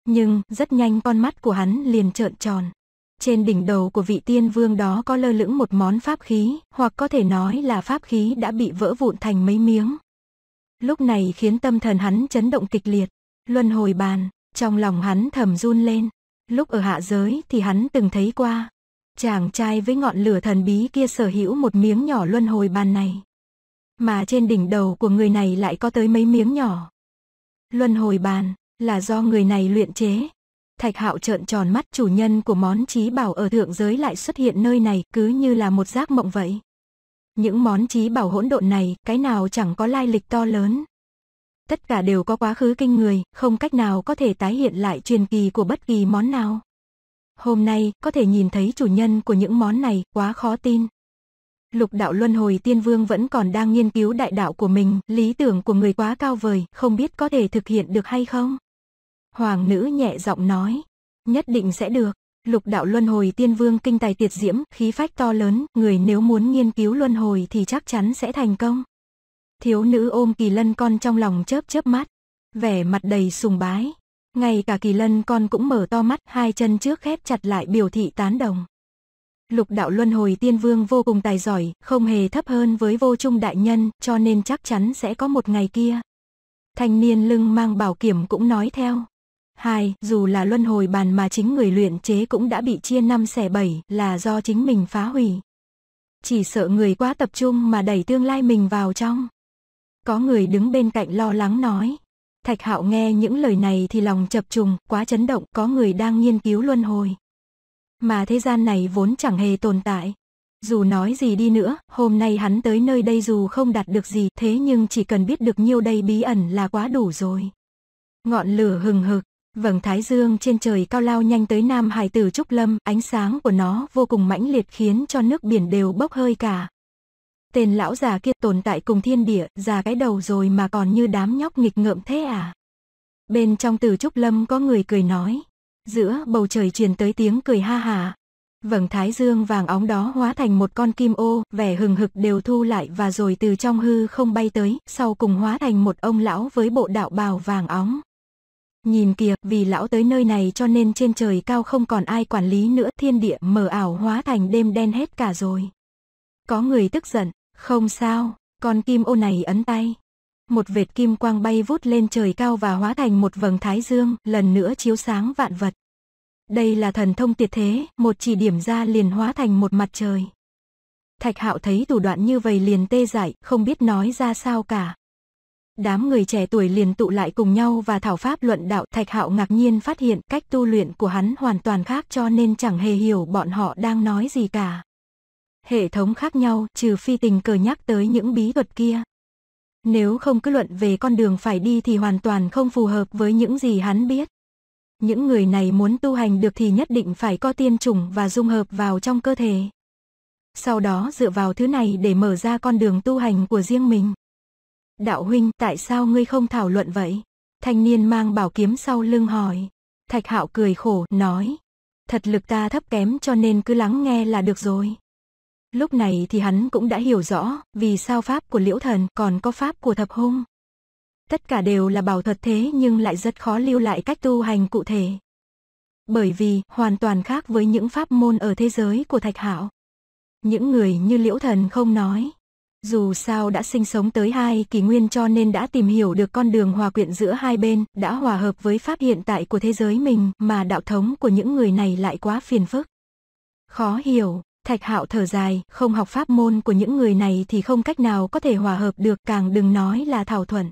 Nhưng rất nhanh con mắt của hắn liền trợn tròn. Trên đỉnh đầu của vị tiên vương đó có lơ lửng một món pháp khí, hoặc có thể nói là pháp khí đã bị vỡ vụn thành mấy miếng lúc này khiến tâm thần hắn chấn động kịch liệt. Luân hồi bàn, trong lòng hắn thầm run lên. Lúc ở hạ giới thì hắn từng thấy qua. Chàng trai với ngọn lửa thần bí kia sở hữu một miếng nhỏ luân hồi bàn này. Mà trên đỉnh đầu của người này lại có tới mấy miếng nhỏ. Luân hồi bàn là do người này luyện chế. Thạch hạo trợn tròn mắt chủ nhân của món trí bảo ở thượng giới lại xuất hiện nơi này cứ như là một giác mộng vậy. Những món trí bảo hỗn độn này, cái nào chẳng có lai lịch to lớn. Tất cả đều có quá khứ kinh người, không cách nào có thể tái hiện lại truyền kỳ của bất kỳ món nào. Hôm nay, có thể nhìn thấy chủ nhân của những món này, quá khó tin. Lục đạo luân hồi tiên vương vẫn còn đang nghiên cứu đại đạo của mình, lý tưởng của người quá cao vời, không biết có thể thực hiện được hay không. Hoàng nữ nhẹ giọng nói, nhất định sẽ được. Lục đạo luân hồi tiên vương kinh tài tiệt diễm, khí phách to lớn, người nếu muốn nghiên cứu luân hồi thì chắc chắn sẽ thành công. Thiếu nữ ôm kỳ lân con trong lòng chớp chớp mắt, vẻ mặt đầy sùng bái. Ngay cả kỳ lân con cũng mở to mắt, hai chân trước khép chặt lại biểu thị tán đồng. Lục đạo luân hồi tiên vương vô cùng tài giỏi, không hề thấp hơn với vô trung đại nhân, cho nên chắc chắn sẽ có một ngày kia. Thanh niên lưng mang bảo kiểm cũng nói theo. 2. Dù là luân hồi bàn mà chính người luyện chế cũng đã bị chia năm xẻ bảy là do chính mình phá hủy. Chỉ sợ người quá tập trung mà đẩy tương lai mình vào trong. Có người đứng bên cạnh lo lắng nói. Thạch Hạo nghe những lời này thì lòng chập trùng, quá chấn động, có người đang nghiên cứu luân hồi. Mà thế gian này vốn chẳng hề tồn tại. Dù nói gì đi nữa, hôm nay hắn tới nơi đây dù không đạt được gì, thế nhưng chỉ cần biết được nhiêu đây bí ẩn là quá đủ rồi. Ngọn lửa hừng hực, Vầng thái dương trên trời cao lao nhanh tới Nam Hải Tử Trúc Lâm, ánh sáng của nó vô cùng mãnh liệt khiến cho nước biển đều bốc hơi cả. Tên lão già kia tồn tại cùng thiên địa, già cái đầu rồi mà còn như đám nhóc nghịch ngợm thế à? Bên trong Tử Trúc Lâm có người cười nói. Giữa bầu trời truyền tới tiếng cười ha hà. Vầng thái dương vàng óng đó hóa thành một con kim ô, vẻ hừng hực đều thu lại và rồi từ trong hư không bay tới, sau cùng hóa thành một ông lão với bộ đạo bào vàng óng. Nhìn kìa, vì lão tới nơi này cho nên trên trời cao không còn ai quản lý nữa, thiên địa mờ ảo hóa thành đêm đen hết cả rồi. Có người tức giận, không sao, con kim ô này ấn tay. Một vệt kim quang bay vút lên trời cao và hóa thành một vầng thái dương, lần nữa chiếu sáng vạn vật. Đây là thần thông tiệt thế, một chỉ điểm ra liền hóa thành một mặt trời. Thạch hạo thấy thủ đoạn như vậy liền tê dại, không biết nói ra sao cả đám người trẻ tuổi liền tụ lại cùng nhau và thảo pháp luận đạo thạch hạo ngạc nhiên phát hiện cách tu luyện của hắn hoàn toàn khác cho nên chẳng hề hiểu bọn họ đang nói gì cả hệ thống khác nhau trừ phi tình cờ nhắc tới những bí thuật kia nếu không cứ luận về con đường phải đi thì hoàn toàn không phù hợp với những gì hắn biết những người này muốn tu hành được thì nhất định phải có tiên trùng và dung hợp vào trong cơ thể sau đó dựa vào thứ này để mở ra con đường tu hành của riêng mình Đạo huynh, tại sao ngươi không thảo luận vậy? Thanh niên mang bảo kiếm sau lưng hỏi. Thạch hạo cười khổ, nói. Thật lực ta thấp kém cho nên cứ lắng nghe là được rồi. Lúc này thì hắn cũng đã hiểu rõ vì sao pháp của liễu thần còn có pháp của thập hung. Tất cả đều là bảo thuật thế nhưng lại rất khó lưu lại cách tu hành cụ thể. Bởi vì hoàn toàn khác với những pháp môn ở thế giới của thạch hạo. Những người như liễu thần không nói, dù sao đã sinh sống tới hai kỷ nguyên cho nên đã tìm hiểu được con đường hòa quyện giữa hai bên, đã hòa hợp với pháp hiện tại của thế giới mình mà đạo thống của những người này lại quá phiền phức. Khó hiểu, Thạch Hạo thở dài, không học pháp môn của những người này thì không cách nào có thể hòa hợp được càng đừng nói là thảo thuận.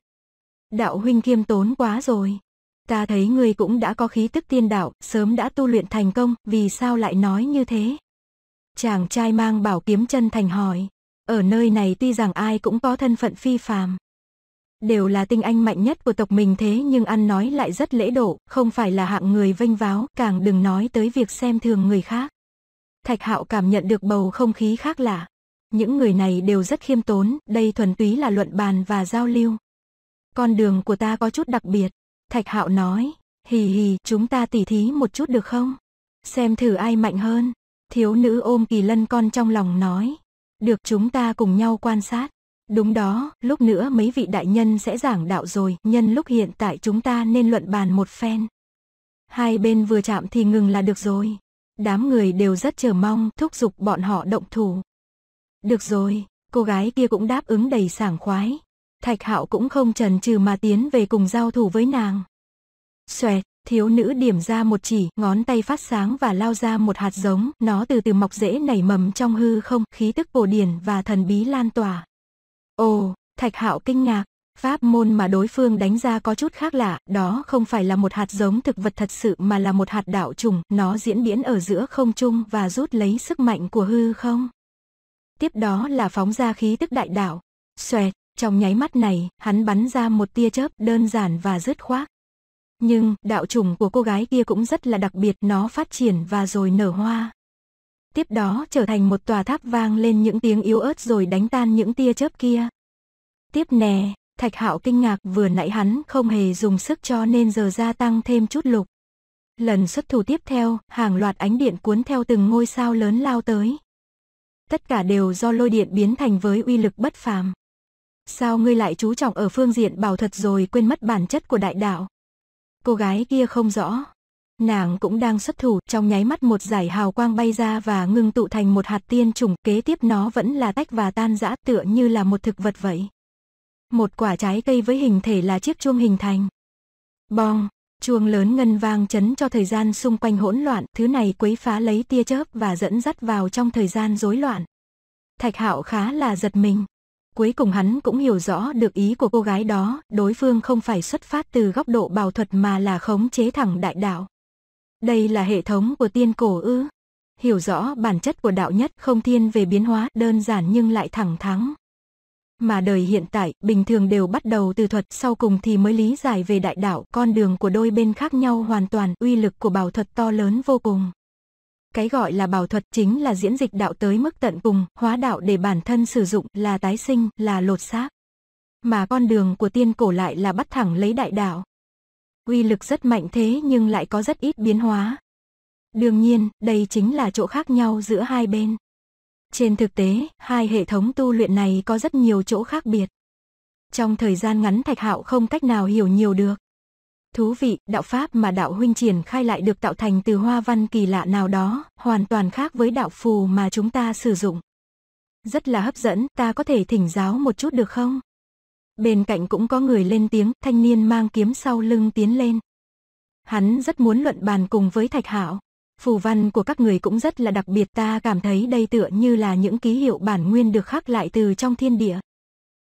Đạo huynh kiêm tốn quá rồi. Ta thấy ngươi cũng đã có khí tức tiên đạo, sớm đã tu luyện thành công, vì sao lại nói như thế? Chàng trai mang bảo kiếm chân thành hỏi. Ở nơi này tuy rằng ai cũng có thân phận phi phàm, đều là tinh anh mạnh nhất của tộc mình thế nhưng ăn nói lại rất lễ độ, không phải là hạng người vênh váo, càng đừng nói tới việc xem thường người khác. Thạch Hạo cảm nhận được bầu không khí khác lạ. Những người này đều rất khiêm tốn, đây thuần túy là luận bàn và giao lưu. Con đường của ta có chút đặc biệt, Thạch Hạo nói, hì hì, chúng ta tỉ thí một chút được không? Xem thử ai mạnh hơn. Thiếu nữ ôm kỳ lân con trong lòng nói, được chúng ta cùng nhau quan sát. Đúng đó, lúc nữa mấy vị đại nhân sẽ giảng đạo rồi, nhân lúc hiện tại chúng ta nên luận bàn một phen. Hai bên vừa chạm thì ngừng là được rồi. Đám người đều rất chờ mong, thúc giục bọn họ động thủ. Được rồi, cô gái kia cũng đáp ứng đầy sảng khoái. Thạch Hạo cũng không chần chừ mà tiến về cùng giao thủ với nàng. Xoẹt, thiếu nữ điểm ra một chỉ, ngón tay phát sáng và lao ra một hạt giống, nó từ từ mọc rễ nảy mầm trong hư không, khí tức cổ điển và thần bí lan tỏa. Ồ, Thạch Hạo kinh ngạc, pháp môn mà đối phương đánh ra có chút khác lạ, đó không phải là một hạt giống thực vật thật sự mà là một hạt đạo trùng, nó diễn biến ở giữa không trung và rút lấy sức mạnh của hư không. Tiếp đó là phóng ra khí tức đại đạo. Xoẹt, trong nháy mắt này, hắn bắn ra một tia chớp đơn giản và dứt khoát. Nhưng đạo trùng của cô gái kia cũng rất là đặc biệt nó phát triển và rồi nở hoa. Tiếp đó trở thành một tòa tháp vang lên những tiếng yếu ớt rồi đánh tan những tia chớp kia. Tiếp nè, Thạch Hạo kinh ngạc vừa nãy hắn không hề dùng sức cho nên giờ gia tăng thêm chút lục. Lần xuất thủ tiếp theo, hàng loạt ánh điện cuốn theo từng ngôi sao lớn lao tới. Tất cả đều do lôi điện biến thành với uy lực bất phàm. Sao ngươi lại chú trọng ở phương diện bảo thuật rồi quên mất bản chất của đại đạo? cô gái kia không rõ. Nàng cũng đang xuất thủ, trong nháy mắt một giải hào quang bay ra và ngưng tụ thành một hạt tiên trùng, kế tiếp nó vẫn là tách và tan rã tựa như là một thực vật vậy. Một quả trái cây với hình thể là chiếc chuông hình thành. Bong, chuông lớn ngân vang chấn cho thời gian xung quanh hỗn loạn, thứ này quấy phá lấy tia chớp và dẫn dắt vào trong thời gian rối loạn. Thạch Hạo khá là giật mình. Cuối cùng hắn cũng hiểu rõ được ý của cô gái đó, đối phương không phải xuất phát từ góc độ bào thuật mà là khống chế thẳng đại đạo. Đây là hệ thống của tiên cổ ư. Hiểu rõ bản chất của đạo nhất không thiên về biến hóa đơn giản nhưng lại thẳng thắng. Mà đời hiện tại bình thường đều bắt đầu từ thuật sau cùng thì mới lý giải về đại đạo con đường của đôi bên khác nhau hoàn toàn uy lực của bào thuật to lớn vô cùng. Cái gọi là bảo thuật chính là diễn dịch đạo tới mức tận cùng, hóa đạo để bản thân sử dụng là tái sinh, là lột xác. Mà con đường của tiên cổ lại là bắt thẳng lấy đại đạo. Quy lực rất mạnh thế nhưng lại có rất ít biến hóa. Đương nhiên, đây chính là chỗ khác nhau giữa hai bên. Trên thực tế, hai hệ thống tu luyện này có rất nhiều chỗ khác biệt. Trong thời gian ngắn Thạch Hạo không cách nào hiểu nhiều được thú vị, đạo pháp mà đạo huynh triển khai lại được tạo thành từ hoa văn kỳ lạ nào đó, hoàn toàn khác với đạo phù mà chúng ta sử dụng. Rất là hấp dẫn, ta có thể thỉnh giáo một chút được không? Bên cạnh cũng có người lên tiếng, thanh niên mang kiếm sau lưng tiến lên. Hắn rất muốn luận bàn cùng với Thạch hảo Phù văn của các người cũng rất là đặc biệt ta cảm thấy đây tựa như là những ký hiệu bản nguyên được khắc lại từ trong thiên địa.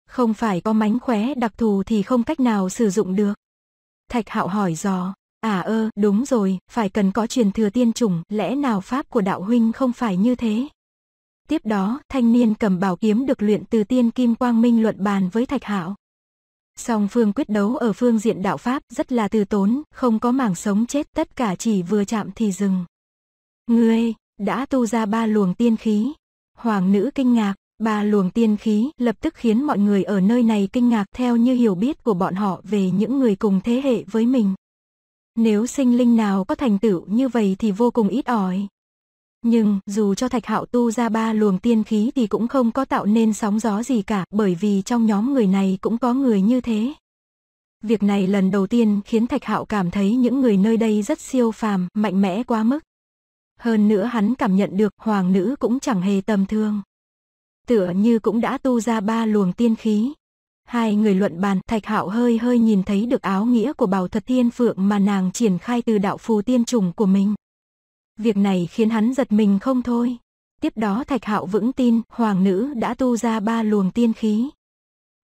Không phải có mánh khóe đặc thù thì không cách nào sử dụng được. Thạch Hạo hỏi dò. À ơ, đúng rồi, phải cần có truyền thừa tiên chủng, lẽ nào pháp của đạo huynh không phải như thế? Tiếp đó, thanh niên cầm bảo kiếm được luyện từ tiên kim quang minh luận bàn với Thạch Hạo. Song phương quyết đấu ở phương diện đạo pháp rất là từ tốn, không có mảng sống chết, tất cả chỉ vừa chạm thì dừng. Ngươi đã tu ra ba luồng tiên khí. Hoàng nữ kinh ngạc, Ba luồng tiên khí lập tức khiến mọi người ở nơi này kinh ngạc theo như hiểu biết của bọn họ về những người cùng thế hệ với mình. Nếu sinh linh nào có thành tựu như vậy thì vô cùng ít ỏi. Nhưng, dù cho Thạch Hạo tu ra ba luồng tiên khí thì cũng không có tạo nên sóng gió gì cả, bởi vì trong nhóm người này cũng có người như thế. Việc này lần đầu tiên khiến Thạch Hạo cảm thấy những người nơi đây rất siêu phàm, mạnh mẽ quá mức. Hơn nữa hắn cảm nhận được hoàng nữ cũng chẳng hề tầm thường tựa như cũng đã tu ra ba luồng tiên khí. Hai người luận bàn, Thạch Hạo hơi hơi nhìn thấy được áo nghĩa của Bảo Thuật Thiên Phượng mà nàng triển khai từ đạo phù tiên trùng của mình. Việc này khiến hắn giật mình không thôi. Tiếp đó Thạch Hạo vững tin, hoàng nữ đã tu ra ba luồng tiên khí.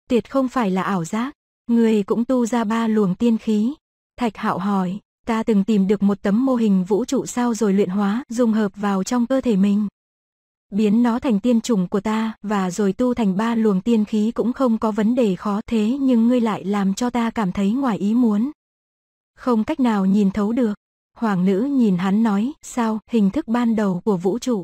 Tuyệt không phải là ảo giác, người cũng tu ra ba luồng tiên khí. Thạch Hạo hỏi, ta từng tìm được một tấm mô hình vũ trụ sao rồi luyện hóa, dung hợp vào trong cơ thể mình biến nó thành tiên trùng của ta, và rồi tu thành ba luồng tiên khí cũng không có vấn đề khó thế nhưng ngươi lại làm cho ta cảm thấy ngoài ý muốn. Không cách nào nhìn thấu được. Hoàng nữ nhìn hắn nói, sao, hình thức ban đầu của vũ trụ.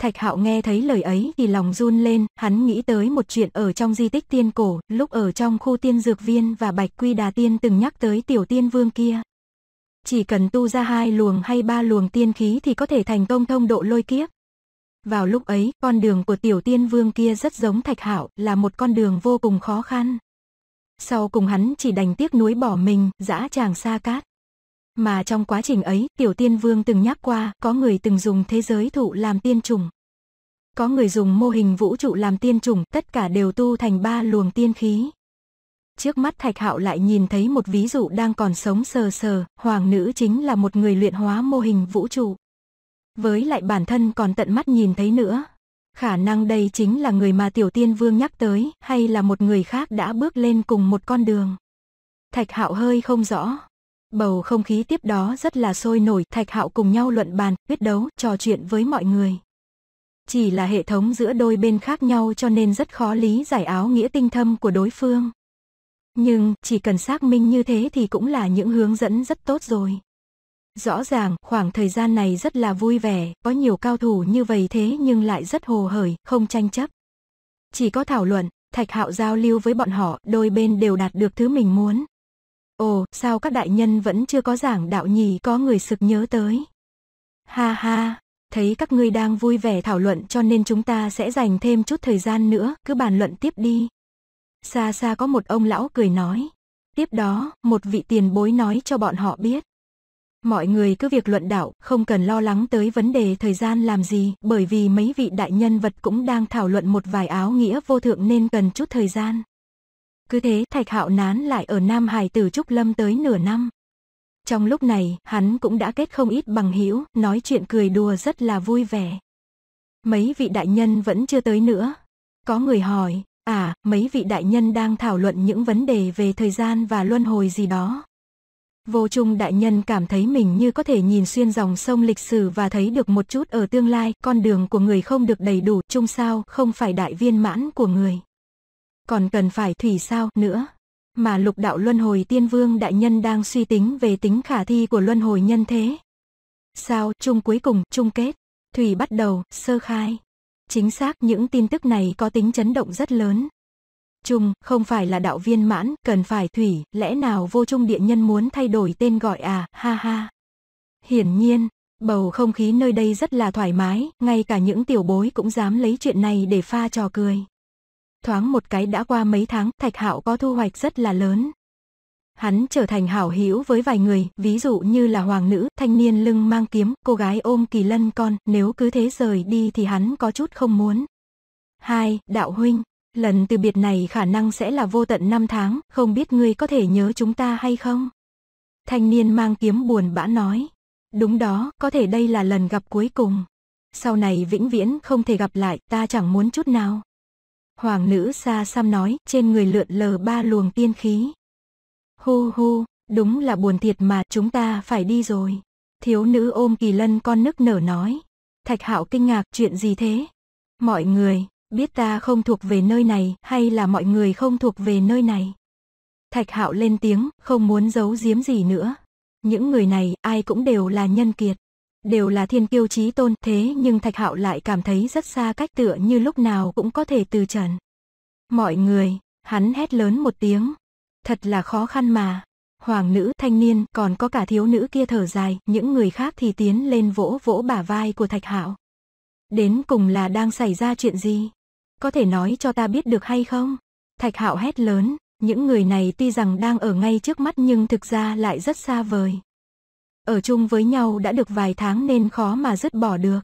Thạch hạo nghe thấy lời ấy thì lòng run lên, hắn nghĩ tới một chuyện ở trong di tích tiên cổ, lúc ở trong khu tiên dược viên và bạch quy đà tiên từng nhắc tới tiểu tiên vương kia. Chỉ cần tu ra hai luồng hay ba luồng tiên khí thì có thể thành công thông độ lôi kiếp. Vào lúc ấy, con đường của tiểu tiên vương kia rất giống Thạch Hạo, là một con đường vô cùng khó khăn. Sau cùng hắn chỉ đành tiếc nuối bỏ mình, dã tràng xa cát. Mà trong quá trình ấy, tiểu tiên vương từng nhắc qua, có người từng dùng thế giới thụ làm tiên trùng. Có người dùng mô hình vũ trụ làm tiên trùng, tất cả đều tu thành ba luồng tiên khí. Trước mắt Thạch Hạo lại nhìn thấy một ví dụ đang còn sống sờ sờ, hoàng nữ chính là một người luyện hóa mô hình vũ trụ. Với lại bản thân còn tận mắt nhìn thấy nữa. Khả năng đây chính là người mà Tiểu Tiên Vương nhắc tới, hay là một người khác đã bước lên cùng một con đường. Thạch Hạo hơi không rõ. Bầu không khí tiếp đó rất là sôi nổi, Thạch Hạo cùng nhau luận bàn, quyết đấu, trò chuyện với mọi người. Chỉ là hệ thống giữa đôi bên khác nhau cho nên rất khó lý giải áo nghĩa tinh thâm của đối phương. Nhưng, chỉ cần xác minh như thế thì cũng là những hướng dẫn rất tốt rồi. Rõ ràng, khoảng thời gian này rất là vui vẻ, có nhiều cao thủ như vậy thế nhưng lại rất hồ hởi, không tranh chấp. Chỉ có thảo luận, Thạch Hạo giao lưu với bọn họ, đôi bên đều đạt được thứ mình muốn. Ồ, sao các đại nhân vẫn chưa có giảng đạo nhì có người sực nhớ tới. Ha ha, thấy các ngươi đang vui vẻ thảo luận cho nên chúng ta sẽ dành thêm chút thời gian nữa, cứ bàn luận tiếp đi. Xa xa có một ông lão cười nói. Tiếp đó, một vị tiền bối nói cho bọn họ biết. Mọi người cứ việc luận đạo, không cần lo lắng tới vấn đề thời gian làm gì, bởi vì mấy vị đại nhân vật cũng đang thảo luận một vài áo nghĩa vô thượng nên cần chút thời gian. Cứ thế, Thạch Hạo nán lại ở Nam Hải từ Trúc Lâm tới nửa năm. Trong lúc này, hắn cũng đã kết không ít bằng hữu nói chuyện cười đùa rất là vui vẻ. Mấy vị đại nhân vẫn chưa tới nữa. Có người hỏi, à, mấy vị đại nhân đang thảo luận những vấn đề về thời gian và luân hồi gì đó. Vô Trung đại nhân cảm thấy mình như có thể nhìn xuyên dòng sông lịch sử và thấy được một chút ở tương lai, con đường của người không được đầy đủ, trung sao, không phải đại viên mãn của người. Còn cần phải thủy sao nữa. Mà lục đạo luân hồi tiên vương đại nhân đang suy tính về tính khả thi của luân hồi nhân thế. Sao, trung cuối cùng, trung kết. Thủy bắt đầu, sơ khai. Chính xác những tin tức này có tính chấn động rất lớn. Trung, không phải là đạo viên mãn, cần phải thủy, lẽ nào vô trung địa nhân muốn thay đổi tên gọi à, ha ha. Hiển nhiên, bầu không khí nơi đây rất là thoải mái, ngay cả những tiểu bối cũng dám lấy chuyện này để pha trò cười. Thoáng một cái đã qua mấy tháng, Thạch Hạo có thu hoạch rất là lớn. Hắn trở thành hảo hữu với vài người, ví dụ như là hoàng nữ, thanh niên lưng mang kiếm, cô gái ôm kỳ lân con, nếu cứ thế rời đi thì hắn có chút không muốn. hai Đạo huynh, Lần từ biệt này khả năng sẽ là vô tận năm tháng, không biết ngươi có thể nhớ chúng ta hay không? Thanh niên mang kiếm buồn bã nói. Đúng đó, có thể đây là lần gặp cuối cùng. Sau này vĩnh viễn không thể gặp lại, ta chẳng muốn chút nào. Hoàng nữ xa xăm nói, trên người lượn lờ ba luồng tiên khí. Hu hu, đúng là buồn thiệt mà chúng ta phải đi rồi. Thiếu nữ ôm kỳ lân con nức nở nói. Thạch hạo kinh ngạc chuyện gì thế? Mọi người, biết ta không thuộc về nơi này hay là mọi người không thuộc về nơi này. Thạch Hạo lên tiếng, không muốn giấu giếm gì nữa. Những người này ai cũng đều là nhân kiệt, đều là thiên kiêu chí tôn, thế nhưng Thạch Hạo lại cảm thấy rất xa cách tựa như lúc nào cũng có thể từ trần. Mọi người, hắn hét lớn một tiếng, thật là khó khăn mà. Hoàng nữ, thanh niên, còn có cả thiếu nữ kia thở dài, những người khác thì tiến lên vỗ vỗ bả vai của Thạch Hạo. Đến cùng là đang xảy ra chuyện gì? Có thể nói cho ta biết được hay không? Thạch Hạo hét lớn, những người này tuy rằng đang ở ngay trước mắt nhưng thực ra lại rất xa vời. Ở chung với nhau đã được vài tháng nên khó mà dứt bỏ được.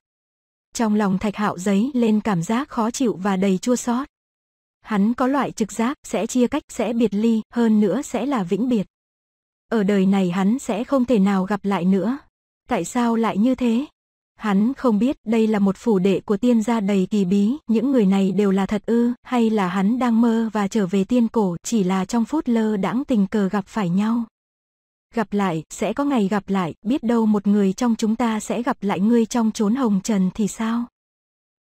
Trong lòng Thạch Hạo giấy lên cảm giác khó chịu và đầy chua xót. Hắn có loại trực giác sẽ chia cách, sẽ biệt ly, hơn nữa sẽ là vĩnh biệt. Ở đời này hắn sẽ không thể nào gặp lại nữa. Tại sao lại như thế? Hắn không biết đây là một phủ đệ của tiên gia đầy kỳ bí, những người này đều là thật ư, hay là hắn đang mơ và trở về tiên cổ chỉ là trong phút lơ đãng tình cờ gặp phải nhau. Gặp lại, sẽ có ngày gặp lại, biết đâu một người trong chúng ta sẽ gặp lại ngươi trong chốn hồng trần thì sao?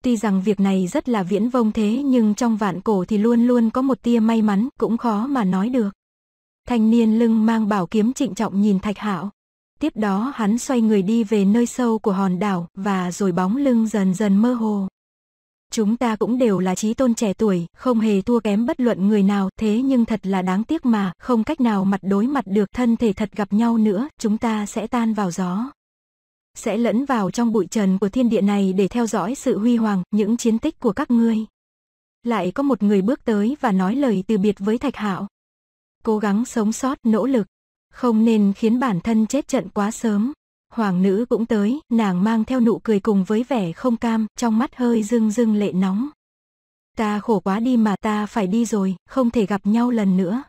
Tuy rằng việc này rất là viễn vông thế nhưng trong vạn cổ thì luôn luôn có một tia may mắn, cũng khó mà nói được. Thanh niên lưng mang bảo kiếm trịnh trọng nhìn Thạch Hạo. Tiếp đó hắn xoay người đi về nơi sâu của hòn đảo và rồi bóng lưng dần dần mơ hồ. Chúng ta cũng đều là trí tôn trẻ tuổi, không hề thua kém bất luận người nào, thế nhưng thật là đáng tiếc mà, không cách nào mặt đối mặt được thân thể thật gặp nhau nữa, chúng ta sẽ tan vào gió. Sẽ lẫn vào trong bụi trần của thiên địa này để theo dõi sự huy hoàng, những chiến tích của các ngươi. Lại có một người bước tới và nói lời từ biệt với Thạch Hạo. Cố gắng sống sót, nỗ lực. Không nên khiến bản thân chết trận quá sớm. Hoàng nữ cũng tới, nàng mang theo nụ cười cùng với vẻ không cam, trong mắt hơi rưng rưng lệ nóng. Ta khổ quá đi mà ta phải đi rồi, không thể gặp nhau lần nữa.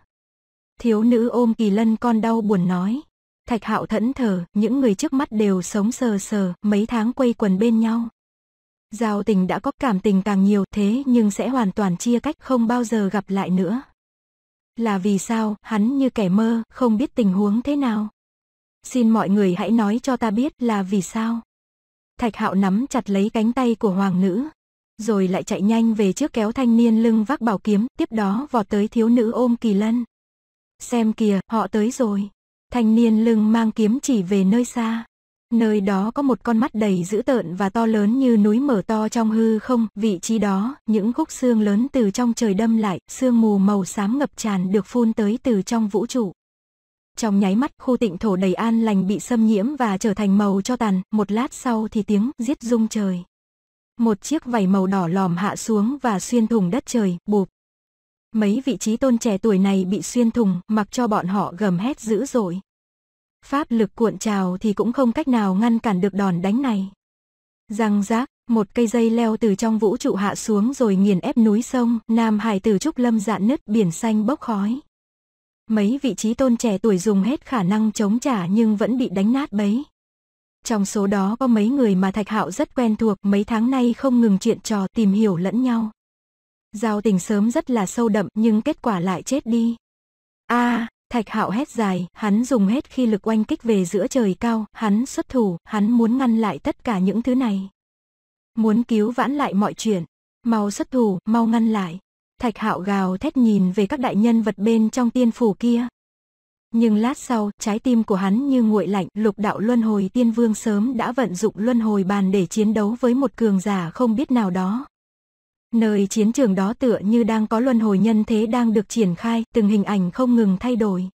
Thiếu nữ ôm kỳ lân con đau buồn nói. Thạch hạo thẫn thờ, những người trước mắt đều sống sờ sờ, mấy tháng quây quần bên nhau. Giao tình đã có cảm tình càng nhiều thế nhưng sẽ hoàn toàn chia cách không bao giờ gặp lại nữa. Là vì sao, hắn như kẻ mơ, không biết tình huống thế nào. Xin mọi người hãy nói cho ta biết là vì sao. Thạch hạo nắm chặt lấy cánh tay của hoàng nữ. Rồi lại chạy nhanh về trước kéo thanh niên lưng vác bảo kiếm, tiếp đó vọt tới thiếu nữ ôm kỳ lân. Xem kìa, họ tới rồi. Thanh niên lưng mang kiếm chỉ về nơi xa. Nơi đó có một con mắt đầy dữ tợn và to lớn như núi mở to trong hư không, vị trí đó, những khúc xương lớn từ trong trời đâm lại, xương mù màu xám ngập tràn được phun tới từ trong vũ trụ. Trong nháy mắt, khu tịnh thổ đầy an lành bị xâm nhiễm và trở thành màu cho tàn, một lát sau thì tiếng giết rung trời. Một chiếc vảy màu đỏ lòm hạ xuống và xuyên thủng đất trời, bụp. Mấy vị trí tôn trẻ tuổi này bị xuyên thủng, mặc cho bọn họ gầm hét dữ dội. Pháp lực cuộn trào thì cũng không cách nào ngăn cản được đòn đánh này. Răng rác, một cây dây leo từ trong vũ trụ hạ xuống rồi nghiền ép núi sông, Nam Hải từ Trúc Lâm dạn nứt biển xanh bốc khói. Mấy vị trí tôn trẻ tuổi dùng hết khả năng chống trả nhưng vẫn bị đánh nát bấy. Trong số đó có mấy người mà Thạch Hạo rất quen thuộc mấy tháng nay không ngừng chuyện trò tìm hiểu lẫn nhau. Giao tình sớm rất là sâu đậm nhưng kết quả lại chết đi. a à, Thạch Hạo hét dài, hắn dùng hết khi lực oanh kích về giữa trời cao, hắn xuất thủ, hắn muốn ngăn lại tất cả những thứ này. Muốn cứu vãn lại mọi chuyện, mau xuất thủ, mau ngăn lại. Thạch Hạo gào thét nhìn về các đại nhân vật bên trong tiên phủ kia. Nhưng lát sau, trái tim của hắn như nguội lạnh, lục đạo luân hồi tiên vương sớm đã vận dụng luân hồi bàn để chiến đấu với một cường giả không biết nào đó. Nơi chiến trường đó tựa như đang có luân hồi nhân thế đang được triển khai, từng hình ảnh không ngừng thay đổi.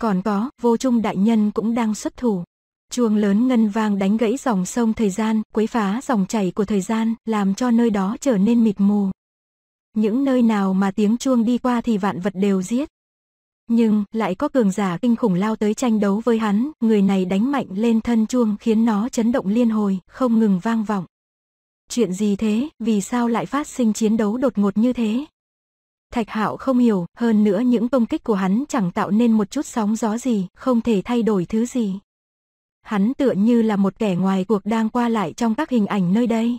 Còn có, vô trung đại nhân cũng đang xuất thủ. Chuông lớn ngân vang đánh gãy dòng sông thời gian, quấy phá dòng chảy của thời gian, làm cho nơi đó trở nên mịt mù. Những nơi nào mà tiếng chuông đi qua thì vạn vật đều giết. Nhưng, lại có cường giả kinh khủng lao tới tranh đấu với hắn, người này đánh mạnh lên thân chuông khiến nó chấn động liên hồi, không ngừng vang vọng. Chuyện gì thế, vì sao lại phát sinh chiến đấu đột ngột như thế? Thạch Hạo không hiểu, hơn nữa những công kích của hắn chẳng tạo nên một chút sóng gió gì, không thể thay đổi thứ gì. Hắn tựa như là một kẻ ngoài cuộc đang qua lại trong các hình ảnh nơi đây.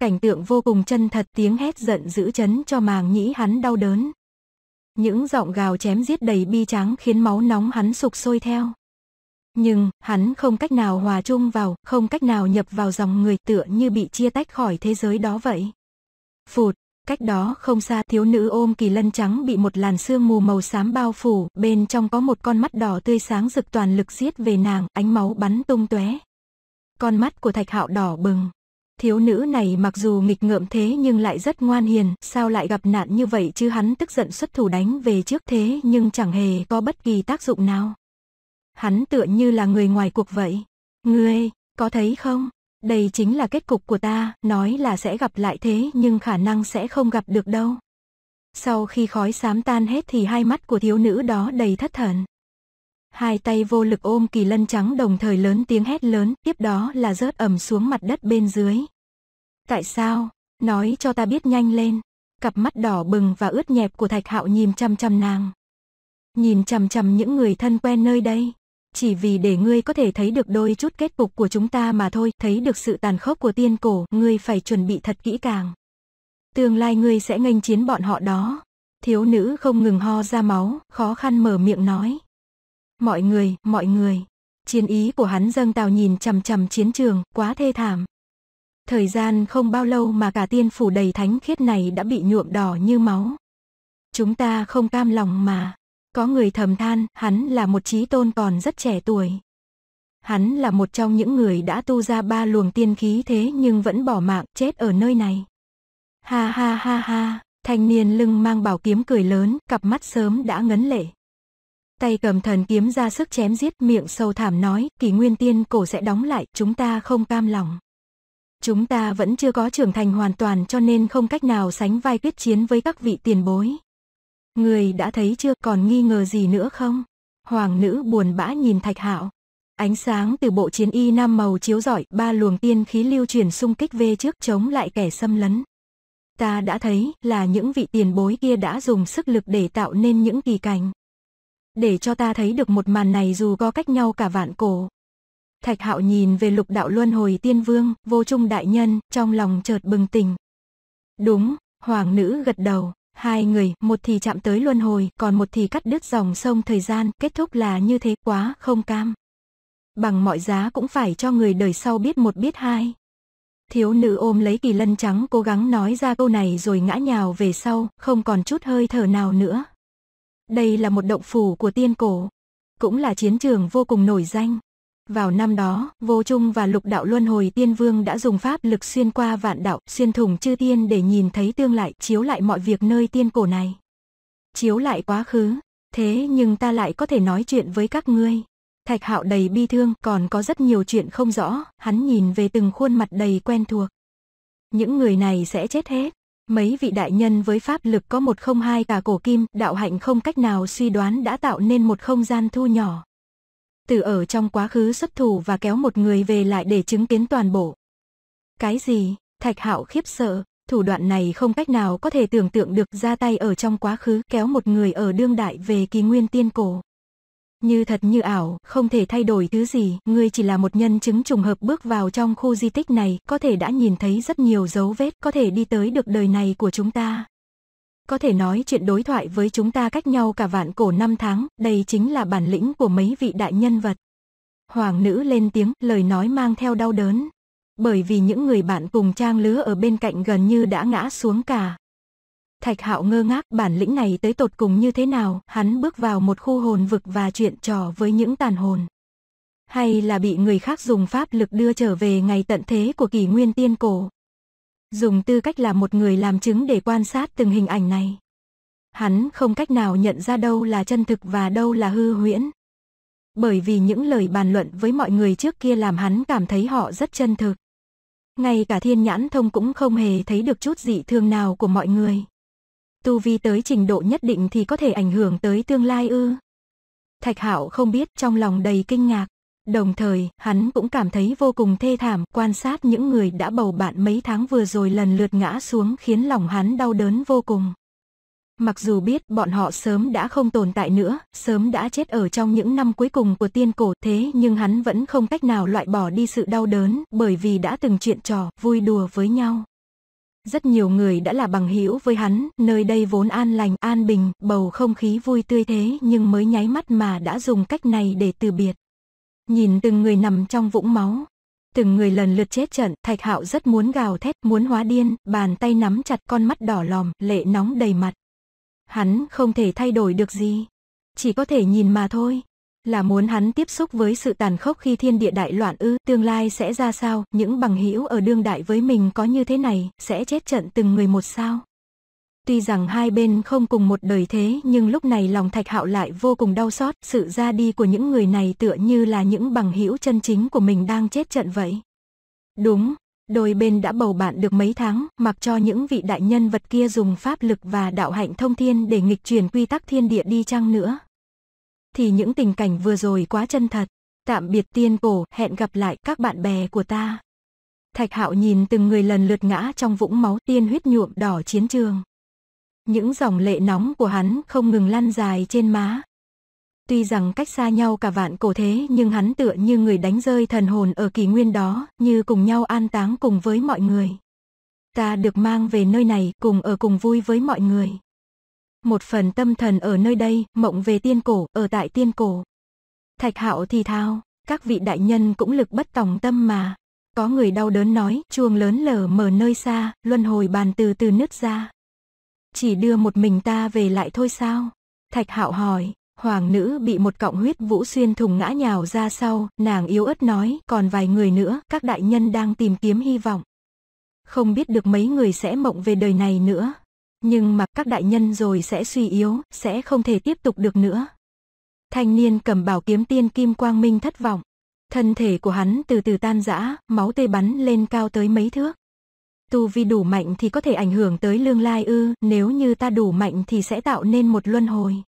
Cảnh tượng vô cùng chân thật tiếng hét giận dữ chấn cho màng nhĩ hắn đau đớn. Những giọng gào chém giết đầy bi trắng khiến máu nóng hắn sục sôi theo nhưng hắn không cách nào hòa chung vào, không cách nào nhập vào dòng người tựa như bị chia tách khỏi thế giới đó vậy. Phụt, cách đó không xa thiếu nữ ôm kỳ lân trắng bị một làn sương mù màu xám bao phủ, bên trong có một con mắt đỏ tươi sáng rực toàn lực giết về nàng, ánh máu bắn tung tóe. Con mắt của thạch hạo đỏ bừng. Thiếu nữ này mặc dù nghịch ngợm thế nhưng lại rất ngoan hiền, sao lại gặp nạn như vậy chứ hắn tức giận xuất thủ đánh về trước thế nhưng chẳng hề có bất kỳ tác dụng nào hắn tựa như là người ngoài cuộc vậy. Ngươi, có thấy không? Đây chính là kết cục của ta, nói là sẽ gặp lại thế nhưng khả năng sẽ không gặp được đâu. Sau khi khói xám tan hết thì hai mắt của thiếu nữ đó đầy thất thần. Hai tay vô lực ôm kỳ lân trắng đồng thời lớn tiếng hét lớn, tiếp đó là rớt ẩm xuống mặt đất bên dưới. Tại sao? Nói cho ta biết nhanh lên. Cặp mắt đỏ bừng và ướt nhẹp của thạch hạo nhìn chăm chăm nàng. Nhìn chằm chằm những người thân quen nơi đây, chỉ vì để ngươi có thể thấy được đôi chút kết cục của chúng ta mà thôi, thấy được sự tàn khốc của tiên cổ, ngươi phải chuẩn bị thật kỹ càng. Tương lai ngươi sẽ nghênh chiến bọn họ đó. Thiếu nữ không ngừng ho ra máu, khó khăn mở miệng nói. Mọi người, mọi người. Chiến ý của hắn dâng tào nhìn chằm chằm chiến trường, quá thê thảm. Thời gian không bao lâu mà cả tiên phủ đầy thánh khiết này đã bị nhuộm đỏ như máu. Chúng ta không cam lòng mà. Có người thầm than, hắn là một trí tôn còn rất trẻ tuổi. Hắn là một trong những người đã tu ra ba luồng tiên khí thế nhưng vẫn bỏ mạng chết ở nơi này. Ha ha ha ha, thanh niên lưng mang bảo kiếm cười lớn, cặp mắt sớm đã ngấn lệ. Tay cầm thần kiếm ra sức chém giết miệng sâu thảm nói, kỳ nguyên tiên cổ sẽ đóng lại, chúng ta không cam lòng. Chúng ta vẫn chưa có trưởng thành hoàn toàn cho nên không cách nào sánh vai quyết chiến với các vị tiền bối. Người đã thấy chưa còn nghi ngờ gì nữa không? Hoàng nữ buồn bã nhìn Thạch Hạo. Ánh sáng từ bộ chiến y nam màu chiếu rọi, ba luồng tiên khí lưu chuyển xung kích về trước chống lại kẻ xâm lấn. Ta đã thấy là những vị tiền bối kia đã dùng sức lực để tạo nên những kỳ cảnh. Để cho ta thấy được một màn này dù có cách nhau cả vạn cổ. Thạch Hạo nhìn về lục đạo luân hồi tiên vương, vô trung đại nhân, trong lòng chợt bừng tỉnh. Đúng, hoàng nữ gật đầu. Hai người, một thì chạm tới luân hồi, còn một thì cắt đứt dòng sông thời gian, kết thúc là như thế quá không cam. Bằng mọi giá cũng phải cho người đời sau biết một biết hai. Thiếu nữ ôm lấy kỳ lân trắng cố gắng nói ra câu này rồi ngã nhào về sau, không còn chút hơi thở nào nữa. Đây là một động phủ của tiên cổ. Cũng là chiến trường vô cùng nổi danh. Vào năm đó, Vô Trung và Lục Đạo Luân Hồi Tiên Vương đã dùng pháp lực xuyên qua vạn đạo, xuyên thủng chư tiên để nhìn thấy tương lại, chiếu lại mọi việc nơi tiên cổ này. Chiếu lại quá khứ, thế nhưng ta lại có thể nói chuyện với các ngươi. Thạch Hạo đầy bi thương, còn có rất nhiều chuyện không rõ, hắn nhìn về từng khuôn mặt đầy quen thuộc. Những người này sẽ chết hết. Mấy vị đại nhân với pháp lực có một không hai cả cổ kim, đạo hạnh không cách nào suy đoán đã tạo nên một không gian thu nhỏ từ ở trong quá khứ xuất thủ và kéo một người về lại để chứng kiến toàn bộ. Cái gì? Thạch Hạo khiếp sợ, thủ đoạn này không cách nào có thể tưởng tượng được ra tay ở trong quá khứ kéo một người ở đương đại về kỳ nguyên tiên cổ. Như thật như ảo, không thể thay đổi thứ gì, ngươi chỉ là một nhân chứng trùng hợp bước vào trong khu di tích này, có thể đã nhìn thấy rất nhiều dấu vết, có thể đi tới được đời này của chúng ta, có thể nói chuyện đối thoại với chúng ta cách nhau cả vạn cổ năm tháng, đây chính là bản lĩnh của mấy vị đại nhân vật. Hoàng nữ lên tiếng, lời nói mang theo đau đớn. Bởi vì những người bạn cùng trang lứa ở bên cạnh gần như đã ngã xuống cả. Thạch hạo ngơ ngác bản lĩnh này tới tột cùng như thế nào, hắn bước vào một khu hồn vực và chuyện trò với những tàn hồn. Hay là bị người khác dùng pháp lực đưa trở về ngày tận thế của kỷ nguyên tiên cổ dùng tư cách là một người làm chứng để quan sát từng hình ảnh này. Hắn không cách nào nhận ra đâu là chân thực và đâu là hư huyễn. Bởi vì những lời bàn luận với mọi người trước kia làm hắn cảm thấy họ rất chân thực. Ngay cả thiên nhãn thông cũng không hề thấy được chút dị thường nào của mọi người. Tu vi tới trình độ nhất định thì có thể ảnh hưởng tới tương lai ư. Thạch hạo không biết trong lòng đầy kinh ngạc. Đồng thời, hắn cũng cảm thấy vô cùng thê thảm, quan sát những người đã bầu bạn mấy tháng vừa rồi lần lượt ngã xuống khiến lòng hắn đau đớn vô cùng. Mặc dù biết bọn họ sớm đã không tồn tại nữa, sớm đã chết ở trong những năm cuối cùng của tiên cổ thế nhưng hắn vẫn không cách nào loại bỏ đi sự đau đớn bởi vì đã từng chuyện trò, vui đùa với nhau. Rất nhiều người đã là bằng hữu với hắn, nơi đây vốn an lành, an bình, bầu không khí vui tươi thế nhưng mới nháy mắt mà đã dùng cách này để từ biệt nhìn từng người nằm trong vũng máu. Từng người lần lượt chết trận, Thạch Hạo rất muốn gào thét, muốn hóa điên, bàn tay nắm chặt con mắt đỏ lòm, lệ nóng đầy mặt. Hắn không thể thay đổi được gì, chỉ có thể nhìn mà thôi. Là muốn hắn tiếp xúc với sự tàn khốc khi thiên địa đại loạn ư, tương lai sẽ ra sao, những bằng hữu ở đương đại với mình có như thế này, sẽ chết trận từng người một sao. Tuy rằng hai bên không cùng một đời thế nhưng lúc này lòng Thạch Hạo lại vô cùng đau xót, sự ra đi của những người này tựa như là những bằng hữu chân chính của mình đang chết trận vậy. Đúng, đôi bên đã bầu bạn được mấy tháng, mặc cho những vị đại nhân vật kia dùng pháp lực và đạo hạnh thông thiên để nghịch chuyển quy tắc thiên địa đi chăng nữa. Thì những tình cảnh vừa rồi quá chân thật. Tạm biệt tiên cổ, hẹn gặp lại các bạn bè của ta. Thạch Hạo nhìn từng người lần lượt ngã trong vũng máu tiên huyết nhuộm đỏ chiến trường. Những dòng lệ nóng của hắn không ngừng lăn dài trên má. Tuy rằng cách xa nhau cả vạn cổ thế nhưng hắn tựa như người đánh rơi thần hồn ở kỳ nguyên đó, như cùng nhau an táng cùng với mọi người. Ta được mang về nơi này cùng ở cùng vui với mọi người. Một phần tâm thần ở nơi đây, mộng về tiên cổ, ở tại tiên cổ. Thạch hạo thì thao, các vị đại nhân cũng lực bất tòng tâm mà. Có người đau đớn nói, chuông lớn lở mở nơi xa, luân hồi bàn từ từ nứt ra. Chỉ đưa một mình ta về lại thôi sao? Thạch hạo hỏi, hoàng nữ bị một cọng huyết vũ xuyên thùng ngã nhào ra sau, nàng yếu ớt nói, còn vài người nữa, các đại nhân đang tìm kiếm hy vọng. Không biết được mấy người sẽ mộng về đời này nữa. Nhưng mà các đại nhân rồi sẽ suy yếu, sẽ không thể tiếp tục được nữa. Thanh niên cầm bảo kiếm tiên kim quang minh thất vọng. Thân thể của hắn từ từ tan rã, máu tê bắn lên cao tới mấy thước. Tu vi đủ mạnh thì có thể ảnh hưởng tới lương lai ư, nếu như ta đủ mạnh thì sẽ tạo nên một luân hồi.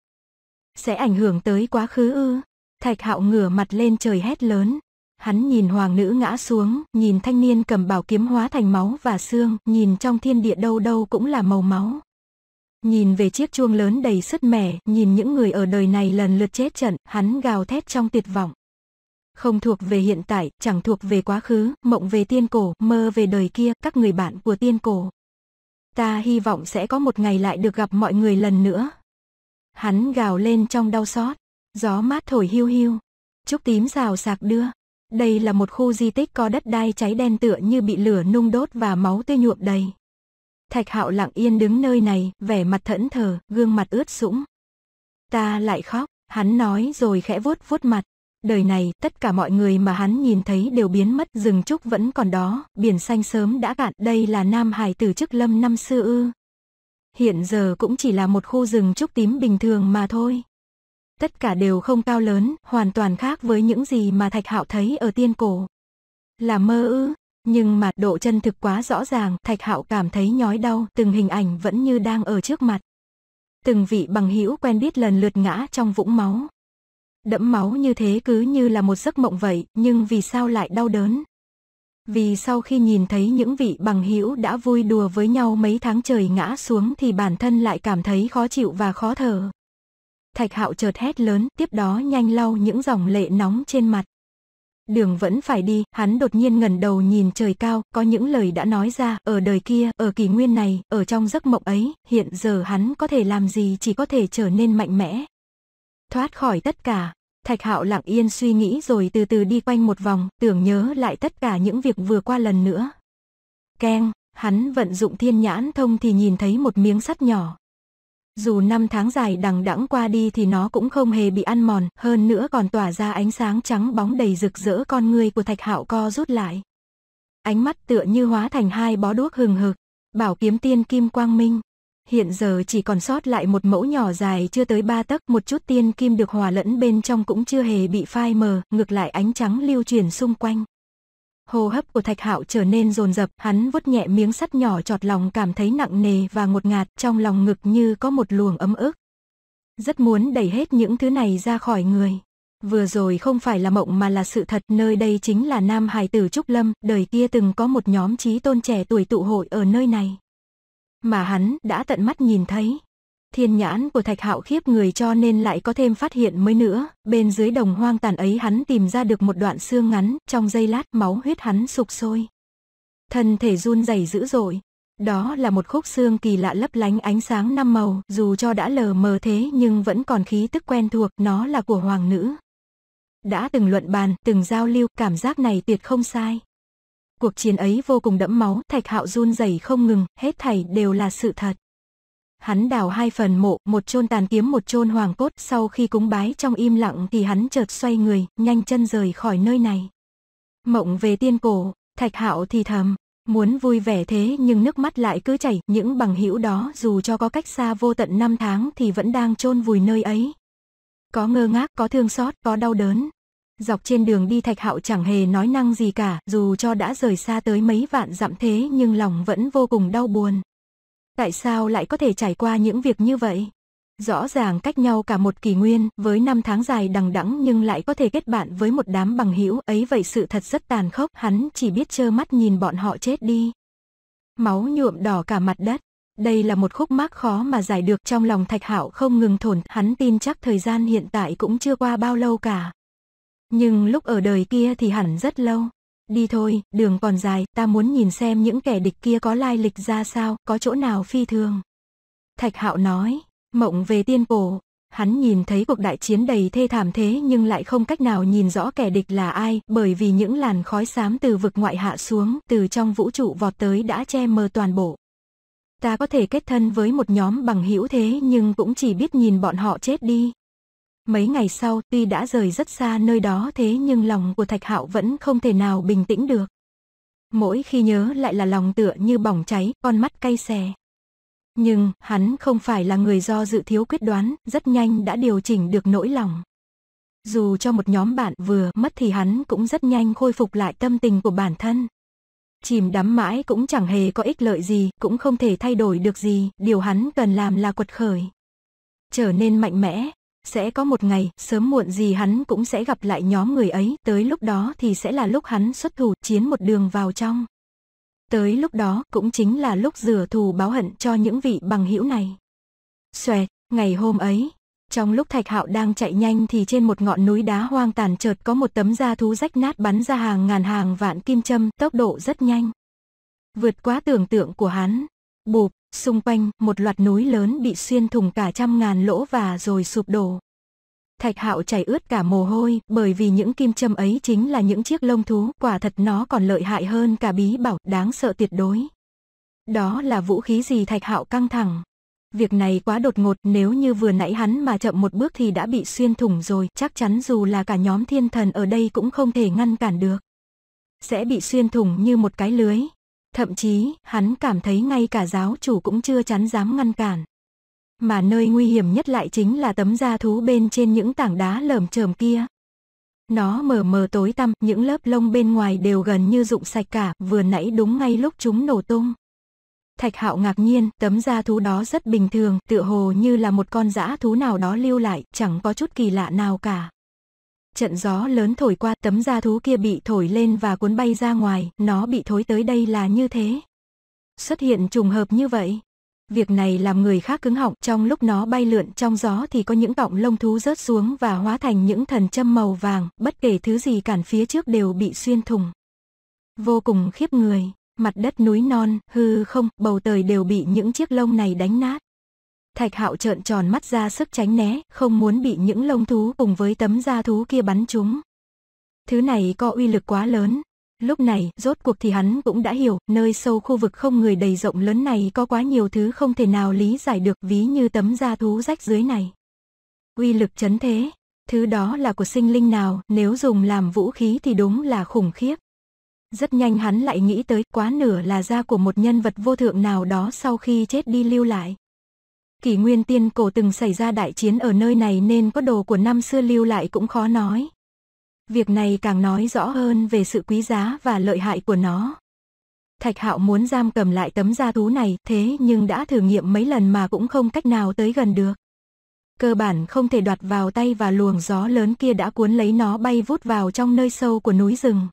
Sẽ ảnh hưởng tới quá khứ ư. Thạch hạo ngửa mặt lên trời hét lớn. Hắn nhìn hoàng nữ ngã xuống, nhìn thanh niên cầm bảo kiếm hóa thành máu và xương, nhìn trong thiên địa đâu đâu cũng là màu máu. Nhìn về chiếc chuông lớn đầy sứt mẻ, nhìn những người ở đời này lần lượt chết trận, hắn gào thét trong tuyệt vọng không thuộc về hiện tại, chẳng thuộc về quá khứ, mộng về tiên cổ, mơ về đời kia, các người bạn của tiên cổ. Ta hy vọng sẽ có một ngày lại được gặp mọi người lần nữa. Hắn gào lên trong đau xót, gió mát thổi hiu hiu, trúc tím rào sạc đưa. Đây là một khu di tích có đất đai cháy đen tựa như bị lửa nung đốt và máu tươi nhuộm đầy. Thạch hạo lặng yên đứng nơi này, vẻ mặt thẫn thờ, gương mặt ướt sũng. Ta lại khóc, hắn nói rồi khẽ vuốt vuốt mặt, đời này tất cả mọi người mà hắn nhìn thấy đều biến mất rừng trúc vẫn còn đó, biển xanh sớm đã cạn đây là nam hải tử chức lâm năm xưa ư. Hiện giờ cũng chỉ là một khu rừng trúc tím bình thường mà thôi. Tất cả đều không cao lớn, hoàn toàn khác với những gì mà Thạch Hạo thấy ở tiên cổ. Là mơ ư, nhưng mà độ chân thực quá rõ ràng, Thạch Hạo cảm thấy nhói đau, từng hình ảnh vẫn như đang ở trước mặt. Từng vị bằng hữu quen biết lần lượt ngã trong vũng máu, Đẫm máu như thế cứ như là một giấc mộng vậy, nhưng vì sao lại đau đớn? Vì sau khi nhìn thấy những vị bằng hữu đã vui đùa với nhau mấy tháng trời ngã xuống thì bản thân lại cảm thấy khó chịu và khó thở. Thạch hạo chợt hét lớn, tiếp đó nhanh lau những dòng lệ nóng trên mặt. Đường vẫn phải đi, hắn đột nhiên ngẩng đầu nhìn trời cao, có những lời đã nói ra, ở đời kia, ở kỳ nguyên này, ở trong giấc mộng ấy, hiện giờ hắn có thể làm gì chỉ có thể trở nên mạnh mẽ. Thoát khỏi tất cả, Thạch Hạo lặng yên suy nghĩ rồi từ từ đi quanh một vòng, tưởng nhớ lại tất cả những việc vừa qua lần nữa. Keng, hắn vận dụng thiên nhãn thông thì nhìn thấy một miếng sắt nhỏ. Dù năm tháng dài đằng đẵng qua đi thì nó cũng không hề bị ăn mòn, hơn nữa còn tỏa ra ánh sáng trắng bóng đầy rực rỡ con người của Thạch Hạo co rút lại. Ánh mắt tựa như hóa thành hai bó đuốc hừng hực, bảo kiếm tiên kim quang minh hiện giờ chỉ còn sót lại một mẫu nhỏ dài chưa tới ba tấc, một chút tiên kim được hòa lẫn bên trong cũng chưa hề bị phai mờ, ngược lại ánh trắng lưu truyền xung quanh. Hô hấp của Thạch Hạo trở nên rồn rập, hắn vuốt nhẹ miếng sắt nhỏ trọt lòng cảm thấy nặng nề và ngột ngạt, trong lòng ngực như có một luồng ấm ức. Rất muốn đẩy hết những thứ này ra khỏi người. Vừa rồi không phải là mộng mà là sự thật, nơi đây chính là Nam Hải Tử Trúc Lâm, đời kia từng có một nhóm trí tôn trẻ tuổi tụ hội ở nơi này mà hắn đã tận mắt nhìn thấy. Thiên nhãn của Thạch Hạo khiếp người cho nên lại có thêm phát hiện mới nữa, bên dưới đồng hoang tàn ấy hắn tìm ra được một đoạn xương ngắn, trong giây lát máu huyết hắn sục sôi. Thân thể run rẩy dữ dội, đó là một khúc xương kỳ lạ lấp lánh ánh sáng năm màu, dù cho đã lờ mờ thế nhưng vẫn còn khí tức quen thuộc, nó là của hoàng nữ. Đã từng luận bàn, từng giao lưu, cảm giác này tuyệt không sai. Cuộc chiến ấy vô cùng đẫm máu, Thạch Hạo run rẩy không ngừng, hết thảy đều là sự thật. Hắn đào hai phần mộ, một chôn tàn kiếm một chôn hoàng cốt, sau khi cúng bái trong im lặng thì hắn chợt xoay người, nhanh chân rời khỏi nơi này. Mộng về tiên cổ, Thạch Hạo thì thầm, muốn vui vẻ thế nhưng nước mắt lại cứ chảy, những bằng hữu đó dù cho có cách xa vô tận năm tháng thì vẫn đang chôn vùi nơi ấy. Có ngơ ngác, có thương xót, có đau đớn, Dọc trên đường đi Thạch Hạo chẳng hề nói năng gì cả, dù cho đã rời xa tới mấy vạn dặm thế nhưng lòng vẫn vô cùng đau buồn. Tại sao lại có thể trải qua những việc như vậy? Rõ ràng cách nhau cả một kỷ nguyên, với năm tháng dài đằng đẵng nhưng lại có thể kết bạn với một đám bằng hữu ấy vậy sự thật rất tàn khốc, hắn chỉ biết trơ mắt nhìn bọn họ chết đi. Máu nhuộm đỏ cả mặt đất. Đây là một khúc mắc khó mà giải được trong lòng Thạch Hạo không ngừng thổn, hắn tin chắc thời gian hiện tại cũng chưa qua bao lâu cả. Nhưng lúc ở đời kia thì hẳn rất lâu. Đi thôi, đường còn dài, ta muốn nhìn xem những kẻ địch kia có lai lịch ra sao, có chỗ nào phi thường. Thạch Hạo nói, mộng về tiên cổ, hắn nhìn thấy cuộc đại chiến đầy thê thảm thế nhưng lại không cách nào nhìn rõ kẻ địch là ai, bởi vì những làn khói xám từ vực ngoại hạ xuống, từ trong vũ trụ vọt tới đã che mờ toàn bộ. Ta có thể kết thân với một nhóm bằng hữu thế nhưng cũng chỉ biết nhìn bọn họ chết đi, Mấy ngày sau tuy đã rời rất xa nơi đó thế nhưng lòng của Thạch Hạo vẫn không thể nào bình tĩnh được. Mỗi khi nhớ lại là lòng tựa như bỏng cháy, con mắt cay xè. Nhưng, hắn không phải là người do dự thiếu quyết đoán, rất nhanh đã điều chỉnh được nỗi lòng. Dù cho một nhóm bạn vừa mất thì hắn cũng rất nhanh khôi phục lại tâm tình của bản thân. Chìm đắm mãi cũng chẳng hề có ích lợi gì, cũng không thể thay đổi được gì, điều hắn cần làm là quật khởi. Trở nên mạnh mẽ, sẽ có một ngày, sớm muộn gì hắn cũng sẽ gặp lại nhóm người ấy, tới lúc đó thì sẽ là lúc hắn xuất thủ, chiến một đường vào trong. Tới lúc đó cũng chính là lúc rửa thù báo hận cho những vị bằng hữu này. xòe ngày hôm ấy, trong lúc Thạch Hạo đang chạy nhanh thì trên một ngọn núi đá hoang tàn chợt có một tấm da thú rách nát bắn ra hàng ngàn hàng vạn kim châm, tốc độ rất nhanh. Vượt quá tưởng tượng của hắn, bụp, xung quanh một loạt núi lớn bị xuyên thủng cả trăm ngàn lỗ và rồi sụp đổ. Thạch hạo chảy ướt cả mồ hôi bởi vì những kim châm ấy chính là những chiếc lông thú, quả thật nó còn lợi hại hơn cả bí bảo, đáng sợ tuyệt đối. Đó là vũ khí gì thạch hạo căng thẳng. Việc này quá đột ngột nếu như vừa nãy hắn mà chậm một bước thì đã bị xuyên thủng rồi, chắc chắn dù là cả nhóm thiên thần ở đây cũng không thể ngăn cản được. Sẽ bị xuyên thủng như một cái lưới, Thậm chí, hắn cảm thấy ngay cả giáo chủ cũng chưa chắn dám ngăn cản. Mà nơi nguy hiểm nhất lại chính là tấm da thú bên trên những tảng đá lởm chởm kia. Nó mờ mờ tối tăm, những lớp lông bên ngoài đều gần như rụng sạch cả, vừa nãy đúng ngay lúc chúng nổ tung. Thạch hạo ngạc nhiên, tấm da thú đó rất bình thường, tựa hồ như là một con dã thú nào đó lưu lại, chẳng có chút kỳ lạ nào cả trận gió lớn thổi qua tấm da thú kia bị thổi lên và cuốn bay ra ngoài, nó bị thối tới đây là như thế. Xuất hiện trùng hợp như vậy. Việc này làm người khác cứng họng trong lúc nó bay lượn trong gió thì có những cọng lông thú rớt xuống và hóa thành những thần châm màu vàng, bất kể thứ gì cản phía trước đều bị xuyên thủng. Vô cùng khiếp người, mặt đất núi non, hư không, bầu trời đều bị những chiếc lông này đánh nát. Thạch Hạo trợn tròn mắt ra sức tránh né, không muốn bị những lông thú cùng với tấm da thú kia bắn chúng Thứ này có uy lực quá lớn. Lúc này, rốt cuộc thì hắn cũng đã hiểu, nơi sâu khu vực không người đầy rộng lớn này có quá nhiều thứ không thể nào lý giải được ví như tấm da thú rách dưới này. Uy lực chấn thế, thứ đó là của sinh linh nào, nếu dùng làm vũ khí thì đúng là khủng khiếp. Rất nhanh hắn lại nghĩ tới quá nửa là da của một nhân vật vô thượng nào đó sau khi chết đi lưu lại. Kỷ nguyên tiên cổ từng xảy ra đại chiến ở nơi này nên có đồ của năm xưa lưu lại cũng khó nói. Việc này càng nói rõ hơn về sự quý giá và lợi hại của nó. Thạch Hạo muốn giam cầm lại tấm da thú này, thế nhưng đã thử nghiệm mấy lần mà cũng không cách nào tới gần được. Cơ bản không thể đoạt vào tay và luồng gió lớn kia đã cuốn lấy nó bay vút vào trong nơi sâu của núi rừng.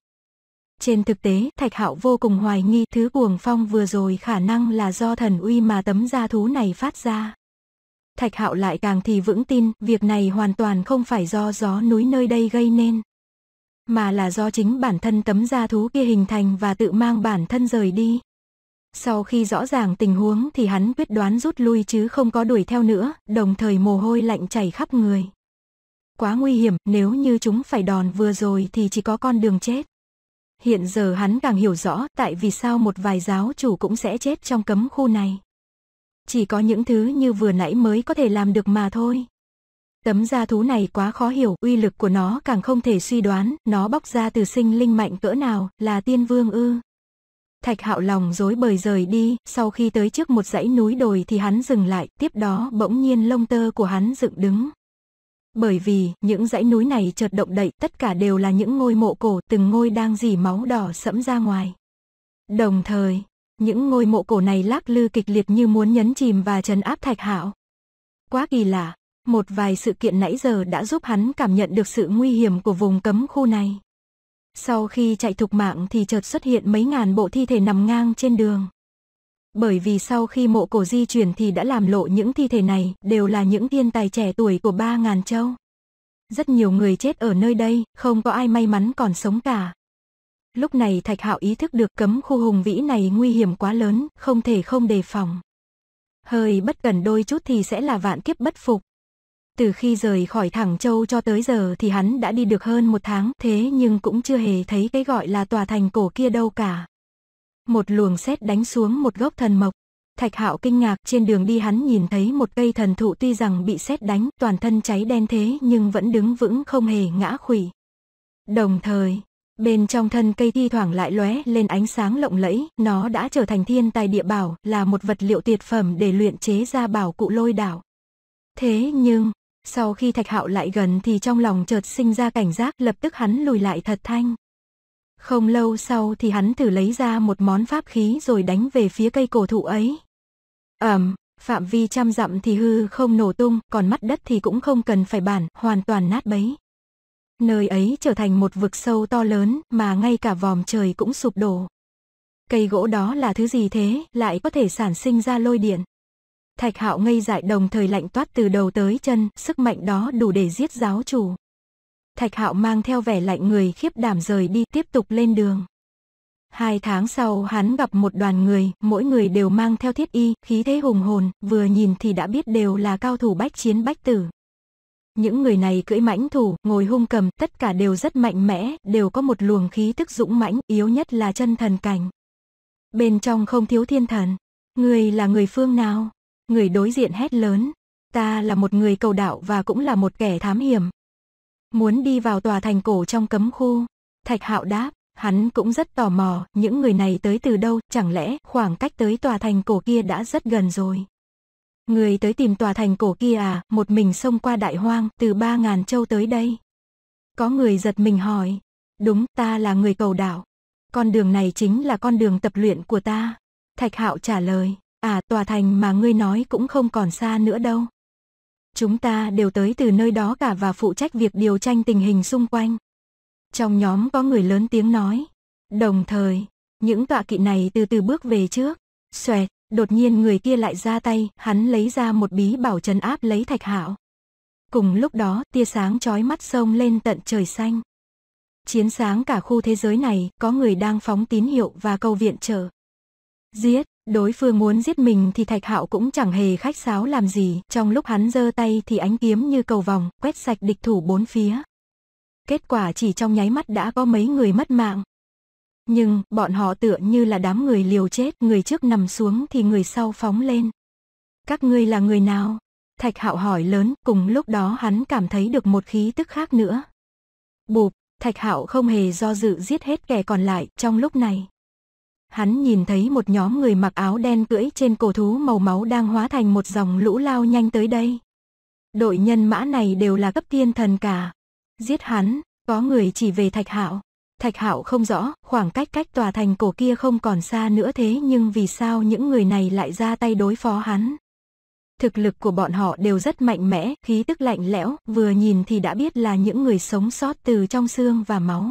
Trên thực tế, Thạch Hạo vô cùng hoài nghi thứ cuồng phong vừa rồi khả năng là do thần uy mà tấm gia thú này phát ra. Thạch Hạo lại càng thì vững tin, việc này hoàn toàn không phải do gió núi nơi đây gây nên, mà là do chính bản thân tấm gia thú kia hình thành và tự mang bản thân rời đi. Sau khi rõ ràng tình huống thì hắn quyết đoán rút lui chứ không có đuổi theo nữa, đồng thời mồ hôi lạnh chảy khắp người. Quá nguy hiểm, nếu như chúng phải đòn vừa rồi thì chỉ có con đường chết. Hiện giờ hắn càng hiểu rõ tại vì sao một vài giáo chủ cũng sẽ chết trong cấm khu này. Chỉ có những thứ như vừa nãy mới có thể làm được mà thôi. Tấm da thú này quá khó hiểu, uy lực của nó càng không thể suy đoán, nó bóc ra từ sinh linh mạnh cỡ nào, là tiên vương ư. Thạch hạo lòng dối bời rời đi, sau khi tới trước một dãy núi đồi thì hắn dừng lại, tiếp đó bỗng nhiên lông tơ của hắn dựng đứng. Bởi vì những dãy núi này chợt động đậy tất cả đều là những ngôi mộ cổ từng ngôi đang dì máu đỏ sẫm ra ngoài. Đồng thời, những ngôi mộ cổ này lắc lư kịch liệt như muốn nhấn chìm và trấn áp thạch hạo. Quá kỳ lạ, một vài sự kiện nãy giờ đã giúp hắn cảm nhận được sự nguy hiểm của vùng cấm khu này. Sau khi chạy thục mạng thì chợt xuất hiện mấy ngàn bộ thi thể nằm ngang trên đường bởi vì sau khi mộ cổ di chuyển thì đã làm lộ những thi thể này, đều là những thiên tài trẻ tuổi của ba ngàn châu. Rất nhiều người chết ở nơi đây, không có ai may mắn còn sống cả. Lúc này Thạch Hạo ý thức được cấm khu hùng vĩ này nguy hiểm quá lớn, không thể không đề phòng. Hơi bất cẩn đôi chút thì sẽ là vạn kiếp bất phục. Từ khi rời khỏi Thẳng Châu cho tới giờ thì hắn đã đi được hơn một tháng, thế nhưng cũng chưa hề thấy cái gọi là tòa thành cổ kia đâu cả một luồng sét đánh xuống một gốc thần mộc. Thạch Hạo kinh ngạc, trên đường đi hắn nhìn thấy một cây thần thụ tuy rằng bị sét đánh, toàn thân cháy đen thế nhưng vẫn đứng vững không hề ngã khủy. Đồng thời, bên trong thân cây thi thoảng lại lóe lên ánh sáng lộng lẫy, nó đã trở thành thiên tài địa bảo, là một vật liệu tuyệt phẩm để luyện chế ra bảo cụ lôi đảo. Thế nhưng, sau khi Thạch Hạo lại gần thì trong lòng chợt sinh ra cảnh giác, lập tức hắn lùi lại thật thanh. Không lâu sau thì hắn thử lấy ra một món pháp khí rồi đánh về phía cây cổ thụ ấy. Ẩm, phạm vi trăm dặm thì hư không nổ tung, còn mắt đất thì cũng không cần phải bản, hoàn toàn nát bấy. Nơi ấy trở thành một vực sâu to lớn mà ngay cả vòm trời cũng sụp đổ. Cây gỗ đó là thứ gì thế, lại có thể sản sinh ra lôi điện. Thạch hạo ngây dại đồng thời lạnh toát từ đầu tới chân, sức mạnh đó đủ để giết giáo chủ. Thạch Hạo mang theo vẻ lạnh người khiếp đảm rời đi tiếp tục lên đường. Hai tháng sau hắn gặp một đoàn người, mỗi người đều mang theo thiết y, khí thế hùng hồn, vừa nhìn thì đã biết đều là cao thủ bách chiến bách tử. Những người này cưỡi mãnh thủ, ngồi hung cầm, tất cả đều rất mạnh mẽ, đều có một luồng khí tức dũng mãnh, yếu nhất là chân thần cảnh. Bên trong không thiếu thiên thần. Người là người phương nào? Người đối diện hét lớn. Ta là một người cầu đạo và cũng là một kẻ thám hiểm, muốn đi vào tòa thành cổ trong cấm khu. Thạch Hạo đáp, hắn cũng rất tò mò, những người này tới từ đâu, chẳng lẽ khoảng cách tới tòa thành cổ kia đã rất gần rồi. Người tới tìm tòa thành cổ kia à, một mình xông qua đại hoang, từ ba ngàn châu tới đây. Có người giật mình hỏi, đúng, ta là người cầu đảo. Con đường này chính là con đường tập luyện của ta. Thạch Hạo trả lời, à, tòa thành mà ngươi nói cũng không còn xa nữa đâu. Chúng ta đều tới từ nơi đó cả và phụ trách việc điều tranh tình hình xung quanh. Trong nhóm có người lớn tiếng nói. Đồng thời, những tọa kỵ này từ từ bước về trước. Xoẹt, đột nhiên người kia lại ra tay, hắn lấy ra một bí bảo trấn áp lấy thạch hạo. Cùng lúc đó, tia sáng chói mắt sông lên tận trời xanh. Chiến sáng cả khu thế giới này, có người đang phóng tín hiệu và cầu viện trợ. Giết, Đối phương muốn giết mình thì Thạch Hạo cũng chẳng hề khách sáo làm gì, trong lúc hắn giơ tay thì ánh kiếm như cầu vòng, quét sạch địch thủ bốn phía. Kết quả chỉ trong nháy mắt đã có mấy người mất mạng. Nhưng, bọn họ tựa như là đám người liều chết, người trước nằm xuống thì người sau phóng lên. Các ngươi là người nào? Thạch Hạo hỏi lớn, cùng lúc đó hắn cảm thấy được một khí tức khác nữa. Bụp, Thạch Hạo không hề do dự giết hết kẻ còn lại trong lúc này hắn nhìn thấy một nhóm người mặc áo đen cưỡi trên cổ thú màu máu đang hóa thành một dòng lũ lao nhanh tới đây. Đội nhân mã này đều là cấp thiên thần cả. Giết hắn, có người chỉ về Thạch Hạo. Thạch Hạo không rõ, khoảng cách cách tòa thành cổ kia không còn xa nữa thế nhưng vì sao những người này lại ra tay đối phó hắn? Thực lực của bọn họ đều rất mạnh mẽ, khí tức lạnh lẽo, vừa nhìn thì đã biết là những người sống sót từ trong xương và máu.